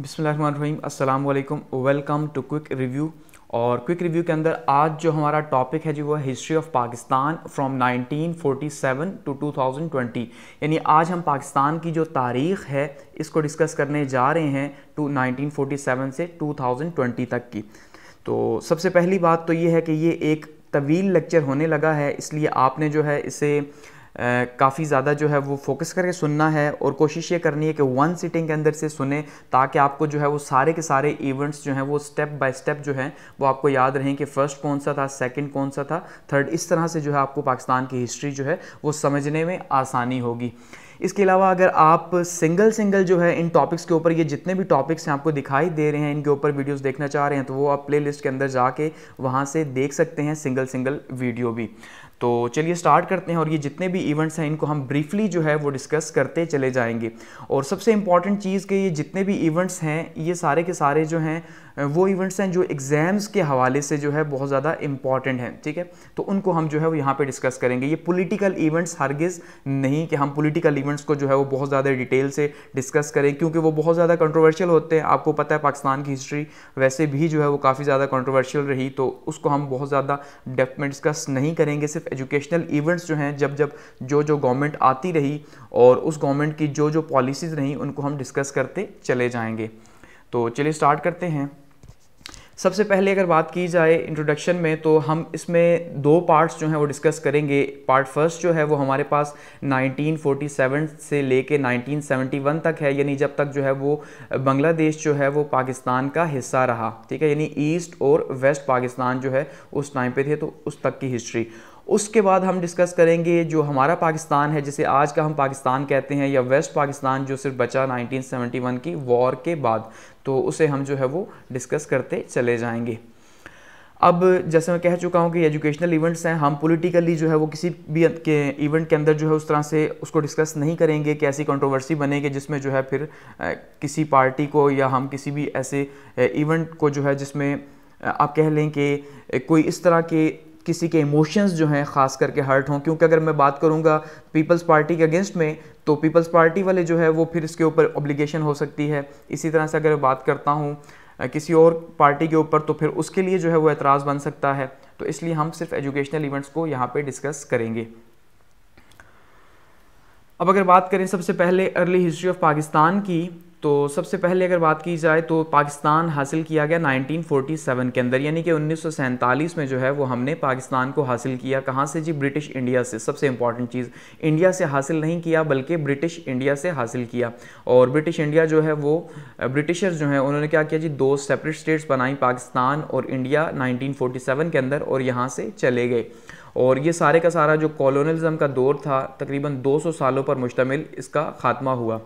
बिसमीम अस्सलाम वालेकुम वेलकम टू क्विक रिव्यू और क्विक रिव्यू के अंदर आज जो हमारा टॉपिक है जी वो history of Pakistan from 1947 to 2020 यानी आज हम पाकिस्तान की जो तारीख है इसको डिस्कस करने जा रहे हैं टू 1947 से 2020 तक की तो सबसे पहली बात तो ये है कि ये एक तवील लेक्चर होने लगा है इसलिए आपने जो है इसे काफ़ी ज़्यादा जो है वो फोकस करके सुनना है और कोशिश ये करनी है कि वन सिटिंग के अंदर से सुने ताकि आपको जो है वो सारे के सारे इवेंट्स जो हैं वो स्टेप बाय स्टेप जो है वो आपको याद रहें कि फ़र्स्ट कौन सा था सेकंड कौन सा था थर्ड इस तरह से जो है आपको पाकिस्तान की हिस्ट्री जो है वो समझने में आसानी होगी इसके अलावा अगर आप सिंगल सिंगल जो है इन टॉपिक्स के ऊपर ये जितने भी टॉपिक्स हैं आपको दिखाई दे रहे हैं इनके ऊपर वीडियोस देखना चाह रहे हैं तो वो आप प्लेलिस्ट के अंदर जाके वहाँ से देख सकते हैं सिंगल सिंगल वीडियो भी तो चलिए स्टार्ट करते हैं और ये जितने भी इवेंट्स हैं इनको हम ब्रीफली जो है वो डिस्कस करते चले जाएंगे और सबसे इम्पॉर्टेंट चीज़ के ये जितने भी इवेंट्स हैं ये सारे के सारे जो हैं वो इवेंट्स हैं जो एग्ज़ाम्स के हवाले से जो है बहुत ज़्यादा इंपॉर्टेंट हैं ठीक है तो उनको हम जो है वो यहाँ पे डिस्कस करेंगे ये पॉलिटिकल इवेंट्स हरगिज़ नहीं कि हम पॉलिटिकल इवेंट्स को जो है वो बहुत ज़्यादा डिटेल से डिस्कस करें क्योंकि वो बहुत ज़्यादा कंट्रोवर्शियल होते हैं आपको पता है पाकिस्तान की हिस्ट्री वैसे भी जो है वो काफ़ी ज़्यादा कंट्रोवर्शियल रही तो उसको हम बहुत ज़्यादा डेफ में डिस्कस नहीं करेंगे सिर्फ एजुकेशनल इवेंट्स जो हैं जब जब जो जो गवर्नमेंट आती रही और उस गवर्नमेंट की जो जो पॉलिसीज़ रहीं उनको हम डिस्कस करते चले जाएँगे तो चलिए स्टार्ट करते हैं सबसे पहले अगर बात की जाए इंट्रोडक्शन में तो हम इसमें दो पार्ट्स जो हैं वो डिस्कस करेंगे पार्ट फर्स्ट जो है वो हमारे पास 1947 से लेके 1971 तक है यानी जब तक जो है वो बांग्लादेश जो है वो पाकिस्तान का हिस्सा रहा ठीक है यानी ईस्ट और वेस्ट पाकिस्तान जो है उस टाइम पे थे तो उस तक की हिस्ट्री उसके बाद हम डिस्कस करेंगे जो हमारा पाकिस्तान है जिसे आज का हम पाकिस्तान कहते हैं या वेस्ट पाकिस्तान जो सिर्फ बचा 1971 की वॉर के बाद तो उसे हम जो है वो डिस्कस करते चले जाएंगे अब जैसे मैं कह चुका हूँ कि एजुकेशनल इवेंट्स हैं हम पॉलिटिकली जो है वो किसी भी अं-, के इवेंट के अंदर जो है उस तरह से उसको डिस्कस नहीं करेंगे कि ऐसी कंट्रोवर्सी बनेगी जिसमें जो है फिर किसी पार्टी को या हम किसी भी ऐसे इवेंट को जो है जिसमें आप कह लें कि कोई इस तरह के किसी के इमोशंस जो हैं ख़ास करके हर्ट हों क्योंकि अगर मैं बात करूँगा पीपल्स पार्टी के अगेंस्ट में तो पीपल्स पार्टी वाले जो है वो फिर इसके ऊपर ऑब्लिगेशन हो सकती है इसी तरह से अगर बात करता हूँ किसी और पार्टी के ऊपर तो फिर उसके लिए जो है वो एतराज़ बन सकता है तो इसलिए हम सिर्फ एजुकेशनल इवेंट्स को यहाँ पर डिस्कस करेंगे अब अगर बात करें सबसे पहले अर्ली हिस्ट्री ऑफ पाकिस्तान की तो सबसे पहले अगर बात की जाए तो पाकिस्तान हासिल किया गया 1947 के अंदर यानी कि उन्नीस में जो है वो हमने पाकिस्तान को हासिल किया कहाँ से जी ब्रिटिश इंडिया से सबसे इंपॉर्टेंट चीज़ इंडिया से हासिल नहीं किया बल्कि ब्रिटिश इंडिया से हासिल किया और ब्रिटिश इंडिया जो है वो ब्रिटिशर्स जो हैं उन्होंने क्या किया जी दो सेपरेट स्टेट्स बनाई पाकिस्तान और इंडिया नाइनटीन के अंदर और यहाँ से चले गए और ये सारे का सारा जो कॉलोनलिज़म का दौर था तकरीबन दो सालों पर मुश्तमिल इसका खात्मा हुआ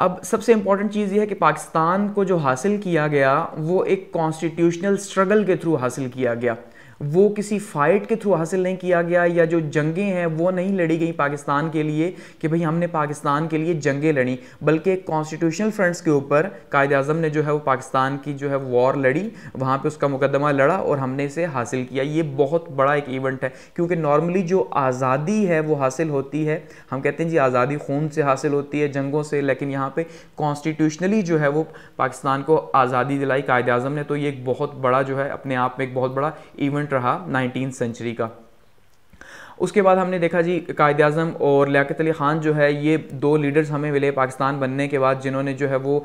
अब सबसे इम्पॉर्टेंट चीज़ यह है कि पाकिस्तान को जो हासिल किया गया वो एक कॉन्स्टिट्यूशनल स्ट्रगल के थ्रू हासिल किया गया वो किसी फाइट के थ्रू हासिल नहीं किया गया या जो जंगें हैं वो नहीं लड़ी गई पाकिस्तान के लिए कि भाई हमने पाकिस्तान के लिए जंगें लड़ी बल्कि कॉन्स्टिट्यूशनल फ्रंट्स के ऊपर कायद अजम ने जो है वो पाकिस्तान की जो है वॉर लड़ी वहाँ पर उसका मुकदमा लड़ा और हमने इसे हासिल किया ये बहुत बड़ा एक इवेंट है क्योंकि नॉर्मली जो आज़ादी है वो हासिल होती है हम कहते हैं जी आज़ादी खून से हासिल होती है जंगों से लेकिन यहाँ पर कॉन्स्टिट्यूशनली जो है वो पाकिस्तान को आज़ादी दिलाई कायद अजम ने तो ये एक बहुत बड़ा जो है अपने आप में एक बहुत बड़ा इवेंट रहा नाइनटीन सेंचुरी का उसके बाद हमने देखा जी कायद अजम और लियात अली ख़ान जो है ये दो लीडर्स हमें मिले पाकिस्तान बनने के बाद जिन्होंने जो है वो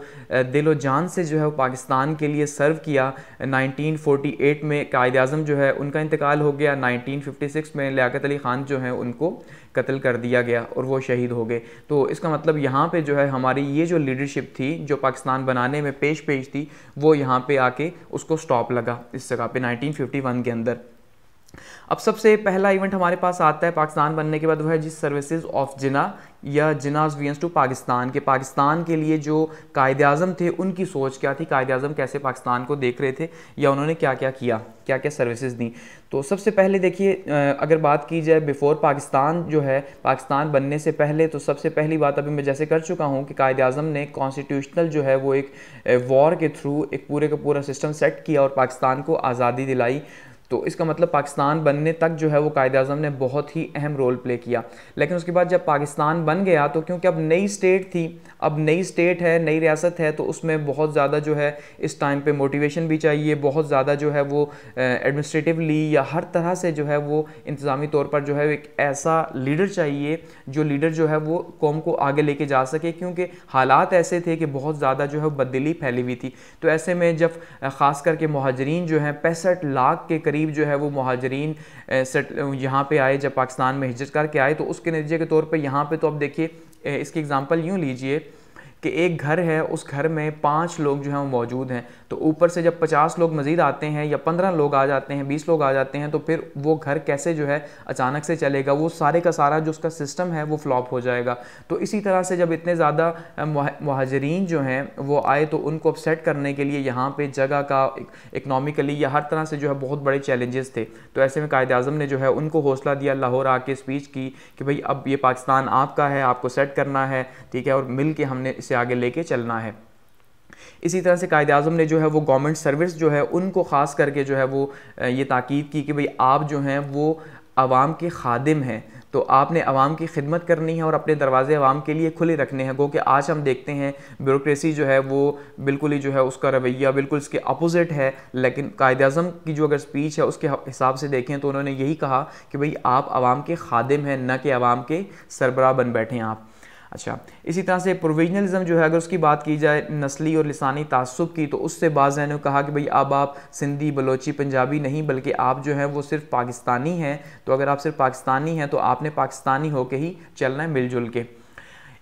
दिलो जान से जो है वो पाकिस्तान के लिए सर्व किया 1948 में कायद अजम जो है उनका इंतकाल हो गया 1956 में लियात अली ख़ान जो है उनको कत्ल कर दिया गया और वो शहीद हो गए तो इसका मतलब यहाँ पे जो है हमारी ये जो लीडरशिप थी जो पाकिस्तान बनाने में पेश पेश थी वो यहाँ पे आके उसको स्टॉप लगा इस जगह पे 1951 के अंदर अब सबसे पहला इवेंट हमारे पास आता है पाकिस्तान बनने के बाद वह जी सर्विसेज ऑफ जिना या जिनाज वीएंस टू पाकिस्तान के पाकिस्तान के लिए जो कायद अजम थे उनकी सोच क्या थी कायद अजम कैसे पाकिस्तान को देख रहे थे या उन्होंने क्या क्या किया क्या क्या सर्विसेज दी तो सबसे पहले देखिए अगर बात की जाए बिफोर पाकिस्तान जो है पाकिस्तान बनने से पहले तो सबसे पहली बात अभी मैं जैसे कर चुका हूँ कि कायद अजम ने कॉन्स्टिट्यूशनल जो है वो एक वॉर के थ्रू एक पूरे का पूरा सिस्टम सेट किया और पाकिस्तान को आज़ादी दिलाई तो इसका मतलब पाकिस्तान बनने तक जो है वो कायद अजम ने बहुत ही अहम रोल प्ले किया लेकिन उसके बाद जब पाकिस्तान बन गया तो क्योंकि अब नई स्टेट थी अब नई स्टेट है नई रियासत है तो उसमें बहुत ज़्यादा जो है इस टाइम पे मोटिवेशन भी चाहिए बहुत ज़्यादा जो है वो एडमिनिस्ट्रेटिवली या हर तरह से जो है वो इंतज़ामी तौर पर जो है एक ऐसा लीडर चाहिए जो लीडर जो है वो कौम को आगे लेके जा सके क्योंकि हालात ऐसे थे कि बहुत ज़्यादा जो है बदली फैली हुई थी तो ऐसे में जब ख़ास करके महाजरीन जो हैं पैंसठ लाख के करीब करीब जो है वो महाजरीन यहाँ पर आए जब पाकिस्तान में हिजरत करके आए तो उसके नतीजे के तौर पर यहाँ पर तो आप देखिए इसकी एग्ज़ाम्पल यूँ लीजिए कि एक घर है उस घर में पाँच लोग जो हैं वो मौजूद हैं तो ऊपर से जब पचास लोग मज़ीद आते हैं या पंद्रह लोग आ जाते हैं बीस लोग आ जाते हैं तो फिर वो घर कैसे जो है अचानक से चलेगा वो सारे का सारा जो उसका सिस्टम है वो फ्लॉप हो जाएगा तो इसी तरह से जब इतने ज़्यादा महाजरीन जो हैं वो आए तो उनको अपसेट करने के लिए यहाँ पर जगह का इकनॉमिकली या हर तरह से जो है बहुत बड़े चैलेंजेस थे तो ऐसे में कायद अजम ने जो है उनको हौसला दिया लाहौर आके स्पीच की कि भाई अब ये पाकिस्तान आपका है आपको सेट करना है ठीक है और मिल के हमने इसे आगे लेके चलना है इसी तरह से कायद अजम ने जो है वो गवर्नमेंट सर्विस जो है उनको ख़ास करके जो है वो ये ताक़ीद की कि भाई आप जो हैं वो आवाम के खादिम हैं तो आपने आवाम की खिदमत करनी है और अपने दरवाजे आवाम के लिए खुले रखने हैं गो कि आज हम देखते हैं ब्यूरोसी जो है वो बिल्कुल ही जो है उसका रवैया बिल्कुल इसके अपोज़िट है लेकिन कायद अजम की जो अगर स्पीच है उसके हिसाब से देखें तो उन्होंने यही कहा कि भाई आप आवाम के खादिम हैं न कि आवाम के सरबरा बन बैठे हैं आप अच्छा इसी तरह से प्रोविजनलिज्म जो है अगर उसकी बात की जाए नस्ली और लसानी तसब की तो उससे बाज़ ने कहा कि भाई अब आप सिंधी बलोची पंजाबी नहीं बल्कि आप जो हैं वो सिर्फ पाकिस्तानी हैं तो अगर आप सिर्फ पाकिस्तानी हैं तो आपने पाकिस्तानी होकर ही चलना है मिलजुल के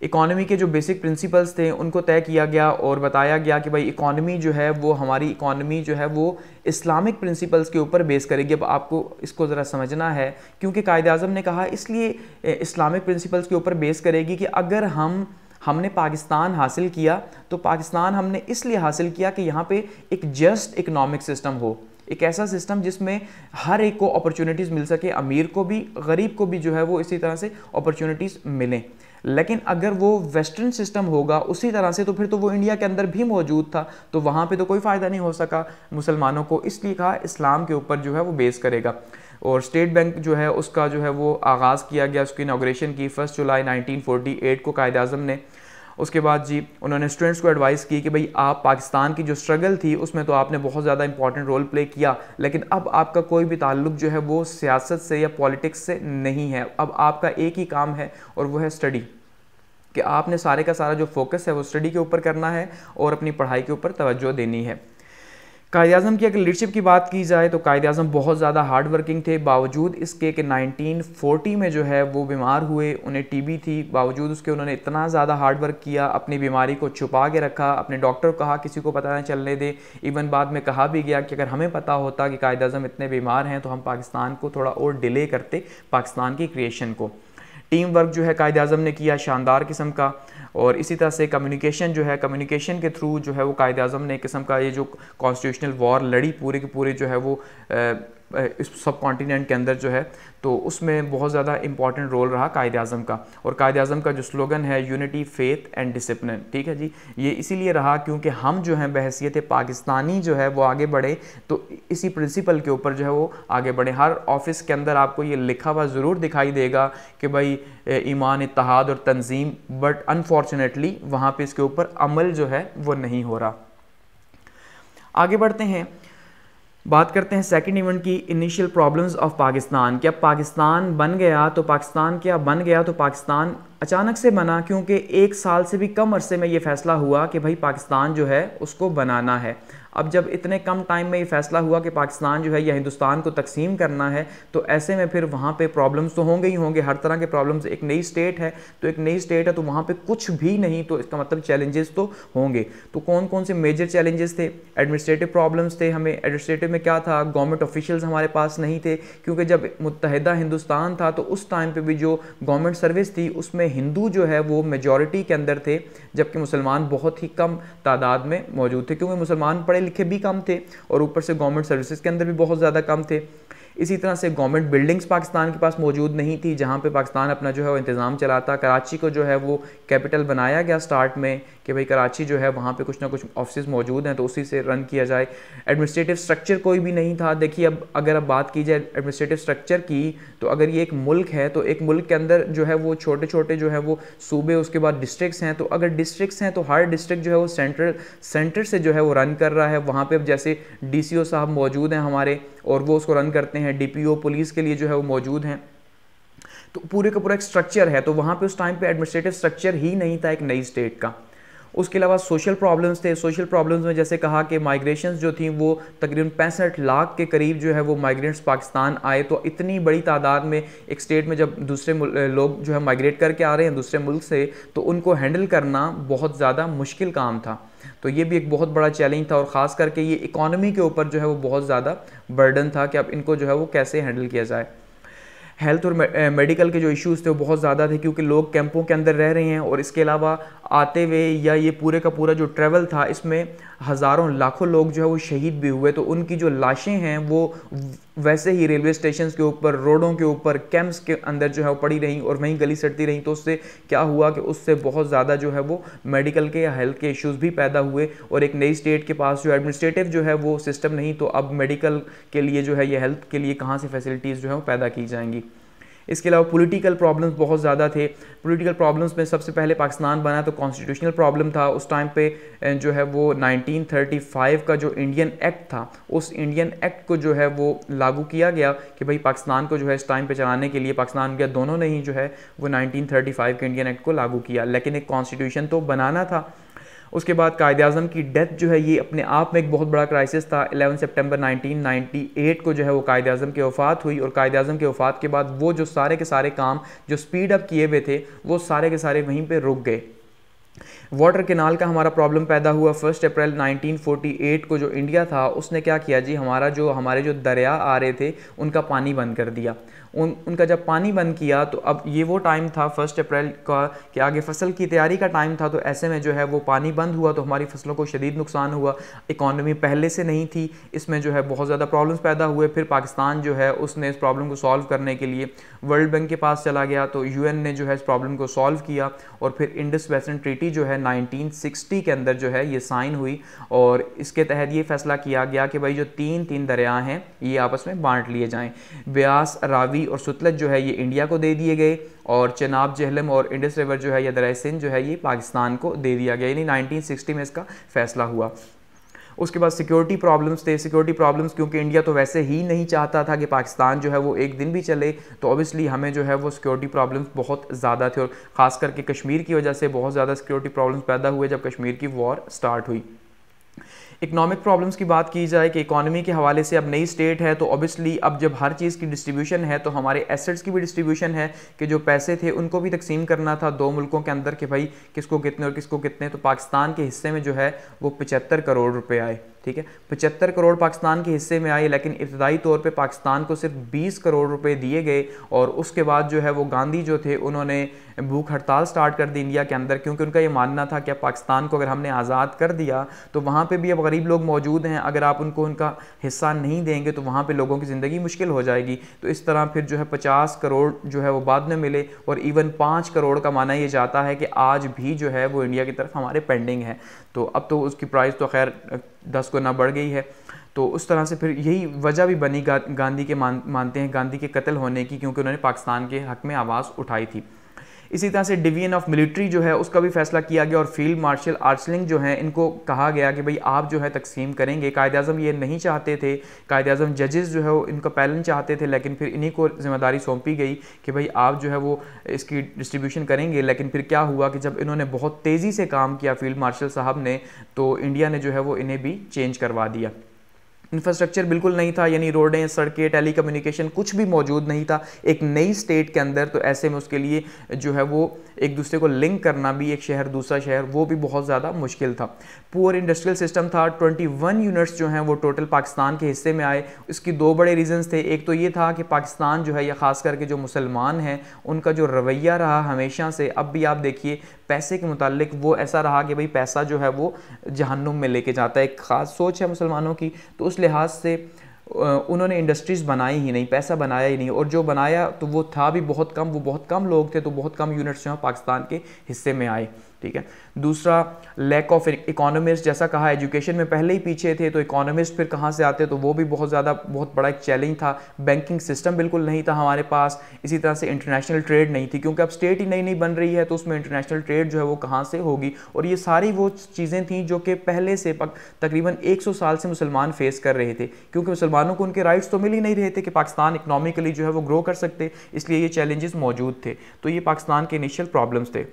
इकॉनमी के जो बेसिक प्रिंसिपल्स थे उनको तय किया गया और बताया गया कि भाई इकॉनमी जो है वो हमारी इकॉनमी जो है वो इस्लामिक प्रिंसिपल्स के ऊपर बेस करेगी अब आपको इसको ज़रा समझना है क्योंकि कायद अजम ने कहा इसलिए इस्लामिक प्रिंसिपल्स के ऊपर बेस करेगी कि अगर हम हमने पाकिस्तान हासिल किया तो पाकिस्तान हमने इसलिए हासिल किया कि यहाँ पर एक जस्ट इकनॉमिक सिस्टम हो एक ऐसा सिस्टम जिसमें हर एक को अपॉर्चुनिटीज़ मिल सके अमीर को भी गरीब को भी जो है वो इसी तरह से अपॉर्चुनिटीज़ मिलें लेकिन अगर वो वेस्टर्न सिस्टम होगा उसी तरह से तो फिर तो वो इंडिया के अंदर भी मौजूद था तो वहाँ पे तो कोई फ़ायदा नहीं हो सका मुसलमानों को इसलिए कहा इस्लाम के ऊपर जो है वो बेस करेगा और स्टेट बैंक जो है उसका जो है वो आगाज़ किया गया उसकी इनाग्रेशन की फर्स्ट जुलाई 1948 को कायद अजम ने उसके बाद जी उन्होंने स्टूडेंट्स को एडवाइस की कि भाई आप पाकिस्तान की जो स्ट्रगल थी उसमें तो आपने बहुत ज़्यादा इंपॉर्टेंट रोल प्ले किया लेकिन अब आपका कोई भी ताल्लुक जो है वो सियासत से या पॉलिटिक्स से नहीं है अब आपका एक ही काम है और वो है स्टडी कि आपने सारे का सारा जो फोकस है वो स्टडी के ऊपर करना है और अपनी पढ़ाई के ऊपर तवज्जो देनी है कायद अजम की अगर लीडरशिप की बात की जाए तो कायद अजम बहुत ज़्यादा हार्ड वर्किंग थे बावजूद इसके कि 1940 में जो है वो बीमार हुए उन्हें टीबी थी बावजूद उसके उन्होंने इतना ज़्यादा हार्ड वर्क किया अपनी बीमारी को छुपा के रखा अपने डॉक्टर को कहा किसी को पता ना चलने दे इवन बाद में कहा भी गया कि अगर हमें पता होता कि कायद अजम इतने बीमार हैं तो हम पाकिस्तान को थोड़ा और डिले करते पाकिस्तान की क्रिएशन को टीम वर्क जो है कायद अजम ने किया शानदार किस्म का और इसी तरह से कम्युनिकेशन जो है कम्युनिकेशन के थ्रू जो है वो कायद अजम ने किस्म का ये जो कॉन्स्टिट्यूशनल वॉर लड़ी पूरे के पूरे जो है वो इस सब कॉन्टीनेंट के अंदर जो है तो उसमें बहुत ज़्यादा इंपॉर्टेंट रोल रहा कायद अजम का और कायद अजम का जो स्लोगन है यूनिटी फेथ एंड डिसिप्लिन ठीक है जी ये इसीलिए रहा क्योंकि हम जो हैं बहसीत पाकिस्तानी जो है वो आगे बढ़े तो इसी प्रिंसिपल के ऊपर जो है वो आगे बढ़े हर ऑफिस के अंदर आपको ये लिखा हुआ ज़रूर दिखाई देगा कि भाई ईमान इतिहाद और तंजीम बट अनफॉर्चुनेटली वहाँ पर इसके ऊपर अमल जो है वो नहीं हो रहा आगे बढ़ते हैं बात करते हैं सेकंड इवेंट की इनिशियल प्रॉब्लम्स ऑफ पाकिस्तान कि अब पाकिस्तान बन गया तो पाकिस्तान क्या बन गया तो पाकिस्तान अचानक से बना क्योंकि एक साल से भी कम अरसे में ये फैसला हुआ कि भाई पाकिस्तान जो है उसको बनाना है अब जब इतने कम टाइम में ये फैसला हुआ कि पाकिस्तान जो है या हिंदुस्तान को तकसीम करना है तो ऐसे में फिर वहाँ पर प्रॉब्लम्स तो होंगे ही होंगे हर तरह के प्रॉब्लम्स एक नई स्टेट है तो एक नई स्टेट है तो वहाँ पर कुछ भी नहीं तो इसका मतलब चैलेंजेस तो होंगे तो कौन कौन से मेजर चैलेंजेस थे एडमिनिस्ट्रेटिव प्रॉब्लम्स थे हमें एडमिनिस्ट्रेटिव में क्या था गवर्नमेंट ऑफिशियल्स हमारे पास नहीं थे क्योंकि जब मुतहदा हिंदुस्तान था तो उस टाइम पर भी जो गवर्नमेंट सर्विस थी उसमें हिंदू जो है वो मेजोरिटी के अंदर थे जबकि मुसलमान बहुत ही कम तादाद में मौजूद थे क्योंकि मुसलमान पढ़े लिखे भी कम थे और ऊपर से गवर्नमेंट सर्विसेज के अंदर भी बहुत ज़्यादा कम थे इसी तरह से गवर्नमेंट बिल्डिंग्स पाकिस्तान के पास मौजूद नहीं थी जहाँ पे पाकिस्तान अपना जो है वो इंतज़ाम चलाता कराची को जो है वो कैपिटल बनाया गया स्टार्ट में कि भाई कराची जो है वहाँ पे कुछ ना कुछ ऑफिस मौजूद हैं तो उसी से रन किया जाए एडमिनिस्ट्रेटिव स्ट्रक्चर कोई भी नहीं था देखिए अब अगर अब बात की जाए एडमिनिस्ट्रेटिव स्ट्रक्चर की तो अगर ये एक मुल्क है तो एक मुल्क के अंदर जो है वो छोटे छोटे जो है वो सूबे उसके बाद डिस्ट्रिक्स हैं तो अगर डिस्ट्रिक्स हैं तो हर डिस्ट्रिक्ट जो है वो सेंट्रल सेंटर से जो है वो रन कर रहा है वहाँ पर अब जैसे डी साहब मौजूद हैं हमारे और वो उसको रन करते हैं डी पुलिस के लिए जो है वो मौजूद हैं तो पूरे का पूरा एक स्ट्रक्चर है तो वहाँ पे उस टाइम पे एडमिनिस्ट्रेटिव स्ट्रक्चर ही नहीं था एक नई स्टेट का उसके अलावा सोशल प्रॉब्लम्स थे सोशल प्रॉब्लम्स में जैसे कहा कि माइग्रेशन जो थी वो तकरीबन पैंसठ लाख के करीब जो है वो माइग्रेंट्स पाकिस्तान आए तो इतनी बड़ी तादाद में एक स्टेट में जब दूसरे लोग जो है माइग्रेट करके आ रहे हैं दूसरे मुल्क से तो उनको हैंडल करना बहुत ज़्यादा मुश्किल काम था तो ये भी एक बहुत बड़ा चैलेंज था और ख़ास करके ये इकॉनमी के ऊपर जो है वो बहुत ज़्यादा बर्डन था कि अब इनको जो है वो कैसे हैंडल किया जाए हेल्थ और मेडिकल के जो इश्यूज़ थे वो बहुत ज़्यादा थे क्योंकि लोग कैंपों के अंदर रह रहे हैं और इसके अलावा आते हुए या ये पूरे का पूरा जो ट्रैवल था इसमें हज़ारों लाखों लोग जो है वो शहीद भी हुए तो उनकी जो लाशें हैं वो वैसे ही रेलवे स्टेशन के ऊपर रोडों के ऊपर कैंप्स के अंदर जो है वो पड़ी रहीं और वहीं गली सड़ती रहीं तो उससे क्या हुआ कि उससे बहुत ज़्यादा जो है वो मेडिकल के या हेल्थ के इश्यूज भी पैदा हुए और एक नई स्टेट के पास जो एडमिनिस्ट्रेटिव जो है वो सिस्टम नहीं तो अब मेडिकल के लिए जो है ये हेल्थ के लिए कहाँ से फैसिलिटीज़ जो है वो पैदा की जाएंगी इसके अलावा पॉलिटिकल प्रॉब्लम्स बहुत ज़्यादा थे पॉलिटिकल प्रॉब्लम्स में सबसे पहले पाकिस्तान बना तो कॉन्स्टिट्यूशनल प्रॉब्लम था उस टाइम पे जो है वो 1935 का जो इंडियन एक्ट था उस इंडियन एक्ट को जो है वो लागू किया गया कि भाई पाकिस्तान को जो है इस टाइम पर चलाने के लिए पाकिस्तान के दोनों ने ही जो है वो नाइनटीन के इंडियन एक्ट को लागू किया लेकिन एक कॉन्स्टिट्यूशन तो बनाना था उसके बाद कायद अजम की डेथ जो है ये अपने आप में एक बहुत बड़ा क्राइसिस था 11 सितंबर 1998 को जो है वो कायद अजम की वफ़ात हुई और कायद अजम की वफ़ात के बाद वो जो सारे के सारे काम जो स्पीड अप किए हुए थे वो सारे के सारे वहीं पर रुक गए वाटर केनाल का हमारा प्रॉब्लम पैदा हुआ फर्स्ट अप्रैल 1948 को जो इंडिया था उसने क्या किया जी हमारा जो हमारे जो दरिया आ रहे थे उनका पानी बंद कर दिया उन उनका जब पानी बंद किया तो अब ये वो टाइम था फर्स्ट अप्रैल का कि आगे फसल की तैयारी का टाइम था तो ऐसे में जो है वो पानी बंद हुआ तो हमारी फसलों को शदीद नुकसान हुआ इकॉनमी पहले से नहीं थी इसमें जो है बहुत ज़्यादा प्रॉब्लम्स पैदा हुए फिर पाकिस्तान जो है उसने इस प्रॉब्लम को सॉल्व करने के लिए वर्ल्ड बैंक के पास चला गया तो यू ने जो है इस प्रॉब्लम को सॉल्व किया और फिर इंडस वेस्टर्न ट्रीटी जो है नाइनटीन के अंदर जो है ये साइन हुई और इसके तहत ये फैसला किया गया कि भाई जो तीन तीन दरिया हैं ये आपस में बांट लिए जाएँ ब्यास रावी रावी और सुतलज जो है ये इंडिया को दे दिए गए और चनाब जहलम और इंडस रिवर जो है या दराय सिंध जो है ये पाकिस्तान को दे दिया गया यानी 1960 में इसका फैसला हुआ उसके बाद सिक्योरिटी प्रॉब्लम्स थे सिक्योरिटी प्रॉब्लम्स क्योंकि इंडिया तो वैसे ही नहीं चाहता था कि पाकिस्तान जो है वो एक दिन भी चले तो ऑब्वियसली हमें जो है वो सिक्योरिटी प्रॉब्लम्स बहुत ज़्यादा थे और ख़ास करके कश्मीर की वजह से बहुत ज़्यादा सिक्योरिटी प्रॉब्लम्स पैदा हुए जब कश्मीर की वॉर स्टार्ट हुई इकोनॉमिक प्रॉब्लम्स की बात की जाए कि इकोनॉमी के हवाले से अब नई स्टेट है तो ऑब्वियसली अब जब हर चीज़ की डिस्ट्रीब्यूशन है तो हमारे एसेट्स की भी डिस्ट्रीब्यूशन है कि जो पैसे थे उनको भी तकसीम करना था दो मुल्कों के अंदर कि भाई किसको कितने और किसको कितने तो पाकिस्तान के हिस्से में जो है वो पचहत्तर करोड़ रुपये आए ठीक है पचहत्तर करोड़ पाकिस्तान के हिस्से में आए लेकिन इब्तदाई तौर पे पाकिस्तान को सिर्फ 20 करोड़ रुपए दिए गए और उसके बाद जो है वो गांधी जो थे उन्होंने भूख हड़ताल स्टार्ट कर दी इंडिया के अंदर क्योंकि उनका ये मानना था कि अब पाकिस्तान को अगर हमने आज़ाद कर दिया तो वहाँ पर भी अब गरीब लोग मौजूद हैं अगर आप उनको उनका हिस्सा नहीं देंगे तो वहाँ पर लोगों की ज़िंदगी मुश्किल हो जाएगी तो इस तरह फिर जो है पचास करोड़ जो है वो बाद में मिले और इवन पाँच करोड़ का माना यह जाता है कि आज भी जो है वो इंडिया की तरफ हमारे पेंडिंग है तो अब तो उसकी प्राइस तो खैर दस गुना बढ़ गई है तो उस तरह से फिर यही वजह भी बनी गा, गांधी के मान मानते हैं गांधी के कत्ल होने की क्योंकि उन्होंने पाकिस्तान के हक में आवाज़ उठाई थी इसी तरह से डिवीजन ऑफ मिलिट्री जो है उसका भी फैसला किया गया और फील्ड मार्शल आर्सलिंग जो है इनको कहा गया कि भाई आप जो है तकसीम करेंगे कायद अजम ये नहीं चाहते थे कायद अजम जजेस जो है वो इनका पैलन चाहते थे लेकिन फिर इन्हीं को जिम्मेदारी सौंपी गई कि भाई आप जो है वो इसकी डिस्ट्रीब्यूशन करेंगे लेकिन फिर क्या हुआ कि जब इन्होंने बहुत तेज़ी से काम किया फील्ड मार्शल साहब ने तो इंडिया ने जो है वो इन्हें भी चेंज करवा दिया इंफ्रास्ट्रक्चर बिल्कुल नहीं था यानी रोडें सड़कें टेली कम्युनिकेशन कुछ भी मौजूद नहीं था एक नई स्टेट के अंदर तो ऐसे में उसके लिए जो है वो एक दूसरे को लिंक करना भी एक शहर दूसरा शहर वो भी बहुत ज़्यादा मुश्किल था पुअर इंडस्ट्रियल सिस्टम था 21 यूनिट्स जो हैं वो टोटल पाकिस्तान के हिस्से में आए इसकी दो बड़े रीजंस थे एक तो ये था कि पाकिस्तान जो है या ख़ास करके जो मुसलमान हैं उनका जो रवैया रहा हमेशा से अब भी आप देखिए पैसे के मुतालिक वो ऐसा रहा कि भाई पैसा जो है वो जहन्नुम में लेके जाता है एक ख़ास सोच है मुसलमानों की तो उस लिहाज से उन्होंने इंडस्ट्रीज़ बनाई ही नहीं पैसा बनाया ही नहीं और जो बनाया तो वो था भी बहुत कम वो बहुत कम लोग थे तो बहुत कम यूनिट्स जो हैं पाकिस्तान के हिस्से में आए ठीक है दूसरा लैक ऑफ इकोनॉमिस्ट जैसा कहा एजुकेशन में पहले ही पीछे थे तो इकोनॉमिस्ट फिर कहाँ से आते तो वो भी बहुत ज़्यादा बहुत बड़ा एक चैलेंज था बैंकिंग सिस्टम बिल्कुल नहीं था हमारे पास इसी तरह से इंटरनेशनल ट्रेड नहीं थी क्योंकि अब स्टेट ही नई नई बन रही है तो उसमें इंटरनेशनल ट्रेड जो है वो कहाँ से होगी और ये सारी वो चीज़ें थी जो कि पहले से तकरीबन एक साल से मुसलमान फेस कर रहे थे क्योंकि मुसलमानों को उनके राइट्स तो मिल ही नहीं रहे थे कि पाकिस्तान इकनॉमिकली जो है वो ग्रो कर सकते इसलिए ये चैलेंजेस मौजूद थे तो ये पाकिस्तान के इनिशियल प्रॉब्लम्स थे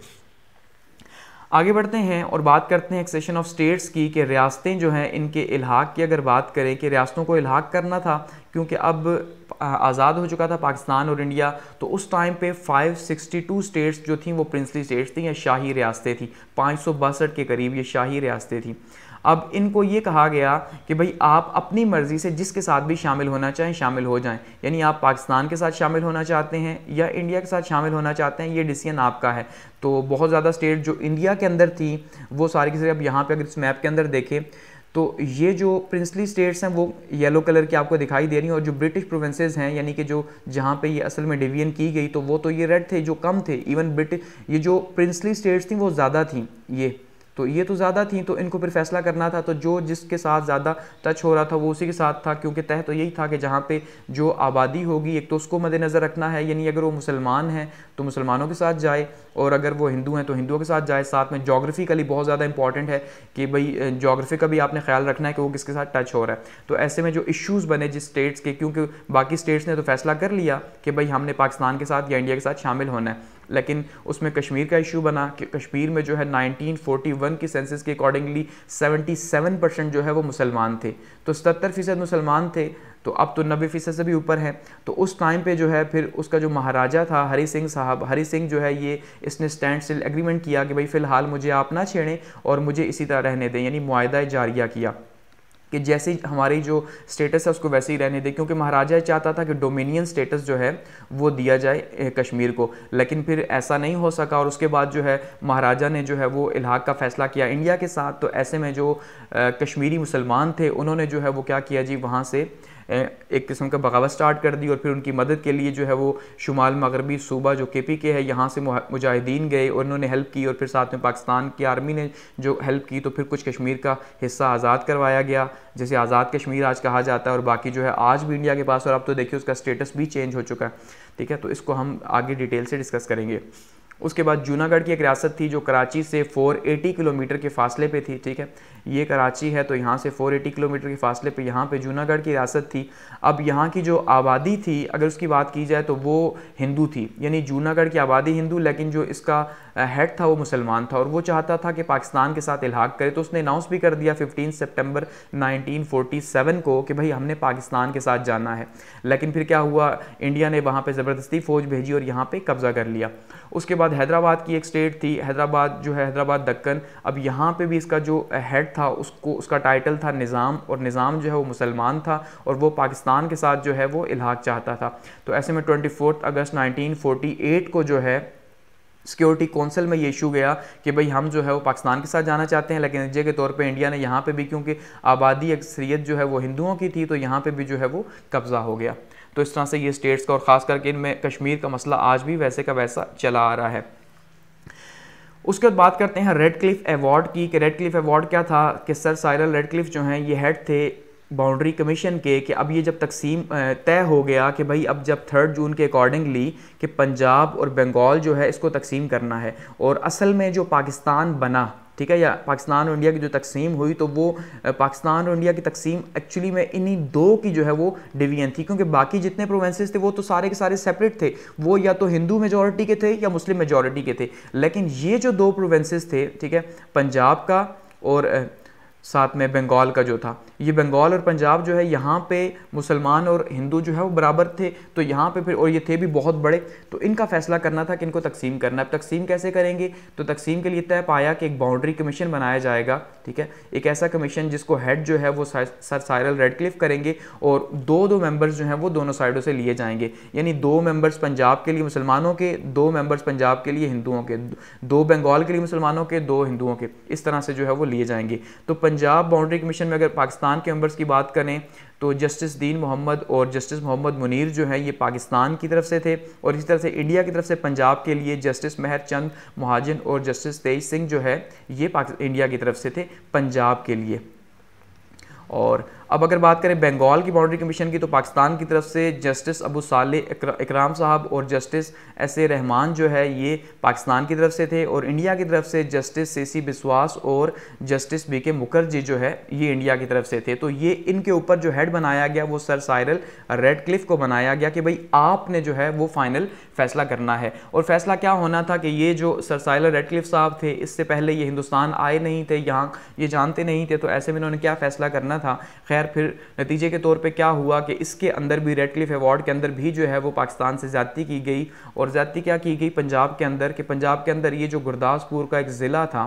आगे बढ़ते हैं और बात करते हैं एक्सेशन ऑफ स्टेट्स की कि रियासतें जो हैं इनके इलाहाक की अगर बात करें कि रियासतों को इलाहाक करना था क्योंकि अब आज़ाद हो चुका था पाकिस्तान और इंडिया तो उस टाइम पे 562 स्टेट्स जो थी वो प्रिंसली स्टेट्स थी या शाही रियासतें थी पाँच के करीब ये शाही रियासतें थी अब इनको ये कहा गया कि भाई आप अपनी मर्ज़ी से जिसके साथ भी शामिल होना चाहें शामिल हो जाएं यानी आप पाकिस्तान के साथ शामिल होना चाहते हैं या इंडिया के साथ शामिल होना चाहते हैं ये डिसीजन आपका है तो बहुत ज़्यादा स्टेट जो इंडिया के अंदर थी वो सारी की सारी अब यहाँ पर अगर इस मैप के अंदर देखें तो ये जो प्रिंसली स्टेट्स हैं वो येलो कलर की आपको दिखाई दे रही हैं और जो ब्रिटिश प्रोवेंसेज हैं यानी कि जो जहाँ पे ये असल में डिवीजन की गई तो वो तो ये रेड थे जो कम थे इवन ब्रिटिश ये जो प्रिंसली स्टेट्स थी वो ज़्यादा थी ये तो ये तो ज़्यादा थी तो इनको फिर फैसला करना था तो जो जिसके साथ ज़्यादा टच हो रहा था वो उसी के साथ था क्योंकि तह तो यही था कि जहाँ पे जो आबादी होगी एक तो उसको मद्देनज़र रखना है यानी अगर वो मुसलमान हैं तो मुसलमानों के साथ जाए और अगर वो हिंदू हैं तो हिंदुओं के साथ जाए साथ में जोग्राफिकली बहुत ज़्यादा इंपॉर्टेंट है कि भाई जोग्राफी का भी आपने ख्याल रखना है कि वो किसके साथ टच हो रहा है तो ऐसे में जो इशूज़ बने जिस स्टेट्स के क्योंकि बाकी स्टेट्स ने तो फैसला कर लिया कि भाई हमने पाकिस्तान के साथ या इंडिया के साथ शामिल होना है लेकिन उसमें कश्मीर का इशू बना कि कश्मीर में जो है 1941 की सेंसस के अकॉर्डिंगली 77 परसेंट जो है वो मुसलमान थे तो सतर फ़ीसद मुसलमान थे तो अब तो नब्बे फ़ीसद से भी ऊपर है तो उस टाइम पे जो है फिर उसका जो महाराजा था हरी सिंह साहब हरी सिंह जो है ये इसने स्टैंड स्टिल एग्रीमेंट किया कि भाई फ़िलहाल मुझे आप ना छेड़ें और मुझे इसी तरह रहने दें यानी माहदा जारिया किया कि जैसे हमारी जो स्टेटस है उसको वैसे ही रहने दे क्योंकि महाराजा चाहता था कि डोमिनियन स्टेटस जो है वो दिया जाए कश्मीर को लेकिन फिर ऐसा नहीं हो सका और उसके बाद जो है महाराजा ने जो है वो इलाहाक का फैसला किया इंडिया के साथ तो ऐसे में जो कश्मीरी मुसलमान थे उन्होंने जो है वो क्या किया जी वहाँ से एक किस्म का बगावत स्टार्ट कर दी और फिर उनकी मदद के लिए जो है वो शुमाल मगरबी सूबा जो के पी के है यहाँ से मुजाहिदीन गए और उन्होंने हेल्प की और फिर साथ में पाकिस्तान की आर्मी ने जो हेल्प की तो फिर कुछ कश्मीर का हिस्सा आज़ाद करवाया गया जैसे आज़ाद कश्मीर आज कहा जाता है और बाकी जो है आज भी इंडिया के पास और अब तो देखिए उसका स्टेटस भी चेंज हो चुका है ठीक है तो इसको हम आगे डिटेल से डिस्कस करेंगे उसके बाद जूनागढ़ की एक रियासत थी जो कराची से 480 किलोमीटर के फासले पे थी ठीक है ये कराची है तो यहाँ से 480 किलोमीटर के फासले पे यहाँ पे जूनागढ़ की रियासत थी अब यहाँ की जो आबादी थी अगर उसकी बात की जाए तो वो हिंदू थी यानी जूनागढ़ की आबादी हिंदू लेकिन जो इसका हेड था वो मुसलमान था और वो चाहता था कि पाकिस्तान के साथ इलाहा करे तो उसने अनाउंस भी कर दिया फिफ्टीन सेप्टेम्बर नाइनटीन को कि भाई हमने पाकिस्तान के साथ जाना है लेकिन फिर क्या हुआ इंडिया ने वहाँ पर ज़बरदस्ती फ़ौज भेजी और यहाँ पर कब्ज़ा कर लिया उसके बाद हैदराबाद की एक स्टेट थी हैदराबाद जो है हैदराबाद दक्कन अब यहाँ पे भी इसका जो हेड था उसको उसका टाइटल था निज़ाम और निज़ाम जो है वो मुसलमान था और वो पाकिस्तान के साथ जो है वो इलाहाक चाहता था तो ऐसे में ट्वेंटी अगस्त नाइनटीन को जो है सिक्योरिटी काउंसिल में ये इशू गया कि भाई हम जो है वो पाकिस्तान के साथ जाना चाहते हैं लेकिन नतीजे के तौर पे इंडिया ने यहाँ पे भी क्योंकि आबादी अक्सरियत जो है वो हिंदुओं की थी तो यहाँ पे भी जो है वो कब्ज़ा हो गया तो इस तरह से ये स्टेट्स का और ख़ास करके इनमें कश्मीर का मसला आज भी वैसे का वैसा चला आ रहा है उसके बाद बात करते हैं रेड क्लिफ एवॉर्ड की कि रेड क्लिफ एवॉर्ड क्या था कि सर साइरल रेड क्लिफ जो हैं ये हेड थे बाउंड्री कमीशन के कि अब ये जब तकसीम तय हो गया कि भाई अब जब थर्ड जून के अकॉर्डिंगली कि पंजाब और बंगाल जो है इसको तकसीम करना है और असल में जो पाकिस्तान बना ठीक है या पाकिस्तान और इंडिया की जो तकसीम हुई तो वो पाकिस्तान और इंडिया की तकसीम एक्चुअली में इन्हीं दो की जो है वो डिवीजन थी क्योंकि बाकी जितने प्रोवेंसेस थे वो तो सारे के सारे सेपरेट थे वो या तो हिंदू मेजोरिटी के थे या मुस्लिम मेजोरिटी के थे लेकिन ये जो दो प्रोवेंसेस थे ठीक है पंजाब का और साथ में बंगाल का जो था ये बंगाल और पंजाब जो है यहाँ पे मुसलमान और हिंदू जो है वो बराबर थे तो यहाँ पे फिर और ये थे भी बहुत बड़े तो इनका फैसला करना था कि इनको तकसीम करना है अब तकसीम कैसे करेंगे तो तकसीम के लिए तय पाया कि एक बाउंड्री कमीशन बनाया जाएगा ठीक है एक ऐसा कमीशन जिसको हेड जो है वो सर सायरल रेडक्लिफ करेंगे और दो दो मेम्बर्स जो हैं वो दोनों साइडों से लिए जाएंगे यानी दो मेम्बर्स पंजाब के लिए मुसलमानों के दो मेम्बर्स पंजाब के लिए हिंदुओं के दो बंगाल के लिए मुसलमानों के दो हिंदुओं के इस तरह से जो है वो लिए जाएंगे तो पंजाब बाउंड्री कमीशन में अगर पाकिस्तान के मेम्बर्स की बात करें तो जस्टिस दीन मोहम्मद और जस्टिस मोहम्मद मुनीर जो है ये पाकिस्तान की तरफ से थे और इसी तरह से इंडिया की तरफ से पंजाब के लिए जस्टिस महर चंद महाजन और जस्टिस तेज सिंह जो है ये इंडिया की तरफ से थे पंजाब के लिए और अब अगर बात करें बंगाल की बाउंड्री कमीशन की तो पाकिस्तान की तरफ से जस्टिस अबू साले इकराम साहब और जस्टिस एस ए रहमान जो है ये पाकिस्तान की तरफ से थे और इंडिया की तरफ से जस्टिस सी बिश्वास और जस्टिस बी के मुखर्जी जो है ये इंडिया की तरफ से थे तो ये इनके ऊपर जो हेड बनाया गया वो सर साइरल रेड क्लिफ को बनाया गया कि भाई आपने जो है वो फाइनल फैसला करना है और फैसला क्या होना था कि ये जो सर साइलर रेड क्लिफ साहब थे इससे पहले ये हिंदुस्तान आए नहीं थे यहाँ ये जानते नहीं थे तो ऐसे में इन्होंने क्या फैसला करना था खैर खैर फिर नतीजे के तौर पे क्या हुआ कि इसके अंदर भी रेडक्लिफ अवार्ड के अंदर भी जो है वो पाकिस्तान से ज्यादा की गई और ज्यादा क्या की गई पंजाब के अंदर कि पंजाब के अंदर ये जो गुरदासपुर का एक ज़िला था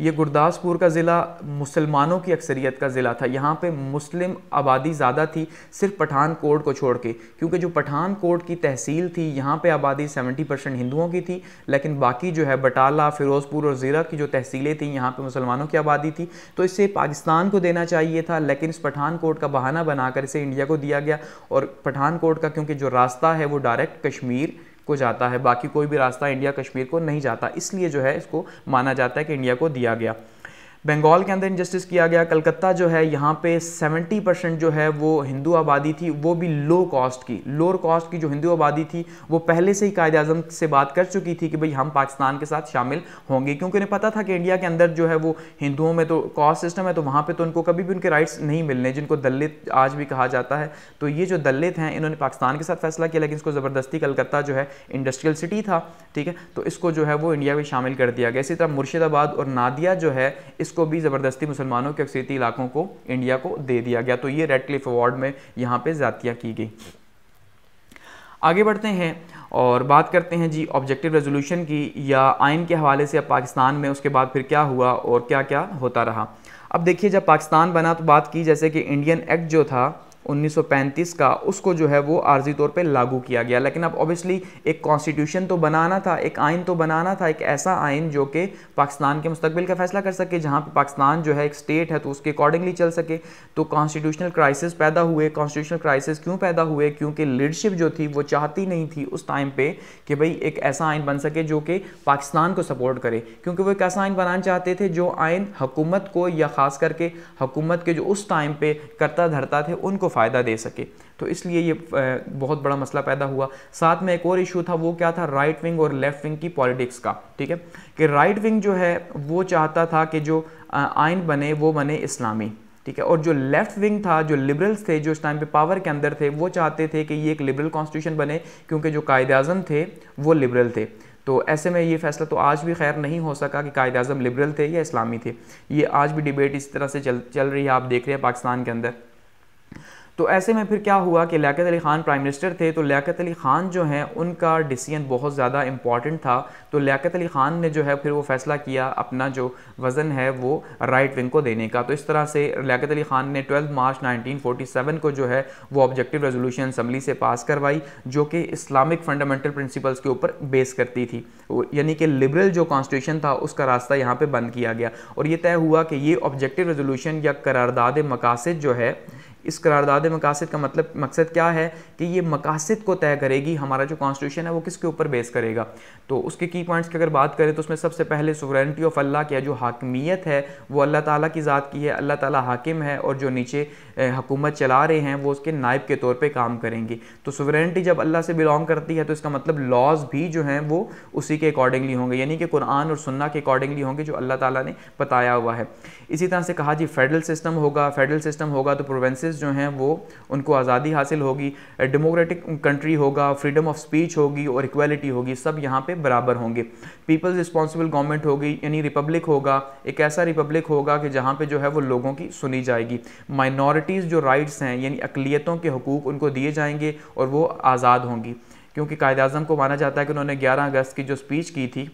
ये गुरदासपुर का ज़िला मुसलमानों की अक्सरियत का ज़िला था यहाँ पे मुस्लिम आबादी ज़्यादा थी सिर्फ पठानकोट को छोड़ के क्योंकि जो पठानकोट की तहसील थी यहाँ पे आबादी 70 परसेंट हिंदुओं की थी लेकिन बाकी जो है बटाला फ़िरोज़पुर और ज़िला की जो तहसीलें थी यहाँ पर मुसलमानों की आबादी थी तो इसे पाकिस्तान को देना चाहिए था लेकिन इस पठानकोट का बहाना बनाकर इसे इंडिया को दिया गया और पठानकोट का क्योंकि जो रास्ता है वो डायरेक्ट कश्मीर को जाता है बाकी कोई भी रास्ता इंडिया कश्मीर को नहीं जाता इसलिए जो है इसको माना जाता है कि इंडिया को दिया गया बंगाल के अंदर इनजस्टिस किया गया कलकत्ता जो है यहाँ पे 70 परसेंट जो है वो हिंदू आबादी थी वो भी लो कॉस्ट की लोअर कॉस्ट की जो हिंदू आबादी थी वो पहले से ही कायद अजम से बात कर चुकी थी कि भाई हम पाकिस्तान के साथ शामिल होंगे क्योंकि उन्हें पता था कि इंडिया के अंदर जो है वो हिंदुओं में तो कॉस्ट सिस्टम है तो वहाँ पर तो उनको कभी भी उनके राइट्स नहीं मिलने जिनको दलित आज भी कहा जाता है तो ये जो दलित हैं इन्होंने पाकिस्तान के साथ फैसला किया लेकिन इसको ज़बरदस्ती कलकत्ता जो है इंडस्ट्रियल सिटी था ठीक है तो इसको जो है वो इंडिया में शामिल कर दिया गया इसी तरह मुर्शिदाबाद और नादिया जो है इस इसको भी ज़बरदस्ती मुसलमानों के अक्सरती इलाकों को इंडिया को दे दिया गया तो ये रेड क्लिफ अवार्ड में यहाँ पर ज़्यादतियाँ की गई आगे बढ़ते हैं और बात करते हैं जी ऑब्जेक्टिव रेजोल्यूशन की या आइन के हवाले से अब पाकिस्तान में उसके बाद फिर क्या हुआ और क्या क्या होता रहा अब देखिए जब पाकिस्तान बना तो बात की जैसे कि इंडियन एक्ट जो था 1935 का उसको जो है वो आर्जी तौर पे लागू किया गया लेकिन अब ऑब्वियसली एक कॉन्स्टिट्यूशन तो बनाना था एक आइन तो बनाना था एक ऐसा आइन जो कि पाकिस्तान के मुस्तबिल का फैसला कर सके जहाँ पर पाकिस्तान जो है एक स्टेट है तो उसके अकॉर्डिंगली चल सके तो कॉन्स्टिट्यूशनल क्राइसिस पैदा हुए कॉन्स्टिट्यूशनल क्राइसिस क्यों पैदा हुए क्योंकि लीडरशिप जो थी वो चाहती नहीं थी उस टाइम पर कि भाई एक ऐसा आइन बन सके जो कि पाकिस्तान को सपोर्ट करे क्योंकि वो एक ऐसा आइन बनाना चाहते थे जो आइन हकूमत को या ख़ास करके हकूमत के जो उस टाइम पर करता धरता थे उनको फ़ायदा दे सके तो इसलिए ये बहुत बड़ा मसला पैदा हुआ साथ में एक और इशू था वो क्या था राइट विंग और लेफ्ट विंग की पॉलिटिक्स का ठीक है कि राइट विंग जो है वो चाहता था कि जो आइन बने वो बने इस्लामी ठीक है और जो लेफ्ट विंग था जो लिबरल्स थे जो उस टाइम पे पावर के अंदर थे वो चाहते थे कि ये एक लिबरल कॉन्स्टिट्यूशन बने क्योंकि जो कायद अजम थे वो लिबरल थे तो ऐसे में ये फैसला तो आज भी खैर नहीं हो सका कि कायद अजम लिबरल थे या इस्लामी थे ये आज भी डिबेट इस तरह से चल चल रही है आप देख रहे हैं पाकिस्तान के अंदर तो ऐसे में फिर क्या हुआ कि लियात अली ख़ान प्राइम मिनिस्टर थे तो लियात अली ख़ान जो हैं उनका डिसीजन बहुत ज़्यादा इंपॉर्टेंट था तो लियात अली ख़ान ने जो है फिर वो फ़ैसला किया अपना जो वज़न है वो राइट विंग को देने का तो इस तरह से लियात अली ख़ान ने ट्वेल्थ मार्च 1947 को जो है वो ऑब्जेक्टिव रेजोल्यूशन असम्बली से पास करवाई जो कि इस्लामिक फंडामेंटल प्रिंसिपल्स के ऊपर बेस करती थी यानी कि लिबरल जो कॉन्स्टिट्यूशन था उसका रास्ता यहाँ पर बंद किया गया और ये तय हुआ कि ये ऑब्जेक्टिव रेजोल्यूशन या करारदाद मकासद जो है इस करारदाद मकासद का मतलब मकसद क्या है कि ये मकासद को तय करेगी हमारा जो कॉन्स्टिट्यूशन है वो किसके ऊपर बेस करेगा तो उसके की पॉइंट्स की अगर बात करें तो उसमें सबसे पहले सुवरेंटी ऑफ अल्लाह की जो हाकमियत है वो अल्लाह ताला की ज़ात की है अल्लाह ताला हाकिम है और जो नीचे हुकूमत चला रहे हैं वो उसके नायब के तौर पर काम करेंगे तो सुवरेंटी जब अल्लाह से बिलोंग करती है तो इसका मतलब लॉज भी जो हैं वो उसी के अकॉर्डिंगली होंगे यानी कि कुरान और सुन्ना के अकॉर्डिंगली होंगे जो अल्लाह ताली ने बताया हुआ है इसी तरह से कहा जी फेडरल सिस्टम होगा फेडरल सिस्टम होगा तो प्रोवेंसेस जो हैं वो उनको आज़ादी हासिल होगी डेमोक्रेटिक कंट्री होगा फ्रीडम ऑफ स्पीच होगी और इक्वलिटी होगी सब यहाँ पे बराबर होंगे पीपल्स रिस्पॉन्सिबल गवर्नमेंट होगी यानी रिपब्लिक होगा एक ऐसा रिपब्लिक होगा कि जहाँ पर जो है वो लोगों की सुनी जाएगी माइनॉरिटीज़ जो राइट्स हैं यानी अकलीतों के हकूक़ उनको दिए जाएंगे और वो आज़ाद होंगी क्योंकि कायद अजम को माना जाता है कि उन्होंने 11 अगस्त की जो स्पीच की थी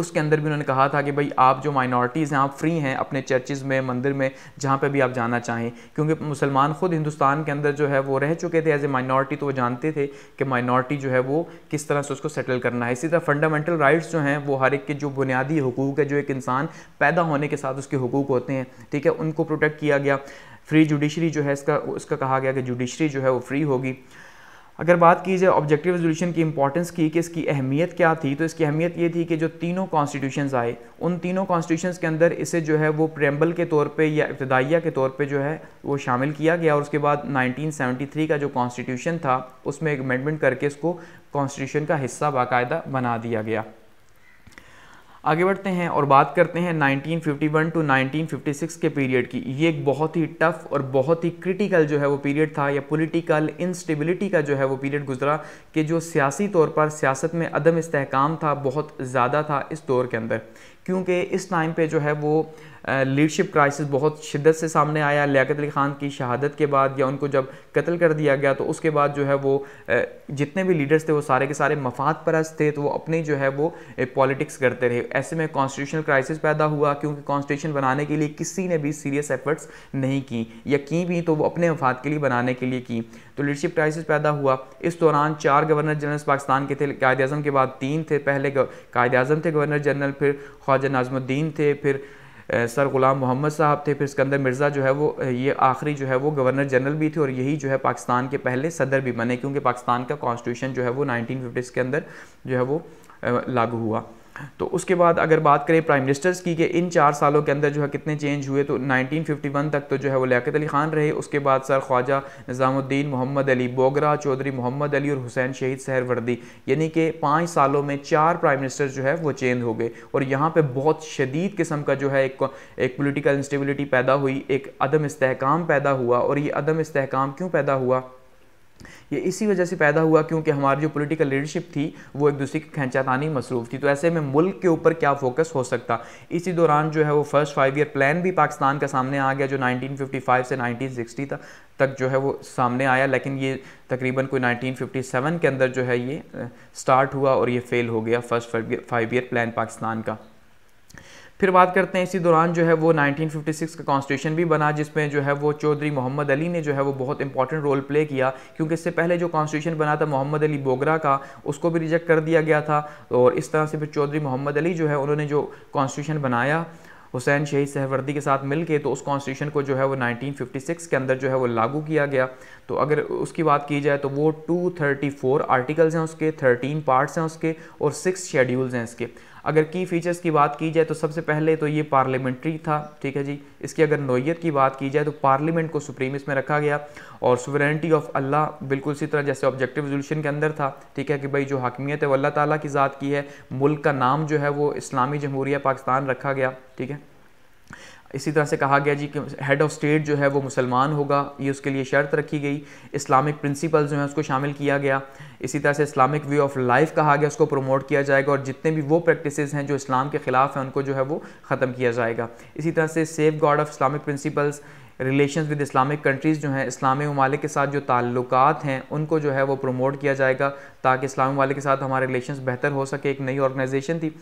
उसके अंदर भी उन्होंने कहा था कि भाई आप जो माइनॉरिटीज़ हैं आप फ्री हैं अपने चर्चेज़ में मंदिर में जहाँ पर भी आप जाना चाहें क्योंकि मुसलमान ख़ुद हिंदुस्तान के अंदर जो है वो रह चुके थे एज ए माइनॉरिटी तो वो जानते थे कि माइनॉरिटी जो है वो किस तरह से उसको सेटल करना है इसी तरह फंडामेंटल राइट्स जो हैं वो हर एक के जो बुनियादी हकूक़ है जो एक इंसान पैदा होने के साथ उसके हकूक़ होते हैं ठीक है उनको प्रोटेक्ट किया गया फ्री जुडिशरी जो है इसका उसका कहा गया कि जुडिशरी जो है वो फ्री होगी अगर बात की जाए ऑब्जेक्टिव रेजोल्यूशन की इंपॉर्टेंस की कि इसकी अहमियत क्या थी तो इसकी अहमियत ये थी कि जो तीनों कॉन्स्टिट्यूशन आए उन तीनों कॉन्स्टिट्यूशन के अंदर इसे जो है वो प्रेम्बल के तौर पर या इब्तदाइया के तौर पर जो है वो शामिल किया गया और उसके बाद 1973 का जो कॉन्स्टिट्यूशन था उसमें एक अमेंडमेंट करके इसको कॉन्स्टिट्यूशन का हिस्सा बाकायदा बना दिया गया आगे बढ़ते हैं और बात करते हैं 1951 टू 1956 के पीरियड की ये एक बहुत ही टफ और बहुत ही क्रिटिकल जो है वो पीरियड था या पॉलिटिकल इंस्टेबिलिटी का जो है वो पीरियड गुजरा कि जो सियासी तौर पर सियासत में अदम इस्तेकाम था बहुत ज़्यादा था इस दौर के अंदर क्योंकि इस टाइम पे जो है वो लीडरशिप क्राइसिस बहुत शिद्दत से सामने आया लियात अली ख़ान की शहादत के बाद या उनको जब कत्ल कर दिया गया तो उसके बाद जो है वो जितने भी लीडर्स थे वो सारे के सारे मफाद परस्त थे तो वो अपने जो है वो पॉलिटिक्स करते रहे ऐसे में कॉन्स्टिट्यूशनल क्राइसिस पैदा हुआ क्योंकि कॉन्स्टिट्यूशन बनाने के लिए किसी ने भी सीरियस एफर्ट्स नहीं की या की भी तो वो अपने मफाद के लिए बनाने के लिए की तो लीडरशिप क्राइसिस पैदा हुआ इस दौरान चार गवर्नर जनरल पाकिस्तान के थे कायद अजम के बाद तीन थे पहले कायद अजम थे गवर्नर जनरल फिर ख्वाजा नाजमुद्दीन थे फिर सर गुलाम मोहम्मद साहब थे फिर सिकंदर मिर्ज़ा जो है वो ये आखिरी जो है वो गवर्नर जनरल भी थे और यही जो है पाकिस्तान के पहले सदर भी बने क्योंकि पाकिस्तान का कॉन्स्टिट्यूशन जो है वो नाइनटीन के अंदर जो है वो लागू हुआ तो उसके बाद अगर बात करें प्राइम मिनिस्टर्स की कि इन चार सालों के अंदर जो है कितने चेंज हुए तो 1951 तक तो जो है वो लियात अली खान रहे उसके बाद सर ख्वाजा निज़ामुद्दीन मोहम्मद अली बोगरा चौधरी मोहम्मद अली और हुसैन शहीद सहरवर्दी यानी कि पाँच सालों में चार प्राइम मिनिस्टर जो है वो चेंज हो गए और यहाँ पर बहुत शदीद किस्म का जो है एक एक पोलिटिकल इंस्टेबिलिटी पैदा हुई एक अदम इसकाम पैदा हुआ और ये अदम इसकाम क्यों पैदा हुआ ये इसी वजह से पैदा हुआ क्योंकि हमारी जो पोलिटिकल लीडरशिप थी वो एक दूसरे की खैंचातानी मसरूफ थी तो ऐसे में मुल्क के ऊपर क्या फोकस हो सकता इसी दौरान जो है वो फर्स्ट फाइव ईयर प्लान भी पाकिस्तान का सामने आ गया जो 1955 से 1960 तक तक जो है वो सामने आया लेकिन ये तकरीबन कोई 1957 के अंदर जो है ये स्टार्ट हुआ और ये फेल हो गया first five year plan Pakistan का फिर बात करते हैं इसी दौरान जो है वो 1956 का कॉन्स्टिट्यूशन भी बना जिसमें जो है वो चौधरी मोहम्मद अली ने जो है वो बहुत इंपॉर्टेंट रोल प्ले किया क्योंकि इससे पहले जो कॉन्स्टिट्यूशन बना था मोहम्मद अली बोगरा का उसको भी रिजेक्ट कर दिया गया था और इस तरह से फिर चौधरी मोहम्मद अली जो है उन्होंने जो कॉन्स्टिट्यूशन बनाया हुसैन शहीद सहवर्दी के साथ मिल के तो उस कॉन्स्टिट्यूशन को जो है वो 1956 के अंदर जो है वो लागू किया गया तो अगर उसकी बात की जाए तो वो 234 आर्टिकल्स हैं उसके 13 पार्ट्स हैं उसके और सिक्स शेड्यूल्स हैं इसके अगर की फीचर्स की बात की जाए तो सबसे पहले तो ये पार्लियामेंट्री था ठीक है जी इसकी अगर नोयत की बात की जाए तो पार्लियामेंट को सुप्रीम इसमें रखा गया और सुवरेंटी ऑफ अल्लाह बिल्कुल इसी तरह जैसे ऑब्जेक्टिव रेजोल्यूशन के अंदर था ठीक है कि भाई जो हकमियत है वो अल्लाह ताली की ज़ात की है मुल्क का नाम जो है वो इस्लामी जमहूरिया पाकिस्तान रखा गया ठीक है इसी तरह से कहा गया जी कि हेड ऑफ स्टेट जो है वो मुसलमान होगा ये उसके लिए शर्त रखी गई इस्लामिक प्रिंसिपल जो हैं उसको शामिल किया गया इसी तरह से इस्लामिक वे ऑफ लाइफ कहा गया उसको प्रमोट किया जाएगा और जितने भी वो प्रैक्टिसेस हैं जो इस्लाम के ख़िलाफ़ हैं उनको जो है वो ख़त्म किया जाएगा इसी तरह से safeguard of Islamic principles relation with Islamic countries जो हैं इस्लामी ममालिक के साथ जो ताल्लुक हैं उनको जो है वो प्रमोट किया जाएगा ताकि इस्लामी ममालिक के साथ हमारे रिलेशन बेहतर हो सके एक नई ऑर्गनाइजेशन थी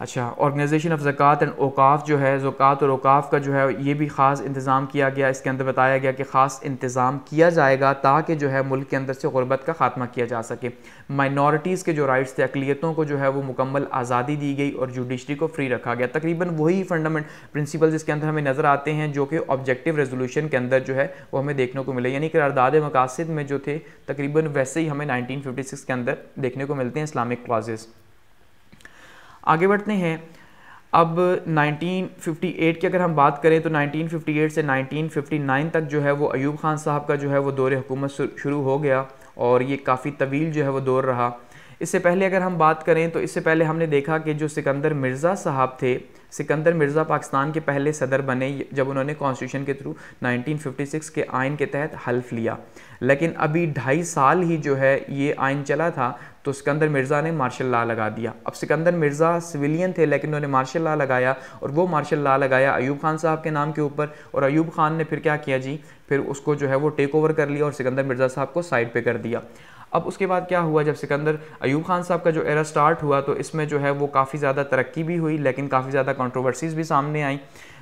अच्छा organisation of Zakat and Awqaf जो है ज़क़ात और ओकाफ़ का जो है ये भी ख़ास इंतज़ाम किया गया इसके अंदर बताया गया कि ख़ास इंतज़ाम किया जाएगा ताकि जो है मुल्क के अंदर से गुरबत का खात्मा किया जा सके माइनॉरिटीज़ के जो राइट्स थे अकलीतों को जो है वो मुकम्मल आज़ादी दी गई और जुडिशरी को फ्री रखा गया तकरीबन वही फंडामेंट प्रिंसिपल इसके अंदर हमें नज़र आते हैं जो कि ऑब्जेक्टिव रेजोलूशन के अंदर जो है वो हमें देखने को मिले यानी करारदाद मकासद में जो थे तकरीबन वैसे ही हमें नाइनटीन के अंदर देखने को मिलते हैं इस्लामिक क्लाजेज़ आगे बढ़ते हैं अब 1958 की अगर हम बात करें तो 1958 से 1959 तक जो है वो अयूब खान साहब का जो है वो दौर हुकूमत शुरू हो गया और ये काफ़ी तवील जो है वो दौर रहा इससे पहले अगर हम बात करें तो इससे पहले हमने देखा कि जो सिकंदर मिर्ज़ा साहब थे सिकंदर मिर्ज़ा पाकिस्तान के पहले सदर बने जब उन्होंने कॉन्स्टिट्यूशन के थ्रू 1956 के आइन के तहत हल्फ लिया लेकिन अभी ढाई साल ही जो है ये आइन चला था तो सिकंदर मिर्ज़ा ने मार्शल ला लगा दिया अब सिकंदर मिर्ज़ा सिविलियन थे लेकिन उन्होंने मार्शल ला लगाया और वो मार्शल ला लगाया अयूब खान साहब के नाम के ऊपर और अयूब खान ने फिर क्या किया जी फिर उसको जो है वो टेक ओवर कर लिया और सिकंदर मिर्ज़ा साहब को साइड पे कर दिया अब उसके बाद क्या हुआ जब सिकंदर अयूब खान साहब का जो एरा स्टार्ट हुआ तो इसमें जो है वो काफ़ी ज़्यादा तरक्की भी हुई लेकिन काफ़ी ज़्यादा कॉन्ट्रोवर्सीज़ भी सामने आई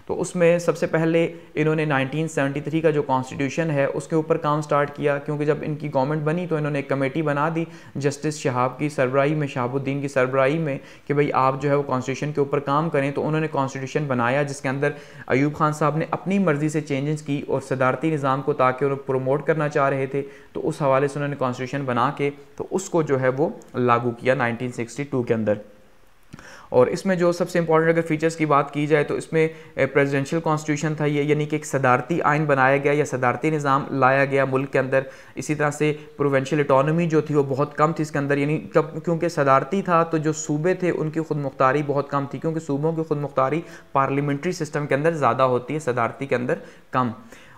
तो उसमें सबसे पहले इन्होंने 1973 का जो कॉन्स्टिट्यूशन है उसके ऊपर काम स्टार्ट किया क्योंकि जब इनकी गवर्नमेंट बनी तो इन्होंने एक कमेटी बना दी जस्टिस शहाब की सरबराही में शहाबुद्दीन की सरबराही में कि भाई आप जो है वो कॉन्स्टिट्यूशन के ऊपर काम करें तो उन्होंने कॉन्स्टिट्यूशन बनाया जिसके अंदर अयूब खान साहब ने अपनी मर्ज़ी से चेंजेस की और सदारती निज़ाम को ताकि उन्हें प्रोमोट करना चाह रहे थे तो उस हवाले से उन्होंने कॉन्स्टिट्यूशन बना के तो उसको जो है वो लागू किया नाइनटीन के अंदर और इसमें जो सबसे इंपॉर्टेंट अगर फीचर्स की बात की जाए तो इसमें प्रेसिडेंशियल कॉन्स्टिट्यूशन था ये यानी कि एक सदारती आइन बनाया गया या सदारती निज़ाम लाया गया मुल्क के अंदर इसी तरह से प्रोवेंशियल इटानमी जो थी वो बहुत कम थी इसके अंदर यानी जब क्योंकि सदारती था तो जो सूबे थे उनकी खुद मुख्तारी बहुत कम थी क्योंकि सूबों की खुद मुख्तारी पार्लियामेंट्री सिस्टम के अंदर ज़्यादा होती है सदारती के अंदर कम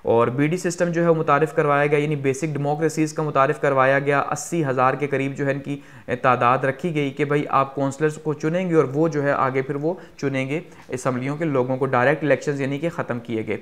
और बी डी सिस्टम जो है मुतारफ़ करवाया गया यानी बेसिक डेमोक्रेसीज़ का मुतारफ़ करवाया गया अस्सी हज़ार के करीब जो है इनकी तादाद रखी गई कि भाई आप कौंसलर्स को चुनेंगे और वो जो है आगे फिर वो चुनेंगे इसम्बलियों के लोगों को डायरेक्ट इलेक्शन यानी कि ख़त्म किए गए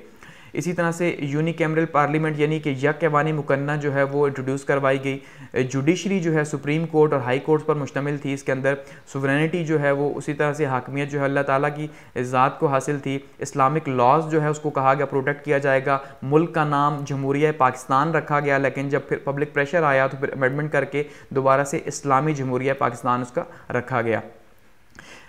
इसी तरह से यूनी कैमरल पार्लियामेंट यानी कि यकवानी मुकन्ना जो है वो इंट्रोड्यूस करवाई गई जुडिशरी जो है सुप्रीम कोर्ट और हाई कोर्ट पर मुश्तमिल थी इसके अंदर सुवरेनिटी जो है वो उसी तरह से हाकमियत जो है अल्लाह ताली की ज़ात को हासिल थी इस्लामिक लॉज जो है उसको कहा गया प्रोटेक्ट किया जाएगा मुल्क का नाम जमहूरिया पाकिस्तान रखा गया लेकिन जब फिर पब्लिक प्रेशर आया तो फिर अमेंडमेंट करके दोबारा से इस्लामी जमहूरिया पाकिस्तान उसका रखा गया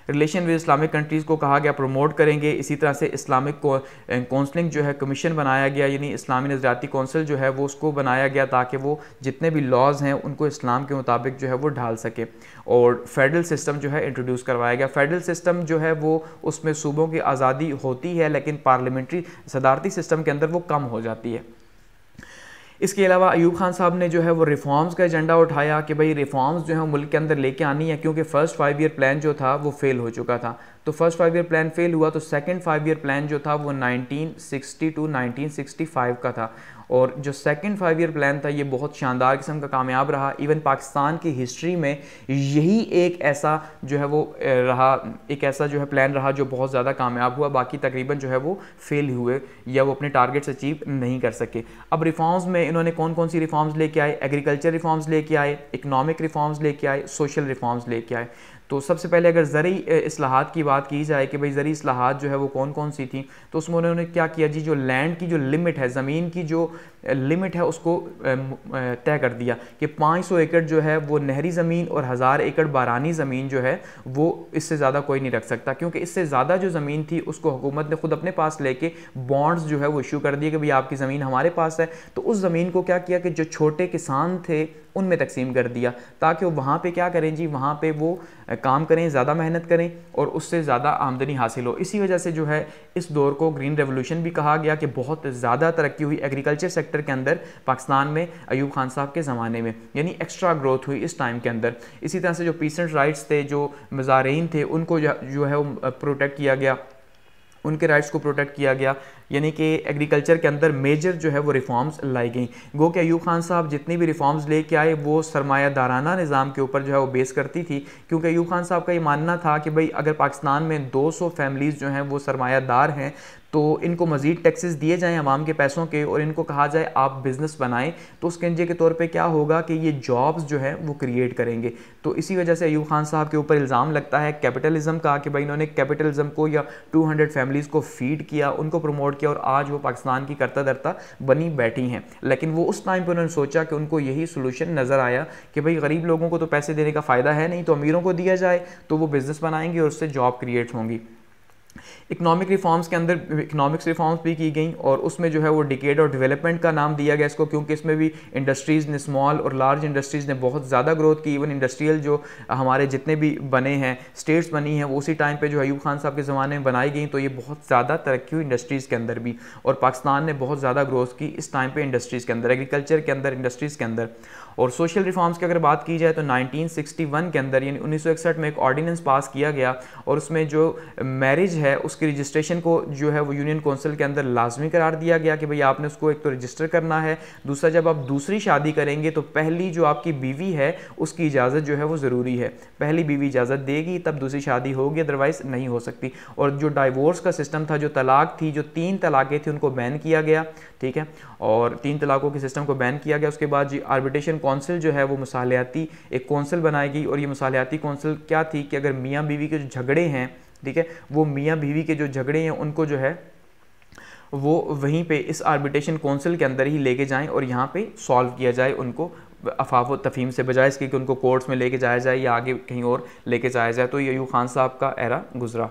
रिलेशन विद इस्लामिक कंट्रीज़ को कहा गया प्रमोट करेंगे इसी तरह से इस्लामिक काउंसलिंग जो है कमीशन बनाया गया यानी इस्लामी नजरियाती कौंसिल जो है वो उसको बनाया गया ताकि वो जितने भी लॉज हैं उनको इस्लाम के मुताबिक जो है वो ढाल सके और फेडरल सिस्टम जो है इंट्रोड्यूस करवाया गया फेडरल सिस्टम जो है वो उसमें सूबों की आज़ादी होती है लेकिन पार्लियामेंट्री सदारती सिस्टम के अंदर वो कम हो जाती है इसके अलावा अयूब खान साहब ने जो है वो रिफॉर्म्स का एजेंडा उठाया कि भाई रिफॉर्म्स जो है मुल्क के अंदर लेके आनी है क्योंकि फ़र्स्ट फाइव ईयर प्लान जो था वो फेल हो चुका था तो first five year plan fail हुआ तो सेकंड फाइव ईयर प्लान जो था वो 1960 टू 1965 का था और जो सेकेंड फाइव ईयर प्लान था ये बहुत शानदार किस्म का कामयाब रहा इवन पाकिस्तान की हिस्ट्री में यही एक ऐसा जो है वो रहा एक ऐसा जो है प्लान रहा जो बहुत ज़्यादा कामयाब हुआ बाकी तकरीबन जो है वो फेल हुए या वो अपने टारगेट्स अचीव नहीं कर सके अब रिफॉर्म्स में इन्होंने कौन कौन सी रिफॉर्म्स लेके आए एग्रीकल्चर रिफॉर्म्स लेके आए इकनॉमिक रिफॉर्म्स लेके आए सोशल रिफॉर्म्स लेके आए तो सबसे पहले अगर ज़रूरी असलाहत की बात की जाए कि भाई ज़रूरी असलाहत जो है वो कौन कौन सी थी तो उसमें उन्होंने क्या किया जी जो लैंड की जो लिमिट है ज़मीन की जो लिमिट है उसको तय कर दिया कि 500 एकड़ जो है वो नहरी ज़मीन और हज़ार एकड़ बारानी ज़मीन जो है वो इससे ज़्यादा कोई नहीं रख सकता क्योंकि इससे ज़्यादा जो ज़मीन थी उसको हुकूमत ने खुद अपने पास लेके बॉन्ड्स जो है वो इशू कर दिए कि भाई आपकी ज़मीन हमारे पास है तो उस ज़मीन को क्या किया कि जो छोटे किसान थे उनमें तकसीम कर दिया ताकि वो वहाँ पर क्या करें जी वहाँ पर वो काम करें ज़्यादा मेहनत करें और उससे ज़्यादा आमदनी हासिल हो इसी वजह से जो है इस दौर को ग्रीन रेवोल्यूशन भी कहा गया कि बहुत ज़्यादा तरक्की हुई एग्रीकल्चर सेक्टर सेक्टर के अंदर पाकिस्तान में अयूब खान साहब के ज़माने में यानी एक्स्ट्रा ग्रोथ हुई इस टाइम के अंदर इसी तरह से जो पीसेंट राइट्स थे जो मजारेन थे उनको जो है वो प्रोटेक्ट किया गया उनके राइट्स को प्रोटेक्ट किया गया यानी कि एग्रीकल्चर के अंदर मेजर जो है वो रिफॉर्म्स लाई गई गो के अयूब खान साहब जितनी भी रिफॉर्म्स लेके आए वो दाराना निज़ाम के ऊपर जो है वो बेस करती थी क्योंकि अयूब खान साहब का ये मानना था कि भाई अगर पाकिस्तान में 200 फैमिलीज़ जो हैं वो सरमायादार हैं तो इनको मज़ीद टैक्सेस दिए जाएँ आवाम के पैसों के और इनको कहा जाए आप बिज़नेस बनाएं तो उस कंजे के तौर पे क्या होगा कि ये जॉब्स जो है वो क्रिएट करेंगे तो इसी वजह से अयूब खान साहब के ऊपर इल्ज़ाम लगता है कैपिटलिज्म का कि भाई इन्होंने कैपिटलिज्म को या 200 फैमिलीज़ को फीड किया उनको प्रमोट किया और आज वो पाकिस्तान की करता दरता बनी बैठी हैं लेकिन वो उस टाइम पर उन्होंने सोचा कि उनको यही सोलूशन नज़र आया कि भाई गरीब लोगों को तो पैसे देने का फ़ायदा है नहीं तो अमीरों को दिया जाए तो वो बिज़नेस बनाएंगे और उससे जॉब क्रिएट होंगी इकोनॉमिक रिफॉर्म्स के अंदर इकोनॉमिक्स रिफॉर्म्स भी की गई और उसमें जो है वो डिकेड और डेवलपमेंट का नाम दिया गया इसको क्योंकि इसमें भी इंडस्ट्रीज़ ने स्मॉल और लार्ज इंडस्ट्रीज़ ने बहुत ज़्यादा ग्रोथ की इवन इंडस्ट्रियल जो हमारे जितने भी बने हैं स्टेट्स बनी हैं वो उसी टाइम पर जो अयूब खान साहब के ज़माने में बनाई गई तो ये बहुत ज़्यादा तरक्की हुई इंडस्ट्रीज़ के अंदर भी और पाकिस्तान ने बहुत ज़्यादा ग्रोथ की इस टाइम पर इंडस्ट्रीज़ के अंदर एग्रीकल्चर के अंदर इंडस्ट्रीज़ के अंदर और सोशल रिफॉर्म्स की अगर बात की जाए तो 1961 के अंदर यानी 1961 में एक ऑर्डिनेंस पास किया गया और उसमें जो मैरिज है उस उसके रजिस्ट्रेशन को जो है वो यूनियन काउंसिल के अंदर लाजमी करार दिया गया कि भाई आपने उसको एक तो रजिस्टर करना है दूसरा जब आप दूसरी शादी करेंगे तो पहली जो आपकी बीवी है उसकी इजाज़त जो है वो ज़रूरी है पहली बीवी इजाज़त देगी तब दूसरी शादी होगी अदरवाइज़ नहीं हो सकती और जो डाइवोर्स का सिस्टम था जो तलाक थी जो तीन तलाक़ें थी उनको बैन किया गया ठीक है और तीन तलाक़ों के सिस्टम को बैन किया गया उसके बाद जी आर्बिटेशन काउंसिल जो है वो मसालियाती एक काउंसिल बनाएगी और ये मसालियाती काउंसिल क्या थी कि अगर मियाँ बीवी के जो झगड़े हैं ठीक है वो मियाँ बीवी के जो झगड़े हैं उनको जो है वो वहीं पे इस आर्बिटेशन काउंसिल के अंदर ही लेके जाएं और यहाँ पे सॉल्व किया जाए उनको अफाफ तफीम से बजाय इसके कि उनको कोर्ट्स में लेके जाया जाए या आगे कहीं और लेके जाया जाए तो यू खान साहब का एरा गुजरा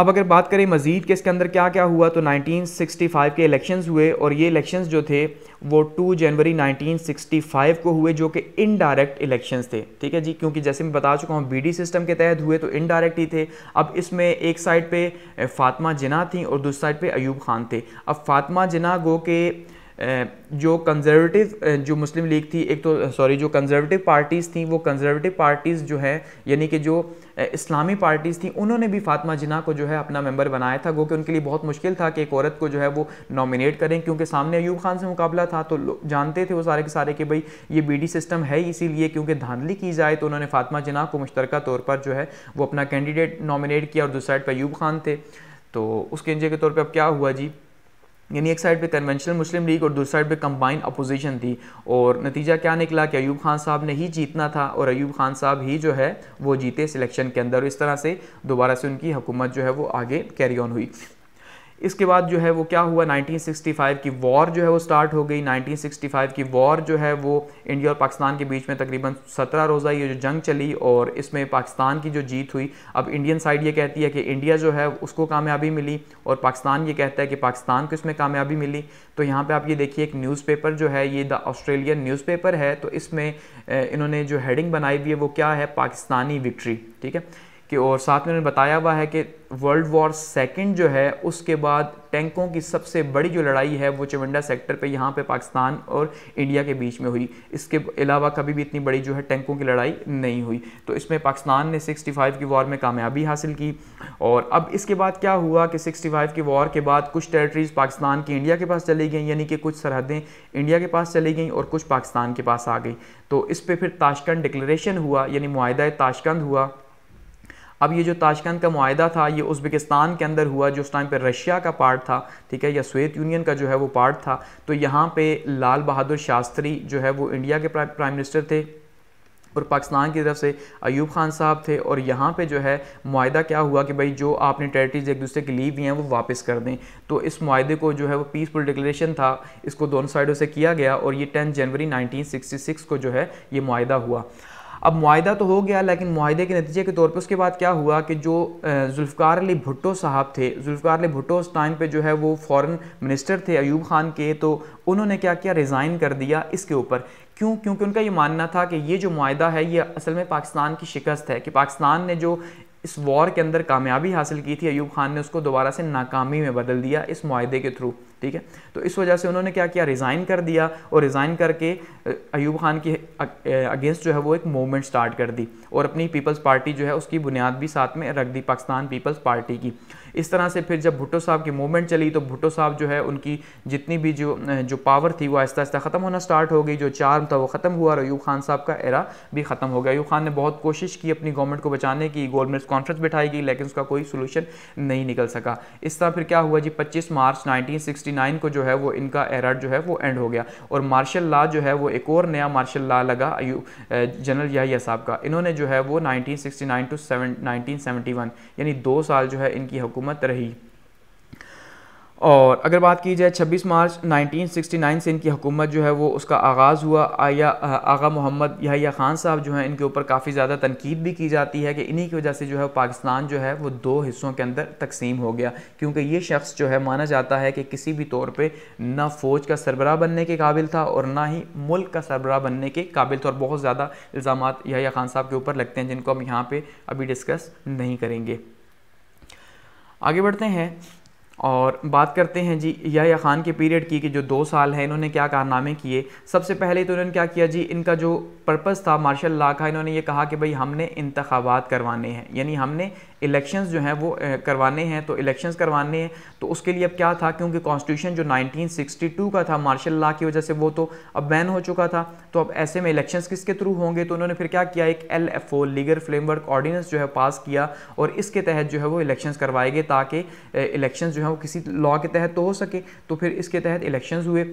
अब अगर बात करें मज़ीद कि इसके अंदर क्या क्या हुआ तो 1965 के इलेक्शंस हुए और ये इलेक्शंस जो थे वो 2 जनवरी 1965 को हुए जो कि इनडायरेक्ट इलेक्शंस थे ठीक है जी क्योंकि जैसे मैं बता चुका हूँ बीडी सिस्टम के तहत हुए तो इनडायरेक्ट ही थे अब इसमें एक साइड पे फातिमा जना थी और दूसरी साइड पे अयूब खान थे अब फातमा जना गो के जो कंजर्वेटिव जो मुस्लिम लीग थी एक तो सॉरी जो कंजर्वेटिव पार्टीज़ थी वो कंजर्वेटिव पार्टीज़ जो है यानी कि जो इस्लामी पार्टीज़ थी उन्होंने भी फातमा जिना को जो है अपना मेंबर बनाया था गो कि उनके लिए बहुत मुश्किल था कि एक औरत को जो है वो नॉमिनेट करें क्योंकि सामने अयूब खान से मुकाबला था तो जानते थे वो सारे के सारे कि भाई ये बी सिस्टम है इसीलिए क्योंकि धांधली की जाए तो उन्होंने फातमा जिना को मुश्तरक तौर पर जो है वो अपना कैंडिडेट नॉमिनेट किया और दूसरी साइड पर अयूब खान थे तो उसके नतीजे के तौर पर अब क्या हुआ जी यानी एक साइड पे कन्वेंशनल मुस्लिम लीग और दूसरी साइड पे कंबाइंड अपोजिशन थी और नतीजा क्या निकला कि अयूब खान साहब ने ही जीतना था और अयूब खान साहब ही जो है वो जीते सिलेक्शन के अंदर इस तरह से दोबारा से उनकी हुकूमत जो है वो आगे कैरी ऑन हुई इसके बाद जो है वो क्या हुआ 1965 की वॉर जो है वो स्टार्ट हो गई 1965 की वॉर जो है वो इंडिया और पाकिस्तान के बीच में तकरीबन 17 रोज़ा ये जो जंग चली और इसमें पाकिस्तान की जो जीत हुई अब इंडियन साइड ये कहती है कि इंडिया जो है उसको कामयाबी मिली और पाकिस्तान ये कहता है कि पाकिस्तान को इसमें कामयाबी मिली तो यहाँ पर आप ये देखिए एक न्यूज़पेपर जो है ये द ऑस्ट्रेलियन न्यूज़पेपर है तो इसमें इन्होंने जो हेडिंग बनाई हुई है वो क्या है पाकिस्तानी विक्ट्री ठीक है कि और साथ में उन्होंने बताया हुआ है कि वर्ल्ड वॉर सेकेंड जो है उसके बाद टैंकों की सबसे बड़ी जो लड़ाई है वो चविंडा सेक्टर पे यहाँ पे पाकिस्तान और इंडिया के बीच में हुई इसके अलावा कभी भी इतनी बड़ी जो है टैंकों की लड़ाई नहीं हुई तो इसमें पाकिस्तान ने 65 की वॉर में कामयाबी हासिल की और अब इसके बाद क्या हुआ कि 65 की वॉर के बाद कुछ टेरिटरीज़ पाकिस्तान की इंडिया के पास चली गई यानी कि कुछ सरहदें इंडिया के पास चली गई और कुछ पाकिस्तान के पास आ गई तो इस पर फिर ताशकंद डिक्लेशन हुआ यानी माहदा ताशकंद हुआ अब ये जो ताशकंद का माहा था ये उज़्बेकिस्तान के अंदर हुआ जो उस टाइम पर रशिया का पार्ट था ठीक है या सोवियत यूनियन का जो है वो पार्ट था तो यहाँ पे लाल बहादुर शास्त्री जो है वो इंडिया के प्राइम मिनिस्टर थे और पाकिस्तान की तरफ से अयूब खान साहब थे और यहाँ पे जो है माहा क्या हुआ कि भाई जो आपने टेरिटरीज एक दूसरे के ली हुई हैं वो वापस कर दें तो इस माहे को जो है वो पीसफुल डिक्लेरेशन था इसको दोनों साइडों से किया गया और ये 10 जनवरी 1966 को जो है ये माहा हुआ अब माहा तो हो गया लेकिन माहे के नतीजे के तौर पर उसके बाद क्या हुआ कि जो जुल्फ़ार अली भुट्टो साहब थे जुल्फ़ार अली भुट्टो उस टाइम पर जो है वो फ़ॉरन मिनिस्टर थे ऐब ख़ान के तो उन्होंने क्या किया रिज़ाइन कर दिया इसके ऊपर क्यों क्योंकि उनका ये मानना था कि ये जो माहा है ये असल में पाकिस्तान की शिकस्त है कि पाकिस्तान ने जो इस वॉर के अंदर कामयाबी हासिल की थी अयूब ख़ान ने उसको दोबारा से नाकामी में बदल दिया इस माहे के थ्रू ठीक है तो इस वजह से उन्होंने क्या किया रिज़ाइन कर दिया और रिज़ाइन करके अयूब खान की अगेंस्ट जो है वो एक मूवमेंट स्टार्ट कर दी और अपनी पीपल्स पार्टी जो है उसकी बुनियाद भी साथ में रख दी पाकिस्तान पीपल्स पार्टी की इस तरह से फिर जब भुट्टो साहब की मूवमेंट चली तो भुट्टो साहब जो है उनकी जितनी भी जो जो पावर थी वो आहिस्ता आहिस्ता ख़त्म होना स्टार्ट हो गई जो चार्म था वो ख़त्म हुआ और अयूब खान साहब का एरा भी ख़त्म हो गया अयूब खान ने बहुत कोशिश की अपनी गवर्नमेंट को बचाने की गवर्नमेंट कॉन्फ्रेंस बिठाई गई लेकिन उसका कोई सोल्यूशन नहीं निकल सका इस तरह फिर क्या हुआ जी पच्चीस मार्च नाइनटीन 1969 को जो है वो इनका एरा जो है वो एंड हो गया और मार्शल लॉ जो है वो एक और नया मार्शल लॉ लगा जनरल याहिया साहब का इन्होंने जो है वो 1969 सिक्सटी टू सेवन यानी दो साल जो है इनकी हुकूमत रही और अगर बात की जाए 26 मार्च 1969 से इनकी हुकूमत जो है वो उसका आगाज़ हुआ आया आगा मोहम्मद याहिया ख़ान साहब जो हैं इनके ऊपर काफ़ी ज़्यादा तनकीद भी की जाती है कि इन्हीं की वजह से जो है पाकिस्तान जो है वो दो हिस्सों के अंदर तकसीम हो गया क्योंकि ये शख्स जो है माना जाता है कि किसी भी तौर पर ना फ़ौज का सरबरा बनने के काबिल था और ना ही मुल्क का सरबरा बनने के काबिल था और बहुत ज़्यादा इल्ज़ाम यहाँ ख़ान साहब के ऊपर लगते हैं जिनको हम यहाँ पर अभी डिस्कस नहीं करेंगे आगे बढ़ते हैं और बात करते हैं जी या ख़ान के पीरियड की कि जो दो साल हैं इन्होंने क्या कारनामे किए सबसे पहले तो इन्होंने क्या किया जी इनका जो पर्पज़ था मार्शल ला का इन्होंने ये कहा कि भाई हमने इंतबात करवाने हैं यानी हमने इलेक्शंस जो हैं वो करवाने हैं तो इलेक्शंस करवाने हैं तो उसके लिए अब क्या था क्योंकि कॉन्स्टिट्यूशन जो 1962 का था मार्शल लॉ की वजह से वो तो अब बैन हो चुका था तो अब ऐसे में इलेक्शंस किसके थ्रू होंगे तो उन्होंने फिर क्या किया एक L F O legal framework ordinance जो है पास किया और इसके तहत जो है वो इलेक्शंस करवाए गए ताकि इलेक्शंस जो है वो किसी लॉ के तहत तो हो सके तो फिर इसके तहत इलेक्शंस हुए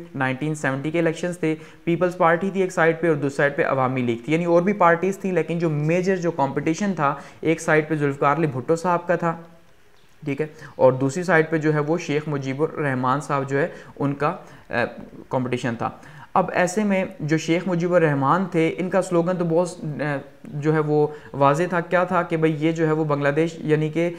सेवेंटी के इलेक्शंस थे पीपल्स पार्टी थी एक साइड पर और दूसरी साइड पर अवामी लीग थी यानी और भी पार्टीज़ थी लेकिन जो मेजर जो कॉम्पिटिशन था एक साइड पर जुल्फकार भुट्टो साहब का था ठीक है और दूसरी साइड पे जो है वो शेख मुजीबुर रहमान साहब जो है उनका कंपटीशन था अब ऐसे में जो शेख मुजीबुर रहमान थे इनका स्लोगन तो बहुत जो है वो वाज था क्या था कि भाई ये जो है वो बांग्लादेश यानी कि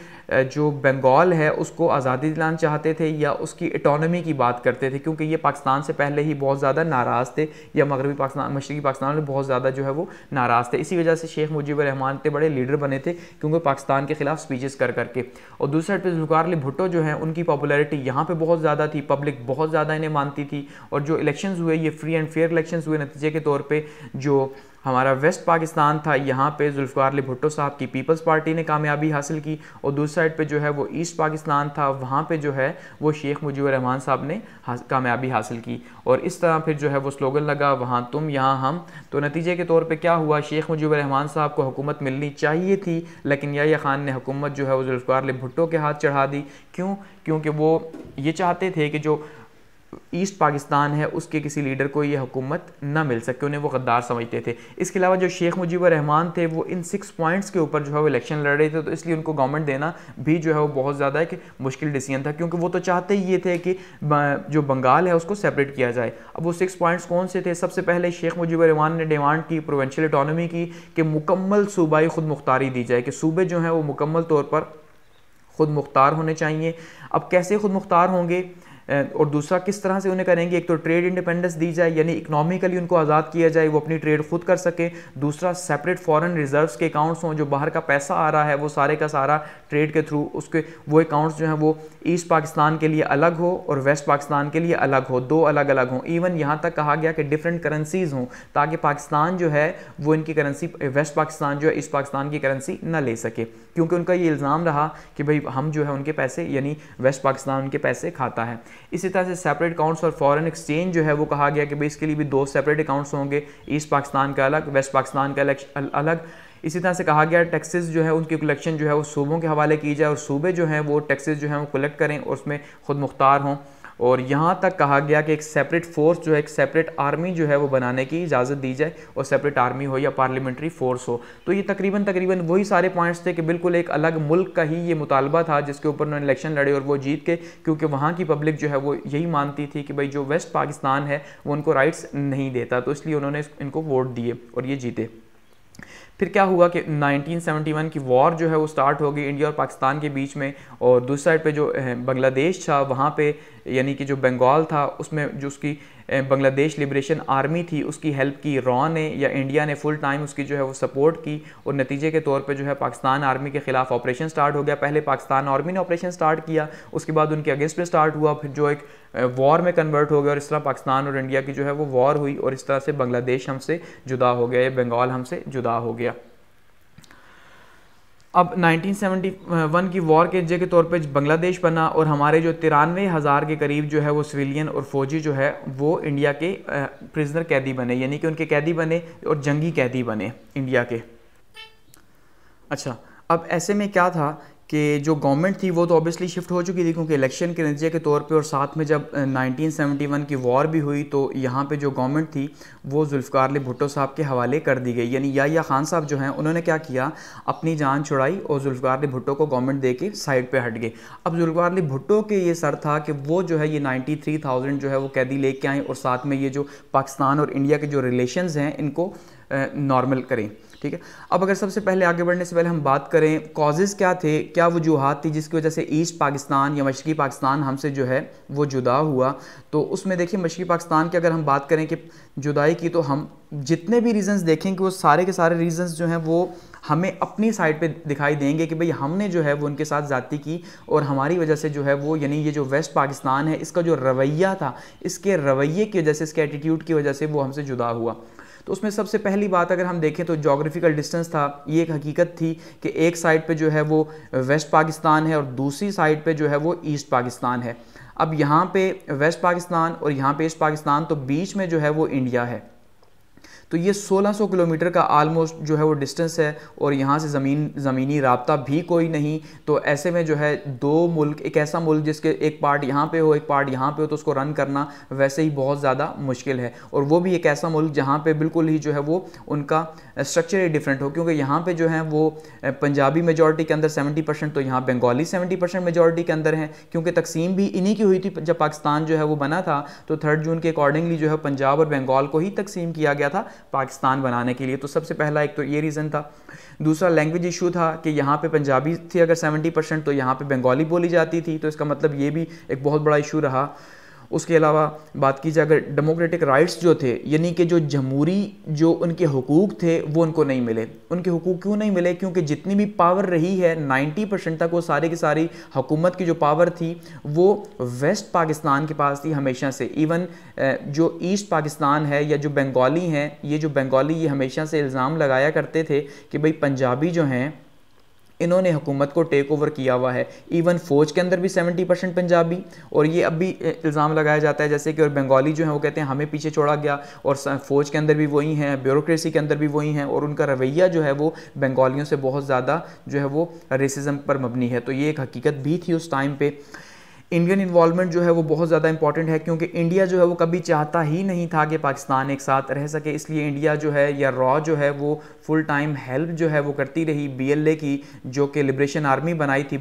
जो बंगाल है उसको आज़ादी दिलाना चाहते थे या उसकी इटोनमी की बात करते थे क्योंकि ये पाकिस्तान से पहले ही बहुत ज़्यादा नाराज़ थे या मगरबी पाकिस्तान मशरकी पाकिस्तान में बहुत ज़्यादा जो है वो नाराज़ थे इसी वजह से शेख मुजीब रहमान के बड़े लीडर बने थे क्योंकि पाकिस्तान के खिलाफ स्पीचेस कर करके और दूसरे साइड पर जुल्कार अली भुट्टो जो है उनकी पॉपुलरिटी यहाँ पर बहुत ज़्यादा थी पब्लिक बहुत ज़्यादा इन्हें मानती थी और जो इलेक्शन हुए ये फ्री एंड फेयर इलेक्शन हुए नतीजे के तौर पर जो हमारा वेस्ट पाकिस्तान था यहाँ पे जुल्फ़ार अली भुट्टो साहब की पीपल्स पार्टी ने कामयाबी हासिल की और दूसरी साइड पे जो है वो ईस्ट पाकिस्तान था वहाँ पे जो है वो शेख मुजीबर रहमान साहब ने कामयाबी हासिल की और इस तरह फिर जो है वो स्लोगन लगा वहाँ तुम यहाँ हम तो नतीजे के तौर पर क्या हुआ शेख मुजीबर रहमान साहब को हुकूमत मिलनी चाहिए थी लेकिन या खान ने हुकूमत जो है वो जुल्फ़ार अली भुट्टो के हाथ चढ़ा दी क्यों क्योंकि वो ये चाहते थे कि जो ईस्ट पाकिस्तान है उसके किसी लीडर को ये हुकूमत ना मिल सके उन्हें वो गद्दार समझते थे इसके अलावा जो शेख मुजीब रहमान थे वो इन सिक्स पॉइंट्स के ऊपर जो है वो इलेक्शन लड़ रहे थे तो इसलिए उनको गवर्नमेंट देना भी जो है वो बहुत ज़्यादा एक मुश्किल डिसीजन था क्योंकि वो तो चाहते ही ये थे कि जो बंगाल है उसको सेपरेट किया जाए अब वो सिक्स पॉइंट्स कौन से थे सबसे पहले शेख मुजीब रहमान ने डिमांड की प्रोवेंशल इटानमी की कि मुकम्मल सूबाई खुद मुख्तारी दी जाए कि सूबे जो हैं वो मुकम्मल तौर पर खुद मुख्तार होने चाहिए अब कैसे खुद मुख्तार होंगे और दूसरा किस तरह से उन्हें करेंगे एक तो ट्रेड इंडिपेंडेंस दी जाए यानी इकोनॉमिकली उनको आज़ाद किया जाए वो अपनी ट्रेड खुद कर सकें दूसरा सेपरेट फॉरेन रिजर्व्स के अकाउंट्स हों जो बाहर का पैसा आ रहा है वो सारे का सारा ट्रेड के थ्रू उसके वो अकाउंट्स जो हैं वो ईस्ट पाकिस्तान के लिए अलग हो और वेस्ट पाकिस्तान के लिए अलग हो दो अलग अलग हों इवन यहाँ तक कहा गया कि डिफरेंट करेंसीज़ हों ताकि पाकिस्तान जो है वो इनकी करेंसी वेस्ट पाकिस्तान जो है ईस्ट पाकिस्तान की करेंसी ना ले सके क्योंकि उनका ये इल्ज़ाम रहा कि भाई हम जो है उनके पैसे यानी वेस्ट पाकिस्तान उनके पैसे खाता है इसी तरह से सेपरेट अकाउंट्स और फॉरेन एक्सचेंज जो है वो कहा गया कि भाई इसके लिए भी दो सेपरेट अकाउंट्स होंगे ईस्ट पाकिस्तान का अलग वेस्ट पाकिस्तान का अलग इसी तरह से कहा गया टैक्सेस जो है उनकी कलेक्शन जो है वो सूबों के हवाले की जाए और सूबे जो हैं वो टैक्सेस जो हैं वो कलेक्ट करें और उसमें खुद मुख्तार हों और यहाँ तक कहा गया कि एक सेपरेट फोर्स जो है एक सेपरेट आर्मी जो है वो बनाने की इजाज़त दी जाए और सेपरेट आर्मी हो या पार्लियामेंट्री फोर्स हो तो ये तकरीबन तकरीबन वही सारे पॉइंट्स थे कि बिल्कुल एक अलग मुल्क का ही ये मुतालबा था जिसके ऊपर उन्होंने इलेक्शन लड़े और वो जीत के क्योंकि वहाँ की पब्लिक जो है वो यही मानती थी कि भाई जो वेस्ट पाकिस्तान है वो उनको राइट्स नहीं देता तो इसलिए उन्होंने इनको वोट दिए और ये जीते फिर क्या हुआ कि 1971 की वॉर जो है वो स्टार्ट हो गई इंडिया और पाकिस्तान के बीच में और दूसरी साइड पे जो बांग्लादेश था वहाँ पे यानी कि जो बंगाल था उसमें जो उसकी बांग्लादेश लिबरेशन आर्मी थी उसकी हेल्प की रॉ ने या इंडिया ने फुल टाइम उसकी जो है वो सपोर्ट की और नतीजे के तौर पे जो है पाकिस्तान आर्मी के ख़िलाफ़ ऑपरेशन स्टार्ट हो गया पहले पाकिस्तान आर्मी ने ऑपरेशन स्टार्ट किया उसके बाद उनके अगेंस्ट में स्टार्ट हुआ फिर जो एक वॉर में कन्वर्ट हो गया और इस तरह पाकिस्तान और इंडिया की जो है वो वॉर हुई और इस तरह से बांग्लादेश हमसे जुदा हो गया या बंगाल हमसे जुदा हो गया अब 1971 की वॉर के जे के तौर पे बांग्लादेश बना और हमारे जो तिरानवे हज़ार के करीब जो है वो सिविलियन और फौजी जो है वो इंडिया के प्रिजनर कैदी बने यानी कि उनके कैदी बने और जंगी कैदी बने इंडिया के अच्छा अब ऐसे में क्या था कि जो गवर्नमेंट थी वो तो ऑब्वियसली शिफ्ट हो चुकी थी क्योंकि इलेक्शन के नतीजे के तौर पे और साथ में जब 1971 की वॉर भी हुई तो यहाँ पे जो गवर्नमेंट थी वो जुल्फ़ार अली भुट्टो साहब के हवाले कर दी गई यानी या या खान साहब जो हैं उन्होंने क्या किया अपनी जान छुड़ाई और जुल्फ़ार अली भुट्टो को गवर्नमेंट दे के साइड पर हट गए अब जुल्फ़ार अली भुट्टो के ये सर था कि वो जो है ये नाइन्टी जो है वो कैदी लेके आएँ और साथ में ये जो पाकिस्तान और इंडिया के जो रिलेशन हैं इनको नॉर्मल करें ठीक है अब अगर सबसे पहले आगे बढ़ने से पहले हम बात करें कॉजेज़ क्या थे क्या वजूहत थी जिसकी वजह से ईस्ट पाकिस्तान या मशरक़ी पाकिस्तान हमसे जो है वो जुदा हुआ तो उसमें देखिए मशरक़ी पाकिस्तान की अगर हम बात करें कि जुदाई की तो हम जितने भी रीज़न्स देखें कि वो सारे के सारे रीज़न्स जो हैं वो हमें अपनी साइड पे दिखाई देंगे कि भाई हमने जो है वो उनके साथ ज़ाती की और हमारी वजह से जो है वो यानी ये जो वेस्ट पाकिस्तान है इसका जो रवैया था इसके रवैये की वजह से इसके एटीट्यूड की वजह से वो हमसे जुदा हुआ तो उसमें सबसे पहली बात अगर हम देखें तो जोग्राफिकल डिस्टेंस था ये एक हकीकत थी कि एक साइड पर जो है वो वेस्ट पाकिस्तान है और दूसरी साइड पर जो है वो ईस्ट पाकिस्तान है अब यहाँ पे वेस्ट पाकिस्तान और यहाँ पे ईस्ट पाकिस्तान तो बीच में जो है वो इंडिया है तो ये 1600 किलोमीटर का आलमोस्ट जो है वो डिस्टेंस है और यहाँ से ज़मीन ज़मीनी रबता भी कोई नहीं तो ऐसे में जो है दो मुल्क एक ऐसा मुल्क जिसके एक पार्ट यहाँ पे हो एक पार्ट यहाँ पे हो तो उसको रन करना वैसे ही बहुत ज़्यादा मुश्किल है और वो भी एक ऐसा मुल्क जहाँ पर बिल्कुल ही जो है वो उनका स्ट्रक्चर ही डिफरेंट हो क्योंकि यहाँ पर जो है वो पंजाबी मेजोरिटी के अंदर सेवेंटी परसेंट तो यहाँ बंगाली सेवेंटी परसेंट के अंदर हैं क्योंकि तकसीम भी इन्हीं की हुई थी जब पाकिस्तान जो है वो बना था तो थर्ड जून के अकॉर्डिंगली जो है पंजाब और बंगाल को ही तकसीम किया गया था पाकिस्तान बनाने के लिए तो सबसे पहला एक तो ये रीज़न था दूसरा लैंग्वेज इशू था कि यहाँ पे पंजाबी थी अगर 70 परसेंट तो यहाँ पे बंगाली बोली जाती थी तो इसका मतलब ये भी एक बहुत बड़ा इशू रहा उसके अलावा बात की जाए अगर डेमोक्रेटिक राइट्स जो थे यानी कि जो जमहूरी जो उनके हकूक़ थे वो उनको नहीं मिले उनके हकूक़ क्यों नहीं मिले क्योंकि जितनी भी पावर रही है 90 परसेंट तक वो सारी की सारी हुकूमत की जो पावर थी वो वेस्ट पाकिस्तान के पास थी हमेशा से इवन जो ईस्ट पाकिस्तान है या जो बंगाली हैं ये जो बंगाली ये हमेशा से इल्ज़ाम लगाया करते थे कि भाई पंजाबी जो हैं इन्होंने हुकूमत को टेक ओवर किया हुआ है इवन फौज के अंदर भी सेवेंटी परसेंट पंजाबी और ये अब भी इल्ज़ाम लगाया जाता है जैसे कि और बंगाली जो हैं वो कहते हैं हमें पीछे छोड़ा गया और फौज के अंदर भी वही हैं ब्यूरोसी के अंदर भी वही हैं और उनका रवैया जो है वो बंगालियों से बहुत ज़्यादा जो है वो रेसिज़म पर मबनी है तो ये एक हकीकत भी थी उस टाइम पर इंडियन इन्वॉलमेंट जो है वो बहुत ज़्यादा इंपॉर्टेंट है क्योंकि इंडिया जो है वो कभी चाहता ही नहीं था कि पाकिस्तान एक साथ रह सके इसलिए इंडिया जो है या रॉ जो है वो फुल टाइम हेल्प जो है वो करती रही बीएलए की जो कि लिब्रेशन आर्मी बनाई थी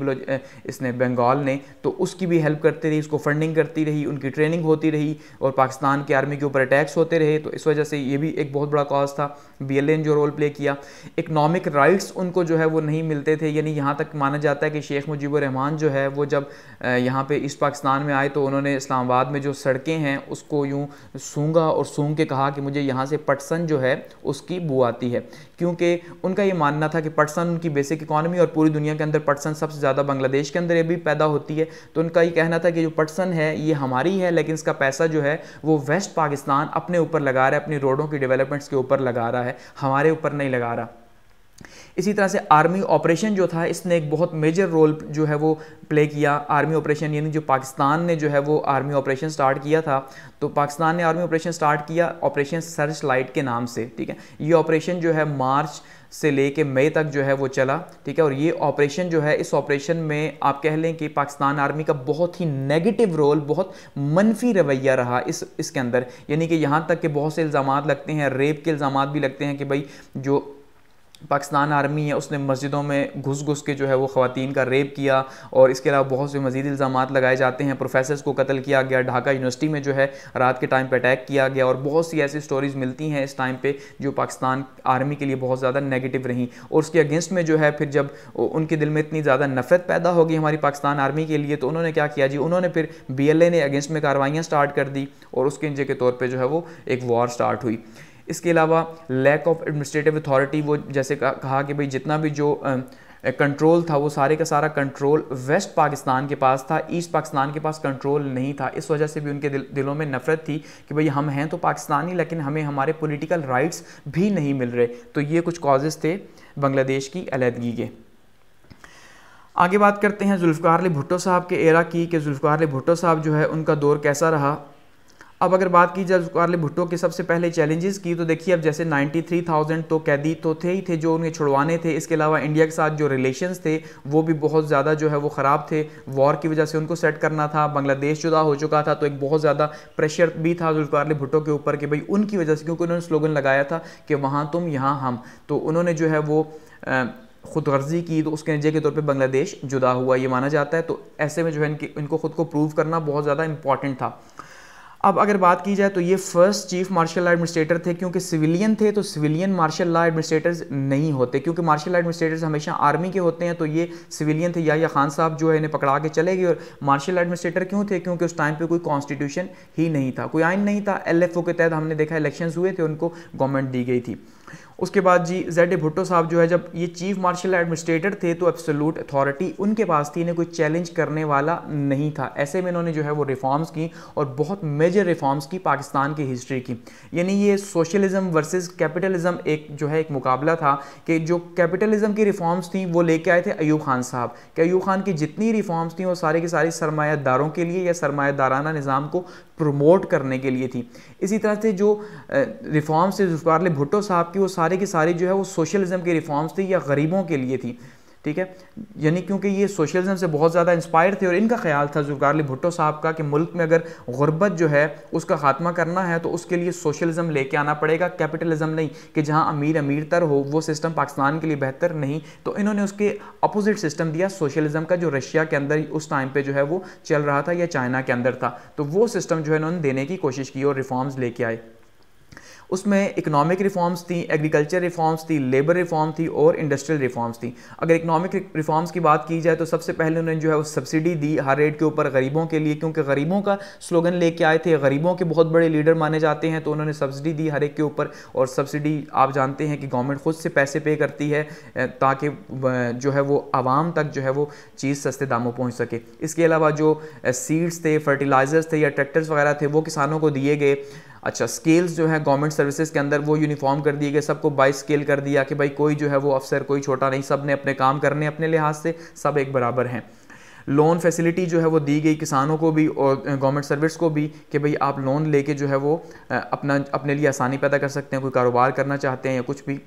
इसने बंगाल ने तो उसकी भी हेल्प करती रही उसको फंडिंग करती रही उनकी ट्रेनिंग होती रही और पाकिस्तान के आर्मी के ऊपर अटैक्स होते रहे तो इस वजह से ये भी एक बहुत बड़ा कॉज था बी ने जो रोल प्ले किया इकनॉमिक राइट्स उनको जो है वो नहीं मिलते थे यानी यहाँ तक माना जाता है कि शेख मुजीबर रहमान जो है वो जब यहाँ पे ईस्ट पाकिस्तान में आए तो उन्होंने इस्लामाबाद में जो सड़कें हैं उसको यूँ सूँगा और सूँग के कहा कि मुझे यहाँ से पटसन जो है उसकी बुआती है क्योंकि उनका ये मानना था कि पटसन उनकी बेसिक इकानमी और पूरी दुनिया के अंदर पटसन सबसे ज़्यादा बांग्लादेश के अंदर ये भी पैदा होती है तो उनका ये कहना था कि जो पटसन है ये हमारी है लेकिन इसका पैसा जो है वो वेस्ट पाकिस्तान अपने ऊपर लगा रहा है अपनी रोडों की डेवलपमेंट्स के ऊपर लगा रहा है हमारे ऊपर नहीं लगा रहा इसी तरह से आर्मी ऑपरेशन जो था इसने एक बहुत मेजर रोल जो है वो प्ले किया आर्मी ऑपरेशन यानी जो पाकिस्तान ने जो है वो आर्मी ऑपरेशन स्टार्ट किया था तो पाकिस्तान ने आर्मी ऑपरेशन स्टार्ट किया ऑपरेशन सर्च लाइट के नाम से ठीक है ये ऑपरेशन जो है मार्च से लेके मई तक जो है वो चला ठीक है और ये ऑपरेशन जो है इस ऑपरेशन में आप कह लें कि पाकिस्तान आर्मी का बहुत ही नेगेटिव रोल बहुत मनफी रवैया रहा इस इसके अंदर यानी कि यहाँ तक कि बहुत से इल्ज़ाम लगते हैं रेप के इल्ज़ाम भी लगते हैं कि भाई जो पाकिस्तान आर्मी है उसने मस्जिदों में घुस घुस के जो है वो ख़वान का रेप किया और इसके अलावा बहुत से मजीद इल्ज़ाम लगाए जाते हैं प्रोफेसर्स को कत्ल किया गया ढाका यूनिवर्सिटी में जो है रात के टाइम पर अटैक किया गया और बहुत सी ऐसी स्टोरीज़ मिलती हैं इस टाइम पर जो पाकिस्तान आर्मी के लिए बहुत ज़्यादा नेगेटिव रहीं और उसके अगेंस्ट में जो है फिर जब उनके दिल में इतनी ज़्यादा नफ़रत पैदा होगी हमारी पाकिस्तान आर्मी के लिए तो उन्होंने क्या किया जी उन्होंने फिर बी एल ए ने अगेंस्ट में कार्रवाइयाँ स्टार्ट कर दी और उसके इंजे के तौर पर जो है वो एक वॉर स्टार्ट हुई इसके अलावा लैक ऑफ एडमिनिस्ट्रेटिव अथॉरिटी वो जैसे कहा कि भाई जितना भी जो कंट्रोल था वो सारे का सारा कंट्रोल वेस्ट पाकिस्तान के पास था ईस्ट पाकिस्तान के पास कंट्रोल नहीं था इस वजह से भी उनके दिल, दिलों में नफरत थी कि भाई हम हैं तो पाकिस्तानी लेकिन हमें हमारे पॉलिटिकल राइट्स भी नहीं मिल रहे तो ये कुछ कॉजेज़ थे बांग्लादेश की अलीहदगी के आगे बात करते हैं जुल्फ़ार अली भुट्टो साहब के एरा की कि जुल्फ़ार अली भुट्टो साहब जो है उनका दौर कैसा रहा अब अगर बात की जाए कार्ले भुट्टो के सबसे पहले चैलेंजेस की तो देखिए अब जैसे 93,000 तो कैदी तो थे ही थे जो उन्हें छुड़वाने थे इसके अलावा इंडिया के साथ जो रिलेशंस थे वो भी बहुत ज़्यादा जो है वो ख़राब थे वॉर की वजह से उनको सेट करना था बांग्लादेश जुदा हो चुका था तो एक बहुत ज़्यादा प्रेशर भी था जुल्फारले भुट्टो के ऊपर कि भाई उनकी वजह से क्योंकि उन्होंने स्लोगन लगाया था कि वहाँ तुम यहाँ हम तो उन्होंने जो है वो खुद गर्जी की तो उसके नतीजे के तौर पे बांग्लादेश जुदा हुआ ये माना जाता है तो ऐसे में जो है इनको खुद को प्रूव करना बहुत ज़्यादा इंपॉर्टेंट था अब अगर बात की जाए तो ये first chief martial law administrator थे क्योंकि सिविलियन थे तो सिविलियन मार्शल लॉ एडमिनिस्ट्रेटर्स नहीं होते क्योंकि मार्शल लॉ एडमिनिस्ट्रेटर्स हमेशा आर्मी के होते हैं तो ये सिविलियन थे या खान साहब जो है इन्हें पकड़ा के चले गए और मार्शल लॉ एडमिनिस्ट्रेटर क्यों थे क्योंकि उस टाइम पर कोई कॉन्स्टिट्यूशन ही नहीं था कोई आइन नहीं था एल के तहत हमने देखा इलेक्शन हुए थे उनको गवर्नमेंट दी गई थी उसके बाद जी जेड ए भुट्टो साहब जो है जब ये चीफ मार्शल एडमिनिस्ट्रेटर थे तो एब्सोलूट अथॉरिटी उनके पास थी इन्हें कोई चैलेंज करने वाला नहीं था ऐसे में इन्होंने जो है वो रिफॉर्म्स की और बहुत मेजर रिफॉर्म्स की पाकिस्तान की हिस्ट्री की यानी ये सोशलिज्म वर्सेस कैपिटलिज्म एक जो है एक मुकाबला था कि जो कैपिटलिज्म की रिफॉर्म्स थी वो लेके आए थे अयूब खान साहब कि अयूब खान की जितनी रिफॉर्म्स थी वो सारे के सारे सरमायादारों के लिए या सरमायादाराना निज़ाम को प्रमोट करने के लिए थी इसी तरह से जो रिफॉर्म्स थे जुल्फ़ार भुट्टो साहब की वो सारे के सारे जो है वो सोशलिज़म के रिफॉर्म्स थे या गरीबों के लिए थी ठीक है यानी क्योंकि ये सोशलिज्म से बहुत ज़्यादा इंस्पायर थे और इनका ख्याल था जुल्कारली भुट्टो साहब का कि मुल्क में अगर गुर्बत जो है उसका खात्मा करना है तो उसके लिए सोशलिज्म लेके आना पड़ेगा कैपिटलिज्म नहीं कि जहाँ अमीर अमीर तर हो वो सिस्टम पाकिस्तान के लिए बेहतर नहीं तो इन्होंने उसके अपोजिट सिस्टम दिया सोशलिज्म का जो रशिया के अंदर उस टाइम पर जो है वो चल रहा था या चाइना के अंदर था तो वो सिस्टम जो है इन्होंने देने की कोशिश की और रिफॉर्म्स लेके आए उसमें इकोनॉमिक रिफॉर्म्स थी एग्रीकल्चर रिफॉर्म्स थी लेबर रिफॉर्म थी और इंडस्ट्रियल रिफॉर्म्स थी अगर इकोनॉमिक रिफॉर्म्स की बात की जाए तो सबसे पहले उन्होंने जो है वो सब्सिडी दी हर रेट के ऊपर गरीबों के लिए क्योंकि गरीबों का स्लोगन लेके आए थे गरीबों के बहुत बड़े लीडर माने जाते हैं तो उन्होंने सब्सिडी दी हर एक के ऊपर और सब्सिडी आप जानते हैं कि गवर्नमेंट खुद से पैसे पे करती है ताकि जो है वो आवाम तक जो है वो चीज़ सस्ते दामों पहुँच सके इसके अलावा जो सीड्स थे फर्टिलाइज़र्स थे या ट्रैक्टर्स वगैरह थे वो किसानों को दिए गए अच्छा स्केल्स जो है गवर्नमेंट सर्विसेज के अंदर वो यूनिफॉर्म कर दिए गए सबको बाई स्केल कर दिया कि भाई कोई जो है वो अफसर कोई छोटा नहीं सब ने अपने काम करने अपने लिहाज से सब एक बराबर हैं लोन फैसिलिटी जो है वो दी गई किसानों को भी और गवर्नमेंट सर्विस को भी कि भाई आप लोन लेके जो है वो अपना अपने लिए आसानी पैदा कर सकते हैं कोई कारोबार करना चाहते हैं या कुछ भी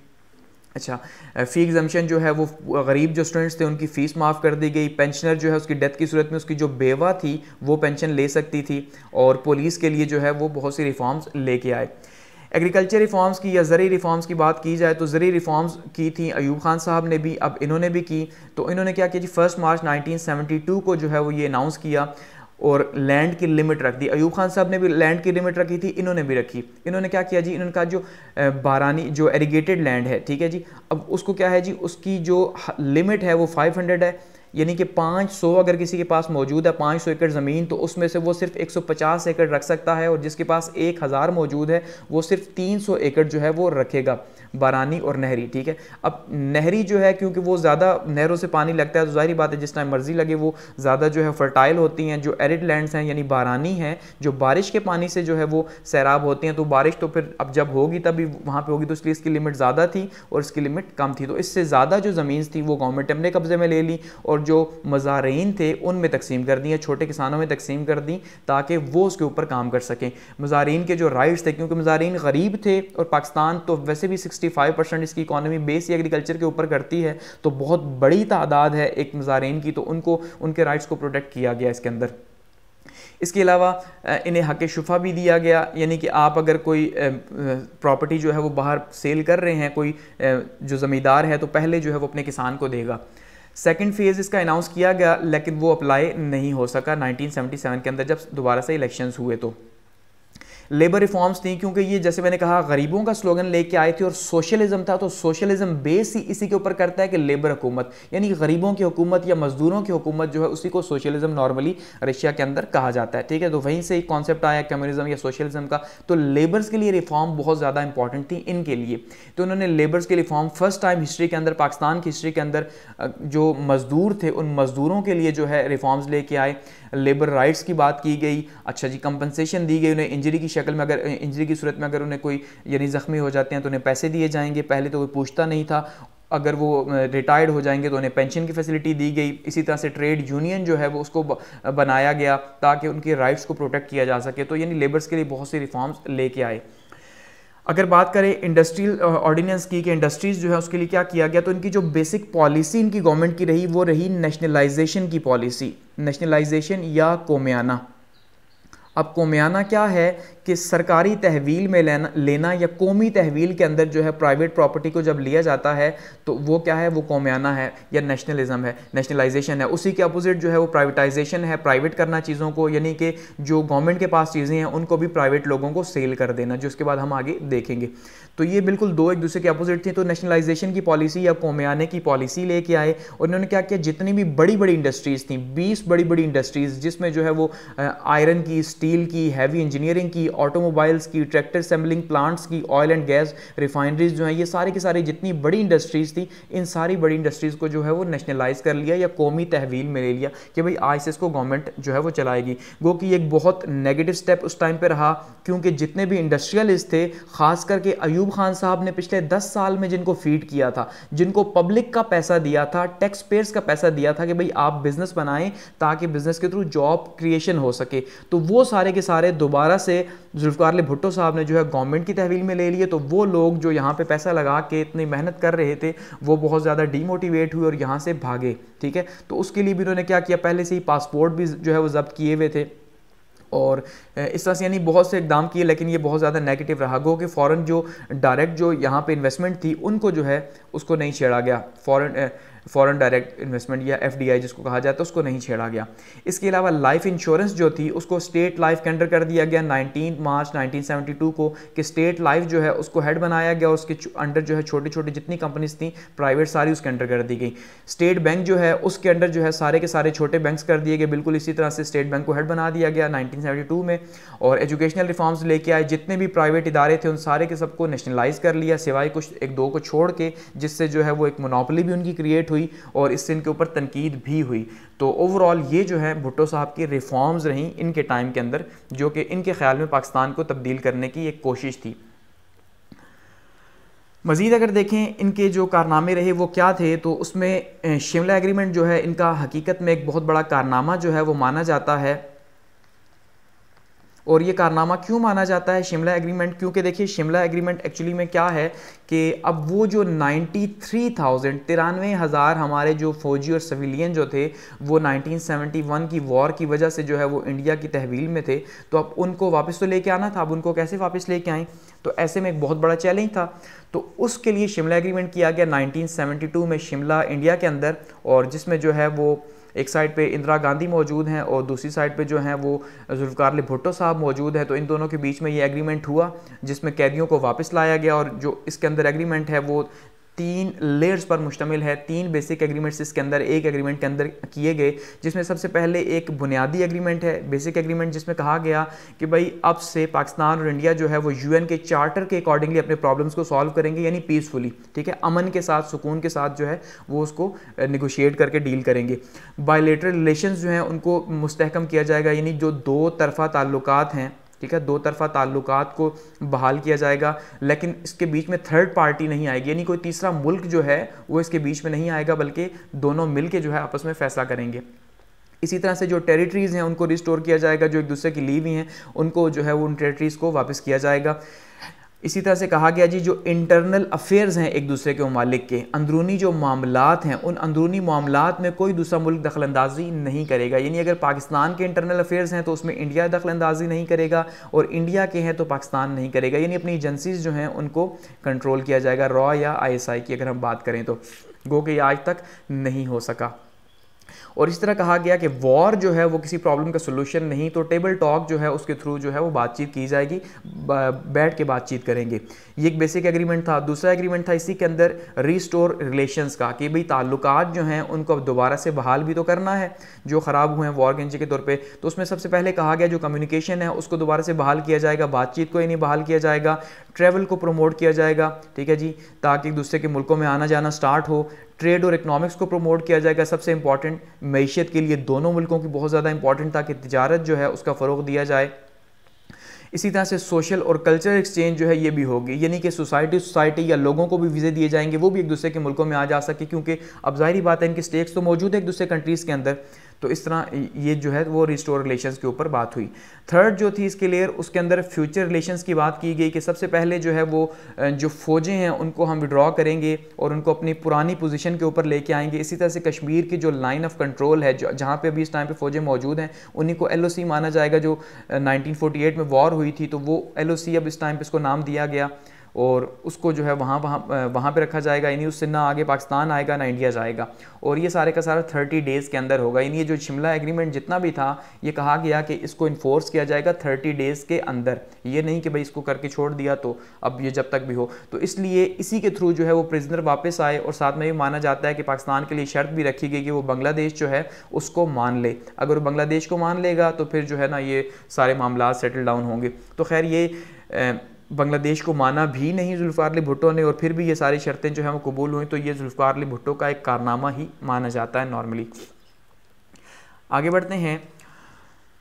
अच्छा फ़ी एग्जामेशन जो है वो गरीब जो स्टूडेंट्स थे उनकी फ़ीस माफ़ कर दी गई पेंशनर जो है उसकी डेथ की सूरत में उसकी जो बेवा थी वो पेंशन ले सकती थी और पुलिस के लिए जो है वो बहुत सी रिफॉर्म्स लेके आए एग्रीकल्चर रिफॉर्म्स की या ज़रिए रिफॉर्म्स की बात की जाए तो ज़री रिफॉर्म्स की थी अयूब खान साहब ने भी अब इन्होंने भी की तो इन्होंने क्या किया जी फर्स्ट मार्च 1972 को जो है वो ये अनाउंस किया और लैंड की लिमिट रख दी अयूब खान साहब ने भी लैंड की लिमिट रखी थी इन्होंने भी रखी इन्होंने क्या किया जी इन्होंने कहा जो बारानी जो एरीगेटेड लैंड है ठीक है जी अब उसको क्या है जी उसकी जो लिमिट है वो 500 है यानी कि 500 अगर किसी के पास मौजूद है 500 एकड़ ज़मीन तो उसमें से वो सिर्फ 150 एकड़ रख सकता है और जिसके पास हज़ार मौजूद है वो सिर्फ सौ एकड़ जो है वो रखेगा बारानी और नहरी ठीक है अब नहरी जो है क्योंकि वो ज़्यादा नहरों से पानी लगता है तो ज़ाहिर बात है जिस टाइम मर्ज़ी लगे वो ज़्यादा जो है फर्टाइल होती हैं जो एरिड लैंड्स हैं यानी बारानी हैं जो बारिश के पानी से जो है वो सैराब होती हैं तो बारिश तो फिर अब जब होगी तभी वहाँ पर होगी तो इसलिए इसकी लिमिट ज़्यादा थी और इसकी लिमिट कम थी तो इससे ज़्यादा जो ज़मीन थी वो गवर्नमेंट अपने कब्ज़े में ले ली और जो मज़ारइन थे उनमें तकसीम कर दी या छोटे किसानों में तकसीम कर दी ताकि वो उसके ऊपर काम कर सकें मज़ारइन के जो राइट्स थे क्योंकि मज़ारइन गरीब थे और पाकिस्तान तो वैसे भी सिक्स 65 परसेंट इसकी इकोनॉमी बेस या एग्रीकल्चर के ऊपर करती है तो बहुत बड़ी तादाद है एक मज़ारेन की तो उनको उनके राइट्स को प्रोटेक्ट किया गया इसके अंदर इसके अलावा इन्हें हक शुफा भी दिया गया यानी कि आप अगर कोई प्रॉपर्टी जो है वो बाहर सेल कर रहे हैं कोई जो ज़मींदार है तो पहले जो है वो अपने किसान को देगा सेकेंड फेज़ इसका अनाउंस किया गया लेकिन वो अप्लाई नहीं हो सका 1977 के अंदर जब दोबारा से इलेक्शंस हुए तो लेबर रिफॉर्म्स थी क्योंकि ये जैसे मैंने कहा गरीबों का स्लोगन लेके आए थे और सोशलिज्म था तो सोशलिज्म बेस ही इसी के ऊपर करता है कि लेबर हुकूमत यानी गरीबों की हुकूमत या मजदूरों की हुकूमत जो है उसी को सोशलिज्म नॉर्मली रशिया के अंदर कहा जाता है ठीक है तो वहीं से एक कॉन्सेप्ट आया कम्युनिज्म या सोशलिज्म का तो लेबर्स के लिए रिफॉर्म बहुत ज़्यादा इंपॉर्टेंट थी इनके लिए तो उन्होंने लेबर्स के रिफॉर्म फर्स्ट टाइम हिस्ट्री के अंदर पाकिस्तान की हिस्ट्री के अंदर जो मजदूर थे उन मजदूरों के लिए जो है रिफॉर्म्स लेके आए लेबर राइट्स की बात की गई अच्छा जी कंपनसेशन दी गई उन्हें इंजरी की शक्ल में अगर इंजरी की सूरत में अगर उन्हें कोई यानी ज़ख्मी हो जाते हैं तो उन्हें पैसे दिए जाएंगे पहले तो वो पूछता नहीं था अगर वो रिटायर्ड हो जाएंगे तो उन्हें पेंशन की फैसिलिटी दी गई इसी तरह से ट्रेड यूनियन जो है वो उसको बनाया गया ताकि उनके राइट्स को प्रोटेक्ट किया जा सके तो यानी लेबर्स के लिए बहुत से रिफॉर्म्स लेके आए अगर बात करें इंडस्ट्रियल ऑर्डिनेंस की कि इंडस्ट्रीज जो है उसके लिए क्या किया गया तो इनकी जो बेसिक पॉलिसी इनकी गवर्नमेंट की रही वो रही नेशनलाइजेशन की पॉलिसी नेशनलाइजेशन या कोमियाना अब कोमियाना क्या है कि सरकारी तहवील में लेना लेना या कौमी तहवील के अंदर जो है प्राइवेट प्रॉपर्टी को जब लिया जाता है तो वो क्या है वो कौमियाना है या नेशनलिज्म है नेशनलाइजेशन है उसी के अपोजिट जो है वो प्राइवेटाइजेशन है प्राइवेट करना चीज़ों को यानी कि जो गवर्नमेंट के पास चीज़ें हैं उनको भी प्राइवेट लोगों को सेल कर देना जो उसके बाद हम आगे देखेंगे तो ये बिल्कुल दो एक दूसरे के अपोजिट थी तो नेशनलाइजेशन की पॉलिसी या कोमियाने की पॉलिसी लेके आए और इन्होंने क्या किया जितनी भी बड़ी बड़ी इंडस्ट्रीज़ थी बीस बड़ी बड़ी इंडस्ट्रीज़ जिसमें जो है वो आयरन की स्टील की हैवी इंजीनियरिंग की ऑटोमोबाइल्स की ट्रैक्टर असेंबलिंग प्लांट्स की ऑयल एंड गैस रिफाइनरीज जो हैं ये सारे की सारी जितनी बड़ी इंडस्ट्रीज़ थी इन सारी बड़ी इंडस्ट्रीज़ को जो है वो नेशनलाइज कर लिया या कौमी तहवील में ले लिया कि भाई आज से इसको गवर्नमेंट जो है वो चलाएगी गो कि एक बहुत नेगेटिव स्टेप उस टाइम पर रहा क्योंकि जितने भी इंडस्ट्रियलिस्ट थे खास करके अयूब खान साहब ने पिछले 10 साल में जिनको फीड किया था जिनको पब्लिक का पैसा दिया था टैक्स पेयर्स का पैसा दिया था कि भाई आप बिजनेस बनाएं ताकि बिजनेस के थ्रू जॉब क्रिएशन हो सके तो वो सारे के सारे दोबारा से जुल्फकार भुट्टो साहब ने जो है गवर्नमेंट की तहवील में ले लिए तो वो लोग जो यहाँ पर पैसा लगा के इतनी मेहनत कर रहे थे वो बहुत ज़्यादा डीमोटिवेट हुए और यहाँ से भागे ठीक है तो उसके लिए भी उन्होंने क्या किया पहले से ही पासपोर्ट भी जो है वो जब्त किए हुए थे और इस तरह से यानी बहुत से इकदाम किए लेकिन ये बहुत ज़्यादा नेगेटिव रहा गो कि फ़ौरन जो डायरेक्ट जो यहाँ पे इन्वेस्टमेंट थी उनको जो है उसको नहीं छेड़ा गया फ़ौर फॉरेन डायरेक्ट इन्वेस्टमेंट या एफ जिसको कहा जाता है उसको नहीं छेड़ा गया इसके अलावा लाइफ इंश्योरेंस जो थी उसको स्टेट लाइफ के अंडर कर दिया गया 19 मार्च 1972 को कि स्टेट लाइफ जो है उसको हेड बनाया गया उसके अंडर जो है छोटी छोटी जितनी कंपनीज थी प्राइवेट सारी उसके अंडर कर दी गई स्टेट बैंक जो है उसके अंडर जो है सारे के सारे छोटे बैंक कर दिए गए बिल्कुल इसी तरह से स्टेट बैंक को हेड बना दिया गया नाइनटीन में और एजुकेशनल रिफॉर्म्स लेके आए जितने भी प्राइवेट इदारे थे उन सारे के सबको नेशनलाइज कर लिया सिवाय कुछ एक दो को छोड़ के जिससे जो है वो एक मोनोपली भी उनकी क्रिएट डिबेट हुई और इससे इनके ऊपर तनकीद भी हुई तो ओवरऑल ये जो है भुट्टो साहब की रिफॉर्म्स रहीं इनके टाइम के अंदर जो कि इनके ख्याल में पाकिस्तान को तब्दील करने की एक कोशिश थी मज़ीद अगर देखें इनके जो कारनामे रहे वो क्या थे तो उसमें शिमला एग्रीमेंट जो है इनका हकीकत में एक बहुत बड़ा कारनामा जो है वो माना जाता है और ये कारनामा क्यों माना जाता है शिमला एग्रीमेंट क्योंकि देखिए शिमला एग्रीमेंट एक्चुअली में क्या है कि अब वो जो नाइन्टी थ्री थाउजेंड तिरानवे हज़ार हमारे जो फ़ौजी और सविलियन जो थे वो नाइनटीन सेवेंटी वन की वॉर की वजह से जो है वो इंडिया की तहवील में थे तो अब उनको वापस तो लेके आना था अब उनको कैसे वापस लेके आएँ तो ऐसे में एक बहुत बड़ा चैलेंज था तो उसके लिए शिमला एग्रीमेंट किया गया नाइनटीन में शिमला इंडिया के अंदर और जिसमें जो है वो एक साइड पे इंदिरा गांधी मौजूद हैं और दूसरी साइड पे जो हैं वो जुल्फ़ार भुट्टो साहब मौजूद हैं तो इन दोनों के बीच में ये एग्रीमेंट हुआ जिसमें कैदियों को वापस लाया गया और जो इसके अंदर एग्रीमेंट है वो तीन लेयर्स पर मुश्तमिल है तीन बेसिक एग्रीमेंट्स इसके अंदर एक एग्रीमेंट के अंदर किए गए जिसमें सबसे पहले एक बुनियादी एग्रीमेंट है बेसिक एग्रीमेंट जिसमें कहा गया कि भाई अब से पाकिस्तान और इंडिया जो है वो यूएन के चार्टर के अकॉर्डिंगली अपने प्रॉब्लम्स को सॉल्व करेंगे यानी पीसफुली ठीक है अमन के साथ सुकून के साथ जो है वो उसको निगोशिएट करके डील करेंगे बायोलेटरल रिलेशन जो हैं उनको मुस्तकम किया जाएगा यानी जो दो तरफा ताल्लुक हैं ठीक है दो तरफा ताल्लुक को बहाल किया जाएगा लेकिन इसके बीच में थर्ड पार्टी नहीं आएगी यानी कोई तीसरा मुल्क जो है वो इसके बीच में नहीं आएगा बल्कि दोनों मिल जो है आपस में फैसला करेंगे इसी तरह से जो टेरिटरीज़ हैं उनको रिस्टोर किया जाएगा जो एक दूसरे की लीवी हैं उनको जो है वो उन टेरिटरीज़ को वापस किया जाएगा इसी तरह से कहा गया जी जो इंटरनल अफेयर्स हैं एक दूसरे के ममालिक के अंदरूनी जो मामला हैं उन अंदरूनी मामला में कोई दूसरा मुल्क दखल अंदाजी नहीं करेगा यानी अगर पाकिस्तान के इंटरनल अफेयर्स हैं तो उसमें इंडिया दखल अंदाजी नहीं करेगा और इंडिया के हैं तो पाकिस्तान नहीं करेगा यानी अपनी एजेंसीज़ जो हैं उनको कंट्रोल किया जाएगा रॉ या आई की अगर हम बात करें तो गो के आज तक नहीं हो सका और इस तरह कहा गया कि वॉर जो है वो किसी प्रॉब्लम का सोल्यूशन नहीं तो टेबल टॉक जो है उसके थ्रू जो है वो बातचीत की जाएगी बैठ के बातचीत करेंगे ये एक बेसिक एग्रीमेंट था दूसरा एग्रीमेंट था इसी के अंदर रिस्टोर रिलेशंस का कि भाई ताल्लुक जो हैं उनको अब दोबारा से बहाल भी तो करना है जो ख़राब हुए हैं वॉर गेंजे के तौर पर तो उसमें सबसे पहले कहा गया जो कम्युनिकेशन है उसको दोबारा से बहाल किया जाएगा बातचीत को ही नहीं बहाल किया जाएगा ट्रैवल को प्रमोट किया जाएगा ठीक है जी ताकि एक दूसरे के मुल्कों में आना जाना स्टार्ट हो ट्रेड और इकोनॉमिक्स को प्रमोट किया जाएगा सबसे इंपॉर्टेंट मीशत के लिए दोनों मुल्कों की बहुत ज़्यादा इंपॉर्टेंट ताकि तजारत जो है उसका फ़रोग दिया जाए इसी तरह से सोशल और कल्चर एक्सचेंज जो है ये भी होगी यानी कि सोसाइटी सोसाइटी या लोगों को भी वीज़े दिए जाएंगे वो भी एक दूसरे के मुल्कों में आ जा सके क्योंकि अब जाहिर बात है इनके स्टेक्स तो मौजूद है एक दूसरे कंट्रीज़ के अंदर तो इस तरह ये जो है वो रिस्टोर रिलेशंस के ऊपर बात हुई थर्ड जो थी इसके लेयर उसके अंदर फ्यूचर रिलेशंस की बात की गई कि सबसे पहले जो है वो जो फौजें हैं उनको हम विड्रॉ करेंगे और उनको अपनी पुरानी पोजीशन के ऊपर लेके आएंगे इसी तरह से कश्मीर की जो लाइन ऑफ कंट्रोल है जहाँ पे अभी इस टाइम पे फौजें मौजूद हैं उन्हीं को एल माना जाएगा जो नाइनटीन में वॉर हुई थी तो वो एल अब इस टाइम पर इसको नाम दिया गया और उसको जो है वहाँ वहाँ वहाँ पर रखा जाएगा यानी उससे ना आगे पाकिस्तान आएगा ना इंडिया जाएगा और ये सारे का सारा थर्टी डेज़ के अंदर होगा यानी ये जो शिमला एग्रीमेंट जितना भी था ये कहा गया कि इसको इन्फोर्स किया जाएगा थर्टी डेज़ के अंदर ये नहीं कि भाई इसको करके छोड़ दिया तो अब ये जब तक भी हो तो इसलिए इसी के थ्रू जो है वो प्रिजनर वापस आए और साथ में ये माना जाता है कि पाकिस्तान के लिए शर्त भी रखी गई कि वो बांग्लादेश जो है उसको मान ले अगर वो बांग्लादेश को मान लेगा तो फिर जो है ना ये सारे मामला सेटल डाउन होंगे तो खैर ये बांग्लादेश को माना भी नहीं जुल्फार अली भुट्टो ने और फिर भी ये सारी शर्तें जो हैं वो कबूल हुई तो ये अली भुट्टो का एक कारनामा ही माना जाता है नॉर्मली आगे बढ़ते हैं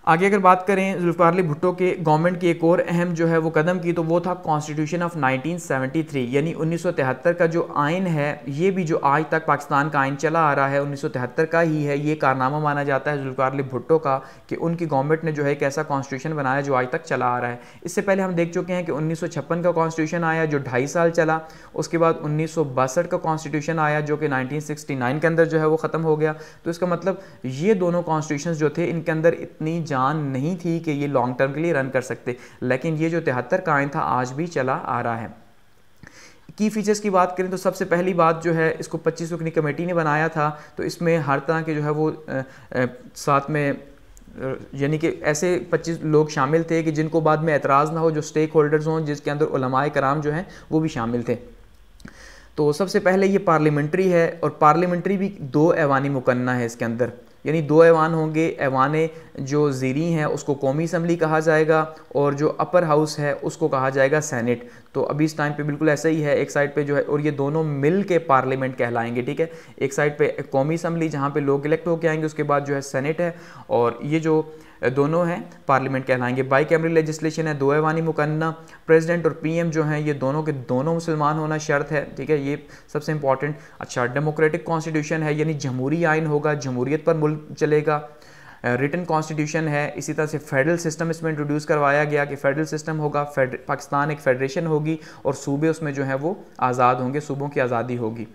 आगे अगर बात करें जुल्फकार अली भुट्टो के गवर्नमेंट की एक और अहम जो है वो कदम की तो वो था कॉन्स्टिट्यूशन ऑफ 1973 यानी 1973 का जो आयन है ये भी जो आज तक पाकिस्तान का आयन चला आ रहा है 1973 का ही है ये कारनामा माना जाता है जुल्फकार अली भुट्टो का कि उनकी गवर्नमेंट ने जो है एक ऐसा कॉन्स्टिट्यूशन बनाया जो आज तक चला आ रहा है इससे पहले हम देख चुके हैं कि उन्नीस का कॉन्स्टिट्यूशन आया जो ढाई साल चला उसके बाद उन्नीस का कॉन्स्टिट्यूशन आया जो कि नाइनटीन के अंदर जो है वो ख़त्म हो गया तो इसका मतलब ये दोनों कॉन्स्टिट्यूशन जो थे इनके अंदर इतनी जान नहीं थी कि ये लॉन्ग टर्म के लिए रन कर सकते लेकिन ये जो तिहत्तर कायन था आज भी चला आ रहा है की फीचर्स की बात करें तो सबसे पहली बात जो है इसको पच्चीस रुकनी कमेटी ने बनाया था तो इसमें हर तरह के जो है वो आ, आ, साथ में यानी कि ऐसे 25 लोग शामिल थे कि जिनको बाद में एतराज़ ना हो जो स्टेक होल्डर्स हों जिसके अंदर उलमाए कराम जो हैं वो भी शामिल थे तो सबसे पहले ये पार्लियामेंट्री है और पार्लियामेंट्री भी दो ऐवानी मुकन्ना है इसके अंदर यानी दो ऐवान होंगे ऐवान जो ज़ीरी हैं उसको कौमी असम्बली कहा जाएगा और जो अपर हाउस है उसको कहा जाएगा सैनट तो अभी इस टाइम पे बिल्कुल ऐसा ही है एक साइड पे जो है और ये दोनों मिल के पार्लियामेंट कहलाएंगे ठीक है एक साइड पे कौमी असम्बली जहाँ पे लोग इलेक्ट होकर आएंगे उसके बाद जो है सैनट है और ये जो दोनों हैं पार्लियामेंट कहलाएंगे बाई कैमरी लेजिस्लेशन है दो मुकन्ना प्रेसिडेंट और पीएम जो हैं ये दोनों के दोनों मुसलमान होना शर्त है ठीक है ये सबसे इंपॉर्टेंट अच्छा डेमोक्रेटिक कॉन्स्टिट्यूशन है यानी जमहूरी आइन होगा जमहूरीत पर मुल्क चलेगा रिटर्न कॉन्स्टिट्यूशन है इसी तरह से फेडरल सिस्टम इसमें इंट्रोड्यूस करवाया गया कि फेडरल सिस्टम होगा फेड पाकिस्तान एक फेडरेशन होगी और सूबे उसमें जो है वो आज़ाद होंगे सूबों की आज़ादी होगी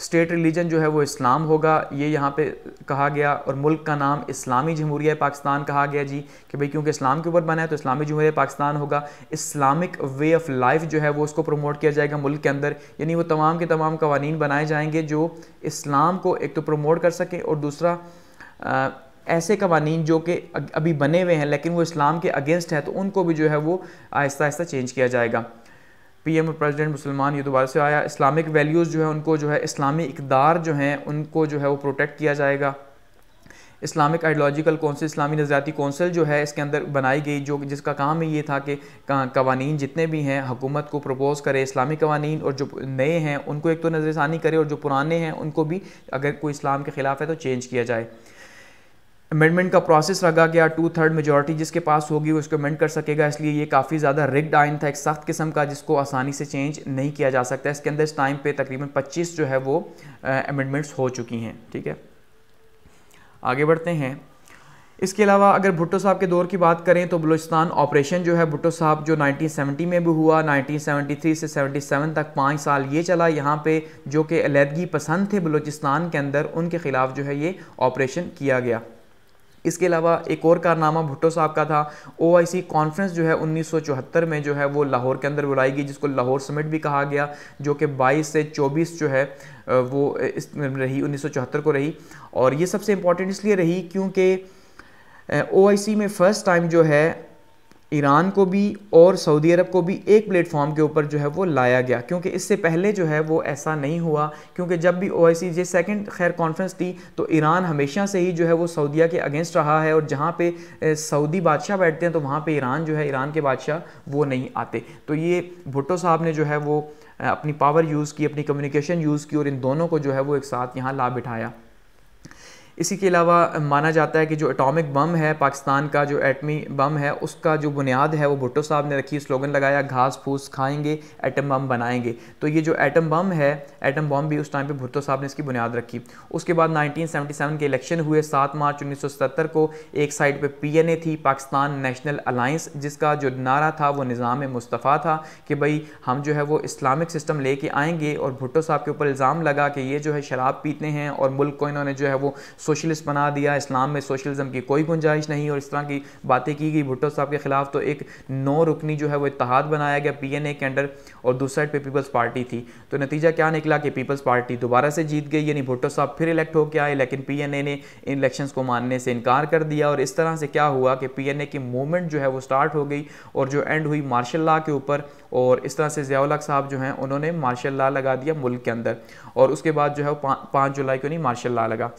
स्टेट रिलीजन जो है वो इस्लाम होगा ये यहाँ पे कहा गया और मुल्क का नाम इस्लामी जमहूरिया पाकिस्तान कहा गया जी कि भाई क्योंकि इस्लाम के ऊपर बना है तो इस्लामी जमहूरिया पाकिस्तान होगा इस्लामिक वे ऑफ लाइफ जो है वो उसको प्रमोट किया जाएगा मुल्क के अंदर यानी वो तमाम के तमाम कवानीन बनाए जाएंगे जो इस्लाम को एक तो प्रमोट कर सकें और दूसरा आ, ऐसे कवानी जो कि अभी बने हुए हैं लेकिन वो इस्लाम के अगेंस्ट है तो उनको भी जो है वो आहिस्ता आहिस्ता चेंज किया जाएगा पीएम और प्रेसिडेंट मुसलमान ये दोबारा से आया इस्लामिक वैल्यूज़ जो है उनको जो है इस्लामी इकदार जो हैं उनको जो है वो प्रोटेक्ट किया जाएगा इस्लामिक आइडियोलॉजिकल कौंसिल इस्लामी नज़रियाती कौंसिल जो है इसके अंदर बनाई गई जो जिसका काम ही ये था कि कवानीन जितने भी हैं हकूमत को प्रपोज़ करे इस्लामी कवानी और जो नए हैं उनको एक तो नज़रसानी करे और जो पुराने हैं उनको भी अगर कोई इस्लाम के ख़िलाफ़ है तो चेंज किया जाए अमेंडमेंट का प्रोसेस रखा गया टू थर्ड मेजोरिटी जिसके पास होगी उसको अमेंड कर सकेगा इसलिए ये काफ़ी ज़्यादा रिग्ड आइन था एक सख्त किस्म का जिसको आसानी से चेंज नहीं किया जा सकता इसके अंदर इस टाइम पे तकरीबन 25 जो है वो अमेंडमेंट्स हो चुकी हैं ठीक है आगे बढ़ते हैं इसके अलावा अगर भुट्टो साहब के दौर की बात करें तो बलूचिस्तान ऑपरेशन जो है भुट्टो साहब जो 1970 में भी हुआ 1973 से 77 तक पाँच साल ये चला यहाँ पे जो कि अलीहदगी पसंद थे बलूचिस्तान के अंदर उनके ख़िलाफ़ जो है ये ऑपरेशन किया गया इसके अलावा एक और कारनामा भुट्टो साहब का था ओ कॉन्फ्रेंस जो है उन्नीस में जो है वो लाहौर के अंदर बुलाई गई जिसको लाहौर समिट भी कहा गया जो कि बाईस से चौबीस जो है वो इस रही उन्नीस को रही और ये सबसे इम्पॉर्टेंट इसलिए रही क्योंकि ओ में फ़र्स्ट टाइम जो है ईरान को भी और सऊदी अरब को भी एक प्लेटफॉर्म के ऊपर जो है वो लाया गया क्योंकि इससे पहले जो है वो ऐसा नहीं हुआ क्योंकि जब भी ओ आई सी जे सेकेंड खैर कॉन्फ्रेंस थी तो ईरान हमेशा से ही जो है वो सऊदिया के अगेंस्ट रहा है और जहाँ पे सऊदी बादशाह बैठते हैं तो वहाँ पे ईरान जो है ईरान के बादशाह वो नहीं आते तो ये भुट्टो साहब ने जो है वो अपनी पावर यूज़ की अपनी कम्युनिकेशन यूज़ की और इन दोनों को जो है वो एक साथ यहाँ ला बिठाया इसी के अलावा माना जाता है कि जो एटॉमिक बम है पाकिस्तान का जो एटमी बम है उसका जो बुनियाद है वो भुट्टो साहब ने रखी स्लोगन लगाया घास फूस खाएंगे एटम बम बनाएंगे तो ये जो एटम बम है एटम बम भी उस टाइम पे भुट्टो साहब ने इसकी बुनियाद रखी उसके बाद 1977 के इलेक्शन हुए 7 मार्च 1977 को एक साइड पर पी थी पाकिस्तान नेशनल अलाइंस जिसका जो नारा था वो निज़ाम मुस्तफ़ा था कि भाई हम जो है वो इस्लामिक सिस्टम ले आएंगे और भुट्टो साहब के ऊपर इल्ज़ाम लगा कि ये जो है शराब पीते हैं और मुल्क को इन्होंने जो है वो सोशलिस्ट बना दिया इस्लाम में सोशलिज्म की कोई गुंजाइश नहीं और इस तरह की बातें की गई भुट्टो साहब के खिलाफ तो एक नौ रुकनी जो है वो इतिहाद बनाया गया पीएनए के अंडर और दूसरी साइड पे पीपल्स पार्टी थी तो नतीजा क्या निकला कि पीपल्स पार्टी दोबारा से जीत गई यानी भुट्टो साहब फिर इलेक्ट होकर आए लेकिन पी ने इन इलेक्शन को मानने से इनकार कर दिया और इस तरह से क्या हुआ कि पी की मूवमेंट जो है वो स्टार्ट हो गई और जो एंड हुई मार्शल लॉ के ऊपर और इस तरह से जियाउलक साहब जो हैं उन्होंने मार्शल लॉ लगा दिया मुल्क के अंदर और उसके बाद जो है वो पाँच जुलाई को नहीं मार्शल लॉ लगा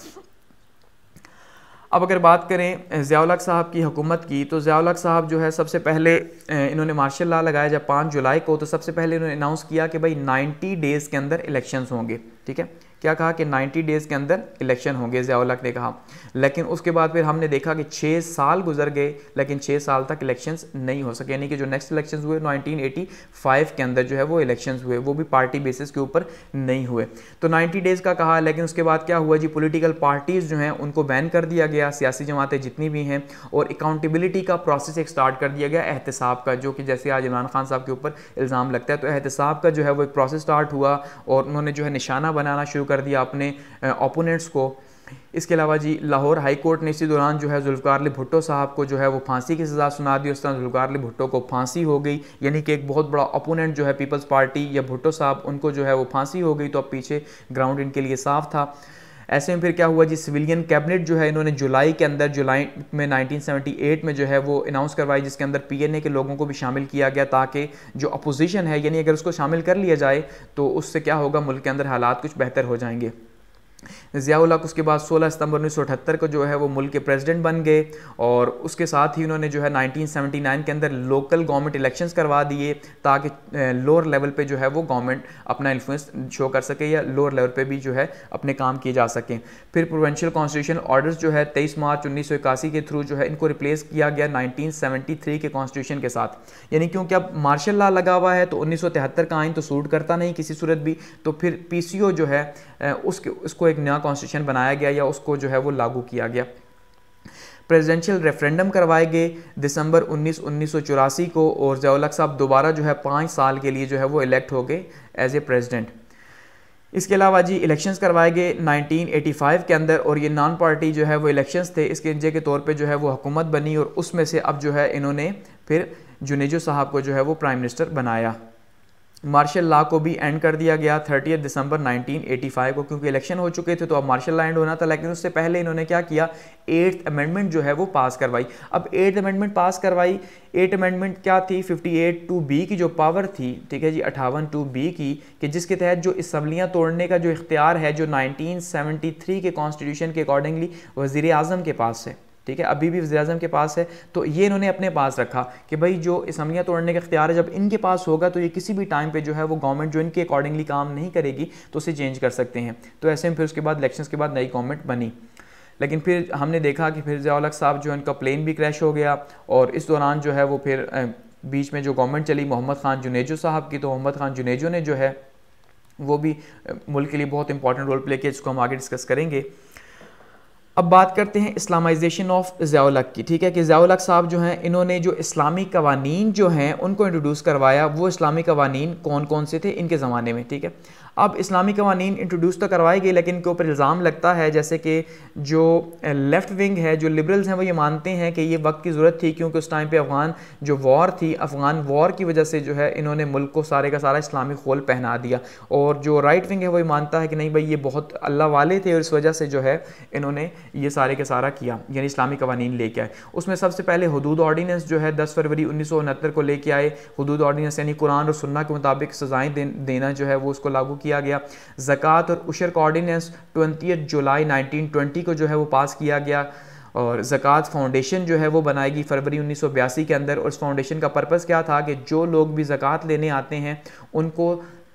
अब अगर बात करें ज़ियालक साहब की हुकूमत की तो ज़ियालक साहब जो है सबसे पहले इन्होंने मार्शल ला लगाया जब पाँच जुलाई को तो सबसे पहले इन्होंने अनाउंस किया कि भाई 90 डेज़ के अंदर इलेक्शंस होंगे ठीक है क्या कहा कि 90 डेज़ के अंदर इलेक्शन होंगे जियाउलक ने कहा लेकिन उसके बाद फिर हमने देखा कि छः साल गुजर गए लेकिन छः साल तक इलेक्शंस नहीं हो सके यानी कि जो नेक्स्ट इलेक्शंस हुए 1985 के अंदर जो है वो इलेक्शंस हुए वो भी पार्टी बेसिस के ऊपर नहीं हुए तो नाइन्टी डेज़ का कहा लेकिन उसके बाद क्या हुआ जी पोलिटिकल पार्टीज़ जो हैं उनको बैन कर दिया गया सियासी जमातें जितनी भी हैं और अकाउंटेबिलिटी का प्रोसेस एक स्टार्ट कर दिया गया एहतसाब का जो कि जैसे आज इमरान खान साहब के ऊपर इल्ज़ाम लगता है तो एहतसाब का जो है वो एक प्रोसेस स्टार्ट हुआ और उन्होंने जो है निशाना बनाना शुरू रिव्यू कर दिया अपने ओपोनेंट्स को इसके अलावा जी लाहौर हाई कोर्ट ने इसी दौरान जो है अली भुट्टो साहब को जो है वो फांसी की सज़ा सुना दी उस तरह अली भुट्टो को फांसी हो गई यानी कि एक बहुत बड़ा अपोनेंट जो है पीपल्स पार्टी या भुट्टो साहब उनको जो है वो फांसी हो गई तो अब पीछे ग्राउंड इनके लिए साफ था ऐसे में फिर क्या हुआ जी सिविलियन कैबिनेट जो है इन्होंने जुलाई के अंदर जुलाई में 1978 में जो है वो अनाउंस करवाई जिसके अंदर पीएनए के लोगों को भी शामिल किया गया ताकि जो अपोजिशन है यानी अगर उसको शामिल कर लिया जाए तो उससे क्या होगा मुल्क के अंदर हालात कुछ बेहतर हो जाएंगे ज़ियाउल हक उसके बाद 16 सितंबर उन्नीस को जो है वो मुल्क के प्रेसिडेंट बन गए और उसके साथ ही उन्होंने जो है 1979 के अंदर लोकल गवर्नमेंट इलेक्शंस करवा दिए ताकि लोअर लेवल पे जो है वो गवर्नमेंट अपना इन्फ्लुएंस शो कर सके या लोअर लेवल पे भी जो है अपने काम किए जा सकें फिर प्रोवेंशियल कॉन्स्टिट्यूशन ऑर्डर्स जो है तेईस मार्च उन्नीस के थ्रू जो है इनको रिप्लेस किया गया नाइनटीन के कॉन्स्टिट्यूशन के साथ यानी क्योंकि अब मार्शल लॉ लगा हुआ है तो उन्नीस का आइन तो सूट करता नहीं किसी सूरत भी तो फिर पी जो है उसके उसको एक नया कॉन्स्टिट्यूशन बनाया गया या उसको जो है वो लागू किया गया प्रेसिडेंशियल रेफरेंडम करवाए गए दिसंबर उन्नीस उन्नीस को और जयालक साहब दोबारा जो है पाँच साल के लिए जो है वो इलेक्ट हो गए एज ए प्रेजिडेंट इसके अलावा जी इलेक्शंस करवाए गए 1985 के अंदर और ये नॉन पार्टी जो है वो इलेक्शंस थे इसके नतीजे के तौर पे जो है वो हुकूमत बनी और उसमें से अब जो है इन्होंने फिर जुनेजो साहब को जो है वो प्राइम मिनिस्टर बनाया मार्शल लॉ को भी एंड कर दिया गया थर्टी दिसंबर 1985 को क्योंकि इलेक्शन हो चुके थे तो अब मार्शल लॉ एंड होना था लेकिन उससे पहले इन्होंने क्या किया एट्थ अमेंडमेंट जो है वो पास करवाई अब एट्थ अमेंडमेंट पास करवाई एट अमेंडमेंट क्या थी 58 टू बी की जो पावर थी ठीक है जी अठावन टू बी की कि जिसके तहत जो इसम्बलियाँ तोड़ने का जो इख्तियार है जो नाइनटीन के कॉन्स्टिट्यूशन के अकॉर्डिंगली वजीर अजम के पास है ठीक है अभी भी वजी अजम के पास है तो ये इन्होंने अपने पास रखा कि भाई जो इसमिया तोड़ने का अख्तियार है जब इनके पास होगा तो ये किसी भी टाइम पर जो है वो गवर्नमेंट जो इनके अकॉर्डिंगली काम नहीं करेगी तो उसे चेंज कर सकते हैं तो ऐसे में फिर उसके बाद इलेक्शन के बाद नई गवर्नमेंट बनी लेकिन फिर हमने देखा कि फिर जयालक साहब जो है उनका प्लेन भी क्रैश हो गया और इस दौरान जो है वो फिर बीच में जो गवर्नमेंट चली मोहम्मद खान जुनेजो साहब की तो मोहम्मद खान जुनेजो ने जो है वो भी मुल्क के लिए बहुत इंपॉर्टेंट रोल प्ले किया जिसको हम आगे डिस्कस करेंगे अब बात करते हैं इस्लामाइजेशन ऑफ ज़ियालक की ठीक है कि ज़ियालक साहब जो हैं इन्होंने जो इस्लामी कवानीन जो हैं उनको इंट्रोड्यूस करवाया वो इस्लामी कवानीन कौन कौन से थे इनके ज़माने में ठीक है अब इस्लामी कवानीन इंट्रोड्यूस तो करवाए गए लेकिन इनके ऊपर इल्ज़ाम लगता है जैसे कि जो लेफ़्ट विंग है जो लिबरल्स हैं वो ये मानते हैं कि ये वक्त की ज़रूरत थी क्योंकि उस टाइम पर अफ़गान जो वॉर थी अफ़गान वॉर की वजह से जो है इन्होंने मुल्क को सारे का सारा इस्लामी खोल पहना दिया और जो राइट विंग है वो ये मानता है कि नहीं भाई ये बहुत अल्लाह वाले थे और इस वजह से जो है इन्होंने ये सारे का सारा किया यानी इस्लामी कवानीन लेके आए उसमें सबसे पहले हदूद ऑर्डीनेंस जो है दस फरवरी उन्नीस को लेके आए हदूद ऑर्डीनेंस यानी कुरान और सुन्ना के मुताबिक सज़ाएँ देना जो है वो उसको लागू किया गया जक़ात और उशर का ऑर्डीनेंस ट्वेंटी जुलाई 1920 को जो है वो पास किया गया और ज़क़़त फाउंडेशन जो है वो बनाएगी फरवरी उन्नीस के अंदर और उस फाउंडेशन का पर्पज़ क्या था कि जो लोग भी ज़क़़त लेने आते हैं उनको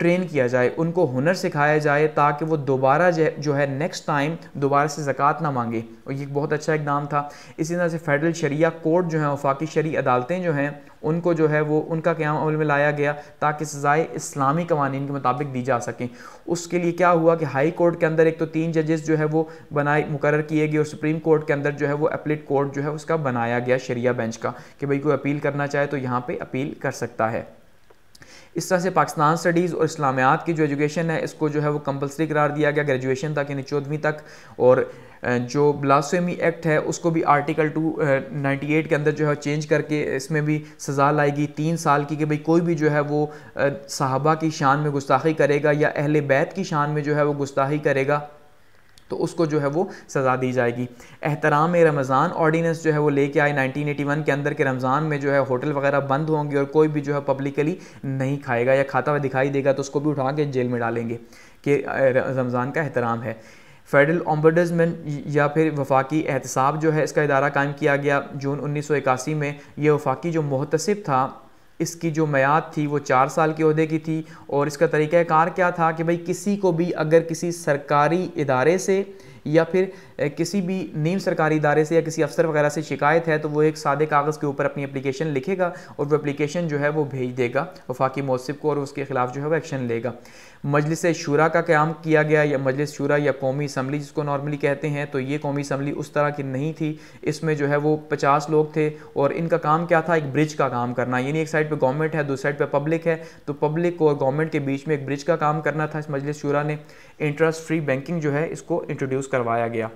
ट्रेन किया जाए उनको हुनर सिखाया जाए ताकि वो दोबारा जो है नेक्स्ट टाइम दोबारा से ज़क़़त ना मांगे और ये बहुत अच्छा इकदाम था इसी तरह से फेडरल शरिया कोर्ट जो है वफाकी शरी अदालतें जो हैं उनको जो है वो उनका क्या अमल में लाया गया ताकि सज़ाए इस्लामी कवानीन के मुताबिक दी जा सकें उसके लिए क्या हुआ कि हाई कोर्ट के अंदर एक तो तीन जजेस जो है वो बनाए मुकर किए गए और सुप्रीम कोर्ट के अंदर जो है वो अपलेट कोर्ट जो है उसका बनाया गया शरिया बेंच का कि भाई कोई अपील करना चाहे तो यहाँ पर अपील कर सकता है इस तरह से पाकिस्तान स्टडीज़ और इस्लामियात की जो एजुकेशन है इसको जो है वो कंपलसरी करार दिया गया ग्रेजुएशन तक यानी चौदहवीं तक और जो ब्लासमी एक्ट है उसको भी आर्टिकल टू नाइन्टी एट के अंदर जो है चेंज करके इसमें भी सज़ा लाएगी तीन साल की कि भाई कोई भी जो है वो साहबा की शान में गुस्ताखी करेगा या अहल बैत की शान में जो है वो गुस्ताखी करेगा तो उसको जो है वो सज़ा दी जाएगी एहतराम रमज़ान ऑर्डीनेंस जो है वो लेके आए 1981 के अंदर के रमज़ान में जो है होटल वगैरह बंद होंगे और कोई भी जो है पब्लिकली नहीं खाएगा या खाता हुआ दिखाई देगा तो उसको भी उठा के जेल में डालेंगे कि रमज़ान का एहतराम है फेडरल ऑम्बडसमैन या फिर वफाकी एहतसाब जो है इसका इदारा कायम किया गया जून इक्यासी में ये वफाकी जो मुहतसब था इसकी जो मैद थी वो चार साल के अहदे की थी और इसका तरीक़ाकार क्या था कि भाई किसी को भी अगर किसी सरकारी इदारे से या फिर किसी भी नीम सरकारी इदारे से या किसी अफसर वगैरह से शिकायत है तो वो एक सादे कागज़ के ऊपर अपनी एप्लीकेशन लिखेगा और वो एप्लीकेशन जो है वो भेज देगा वफाकी मौसब को और उसके खिलाफ जो है वो एक्शन लेगा मजलिस शुरा का क्याम किया गया या मजलिस शुरा या कौमी इसम्बली जिसको नॉर्मली कहते हैं तो ये कौमी इसम्बली उस तरह की नहीं थी इसमें जो है वो पचास लोग थे और इनका काम क्या था एक ब्रिज का काम करना यानी एक साइड पर गवर्नमेंट है दूसरी साइड पर पब्लिक है तो पब्लिक और गवर्नमेंट के बीच में एक ब्रिज का काम करना था इस मजलिस शुरा ने इंटरेस्ट फ्री बैंकिंग जो है इसको इंट्रोड्यूस करवाया गया